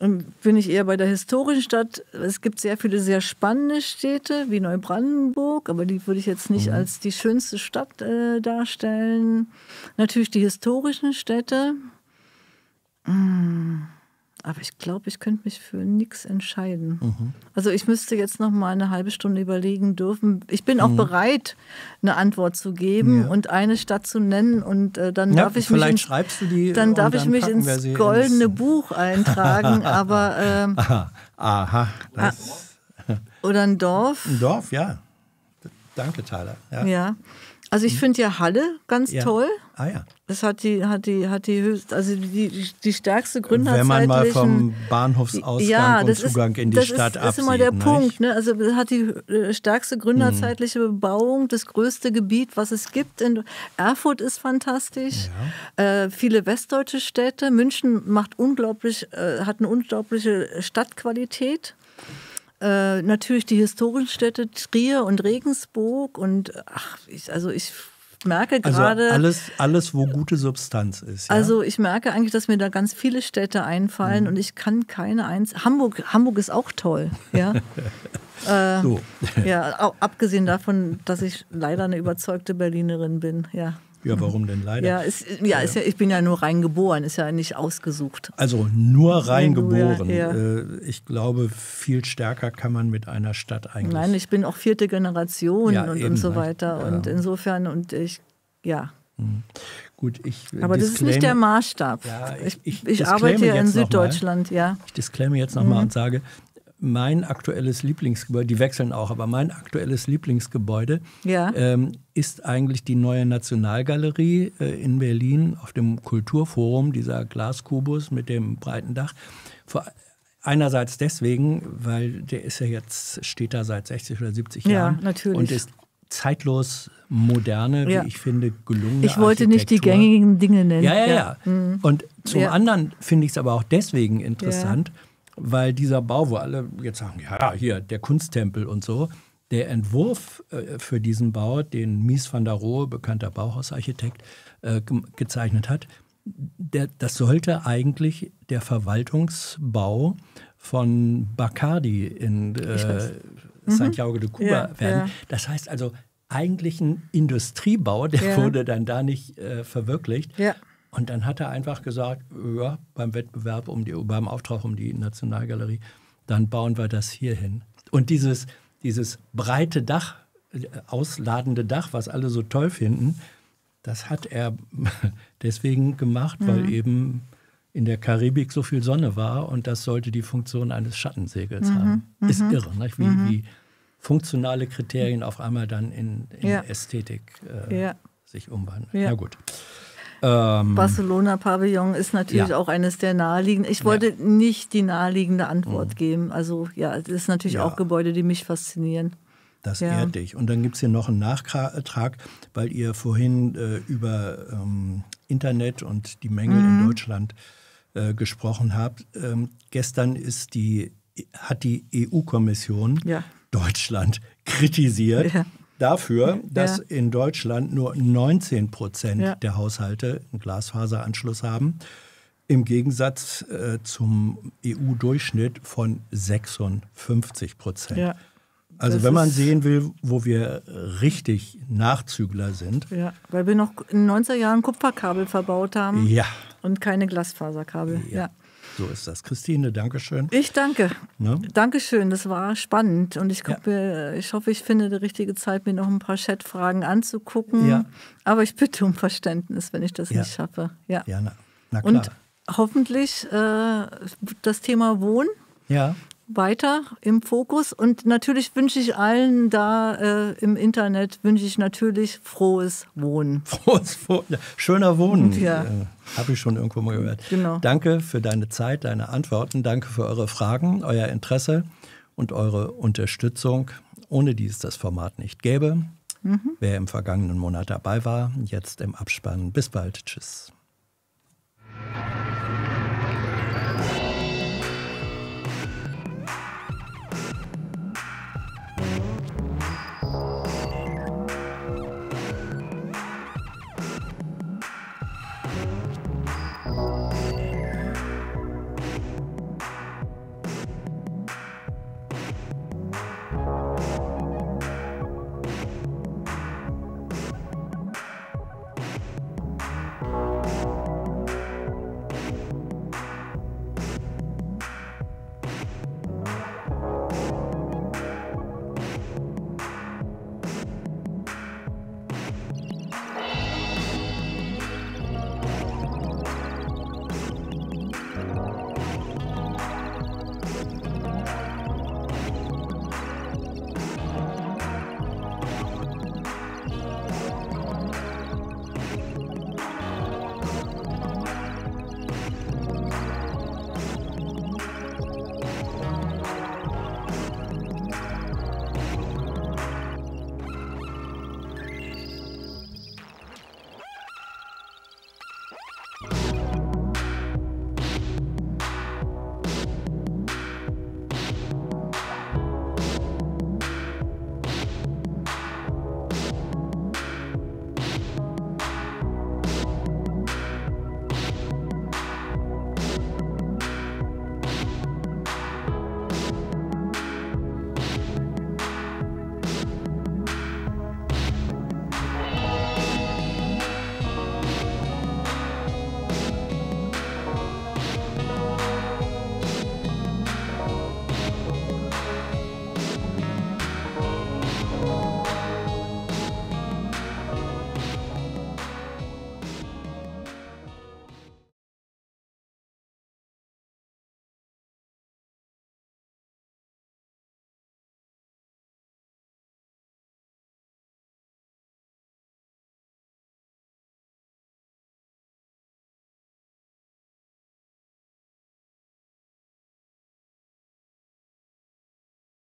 Ähm, bin ich eher bei der historischen Stadt. Es gibt sehr viele sehr spannende Städte, wie Neubrandenburg, aber die würde ich jetzt nicht mhm. als die schönste Stadt äh, darstellen. Natürlich die historischen Städte. Mmh. Aber ich glaube, ich könnte mich für nichts entscheiden. Mhm. Also ich müsste jetzt noch mal eine halbe Stunde überlegen dürfen. Ich bin auch mhm. bereit, eine Antwort zu geben ja. und eine Stadt zu nennen und äh, dann ja, darf ich mich ins, dann darf dann ich mich ins goldene ins Buch eintragen. aber ähm, aha, aha ah. das. oder ein Dorf. Ein Dorf, ja. Danke, Tyler. ja. ja. Also ich mhm. finde ja Halle ganz ja. toll. Ah ja. Das hat die, hat die, hat die höchst, also die, die stärkste Gründerzeitlichen... Wenn man mal vom Bahnhofsausgang ja, und Zugang in die Stadt absieht. Das ist, immer der nicht? Punkt. Ne? Also das hat die äh, stärkste mhm. gründerzeitliche Bebauung, das größte Gebiet, was es gibt. In Erfurt ist fantastisch. Ja. Äh, viele westdeutsche Städte. München macht unglaublich, äh, hat eine unglaubliche Stadtqualität. Äh, natürlich die historischen Städte Trier und Regensburg und ach, ich, also ich merke also gerade. Also alles, alles, wo gute Substanz ist. Ja? Also ich merke eigentlich, dass mir da ganz viele Städte einfallen mhm. und ich kann keine eins. Hamburg, Hamburg ist auch toll, ja. äh, so. ja, abgesehen davon, dass ich leider eine überzeugte Berlinerin bin, ja. Ja, warum denn leider? Ja, ist, ja, ist ja, ich bin ja nur reingeboren, ist ja nicht ausgesucht. Also nur reingeboren. Ja, ja. Äh, ich glaube, viel stärker kann man mit einer Stadt eigentlich. Nein, ich bin auch vierte Generation ja, und, eben, und so weiter. Und insofern, und ich, ja. Hm. Gut, ich. Aber das ist nicht der Maßstab. ich, ich, ich arbeite ja in Süddeutschland, mal, ja. Ich disclaime jetzt nochmal mhm. und sage, mein aktuelles Lieblingsgebäude, die wechseln auch, aber mein aktuelles Lieblingsgebäude ja. ähm, ist eigentlich die neue Nationalgalerie äh, in Berlin auf dem Kulturforum, dieser Glaskubus mit dem breiten Dach. Vor, einerseits deswegen, weil der ist ja jetzt, steht da seit 60 oder 70 ja, Jahren. Ja, natürlich. Und ist zeitlos moderne, ja. wie ich finde, gelungene Ich wollte nicht die gängigen Dinge nennen. Ja, ja, ja. Mhm. Und zum anderen finde ich es aber auch deswegen interessant, ja weil dieser Bau, wo alle jetzt sagen, ja, hier, der Kunsttempel und so, der Entwurf äh, für diesen Bau, den Mies van der Rohe, bekannter Bauhausarchitekt, äh, gezeichnet hat, der, das sollte eigentlich der Verwaltungsbau von Bacardi in äh, mhm. Santiago mhm. de Cuba ja, werden. Ja. Das heißt also, eigentlich ein Industriebau, der ja. wurde dann da nicht äh, verwirklicht. Ja. Und dann hat er einfach gesagt, ja, beim Wettbewerb um die, beim Auftrag um die Nationalgalerie, dann bauen wir das hier hin. Und dieses, dieses breite Dach, äh, ausladende Dach, was alle so toll finden, das hat er deswegen gemacht, mhm. weil eben in der Karibik so viel Sonne war und das sollte die Funktion eines Schattensegels mhm. haben. Mhm. Ist mhm. irre, nicht? Wie, mhm. wie, funktionale Kriterien auf einmal dann in, in ja. Ästhetik äh, ja. sich umwandeln. Ja. Na gut. Ähm, Barcelona-Pavillon ist natürlich ja. auch eines der naheliegenden. Ich wollte ja. nicht die naheliegende Antwort mhm. geben. Also ja, es ist natürlich ja. auch Gebäude, die mich faszinieren. Das ja. ehrt dich. Und dann gibt es hier noch einen Nachtrag, weil ihr vorhin äh, über ähm, Internet und die Mängel mhm. in Deutschland äh, gesprochen habt. Ähm, gestern ist die, hat die EU-Kommission ja. Deutschland kritisiert. Ja dafür, dass in Deutschland nur 19 Prozent der Haushalte einen Glasfaseranschluss haben im Gegensatz äh, zum EU-Durchschnitt von 56 Prozent. Ja, also wenn man sehen will, wo wir richtig Nachzügler sind. Ja, weil wir noch in den 90er Jahren Kupferkabel verbaut haben ja. und keine Glasfaserkabel. Ja. So ist das. Christine, danke schön. Ich danke. Ne? Dankeschön, das war spannend. Und ich, guck ja. mir, äh, ich hoffe, ich finde die richtige Zeit, mir noch ein paar Chatfragen anzugucken. Ja. Aber ich bitte um Verständnis, wenn ich das ja. nicht schaffe. Ja, ja na, na klar. Und hoffentlich äh, das Thema Wohnen. Ja weiter im Fokus. Und natürlich wünsche ich allen da äh, im Internet, wünsche ich natürlich frohes Wohnen. Frohes Wohnen. Ja, schöner Wohnen. Ja. Äh, Habe ich schon irgendwo mal gehört. Genau. Danke für deine Zeit, deine Antworten. Danke für eure Fragen, euer Interesse und eure Unterstützung, ohne die es das Format nicht gäbe. Mhm. Wer im vergangenen Monat dabei war, jetzt im Abspann. Bis bald. Tschüss.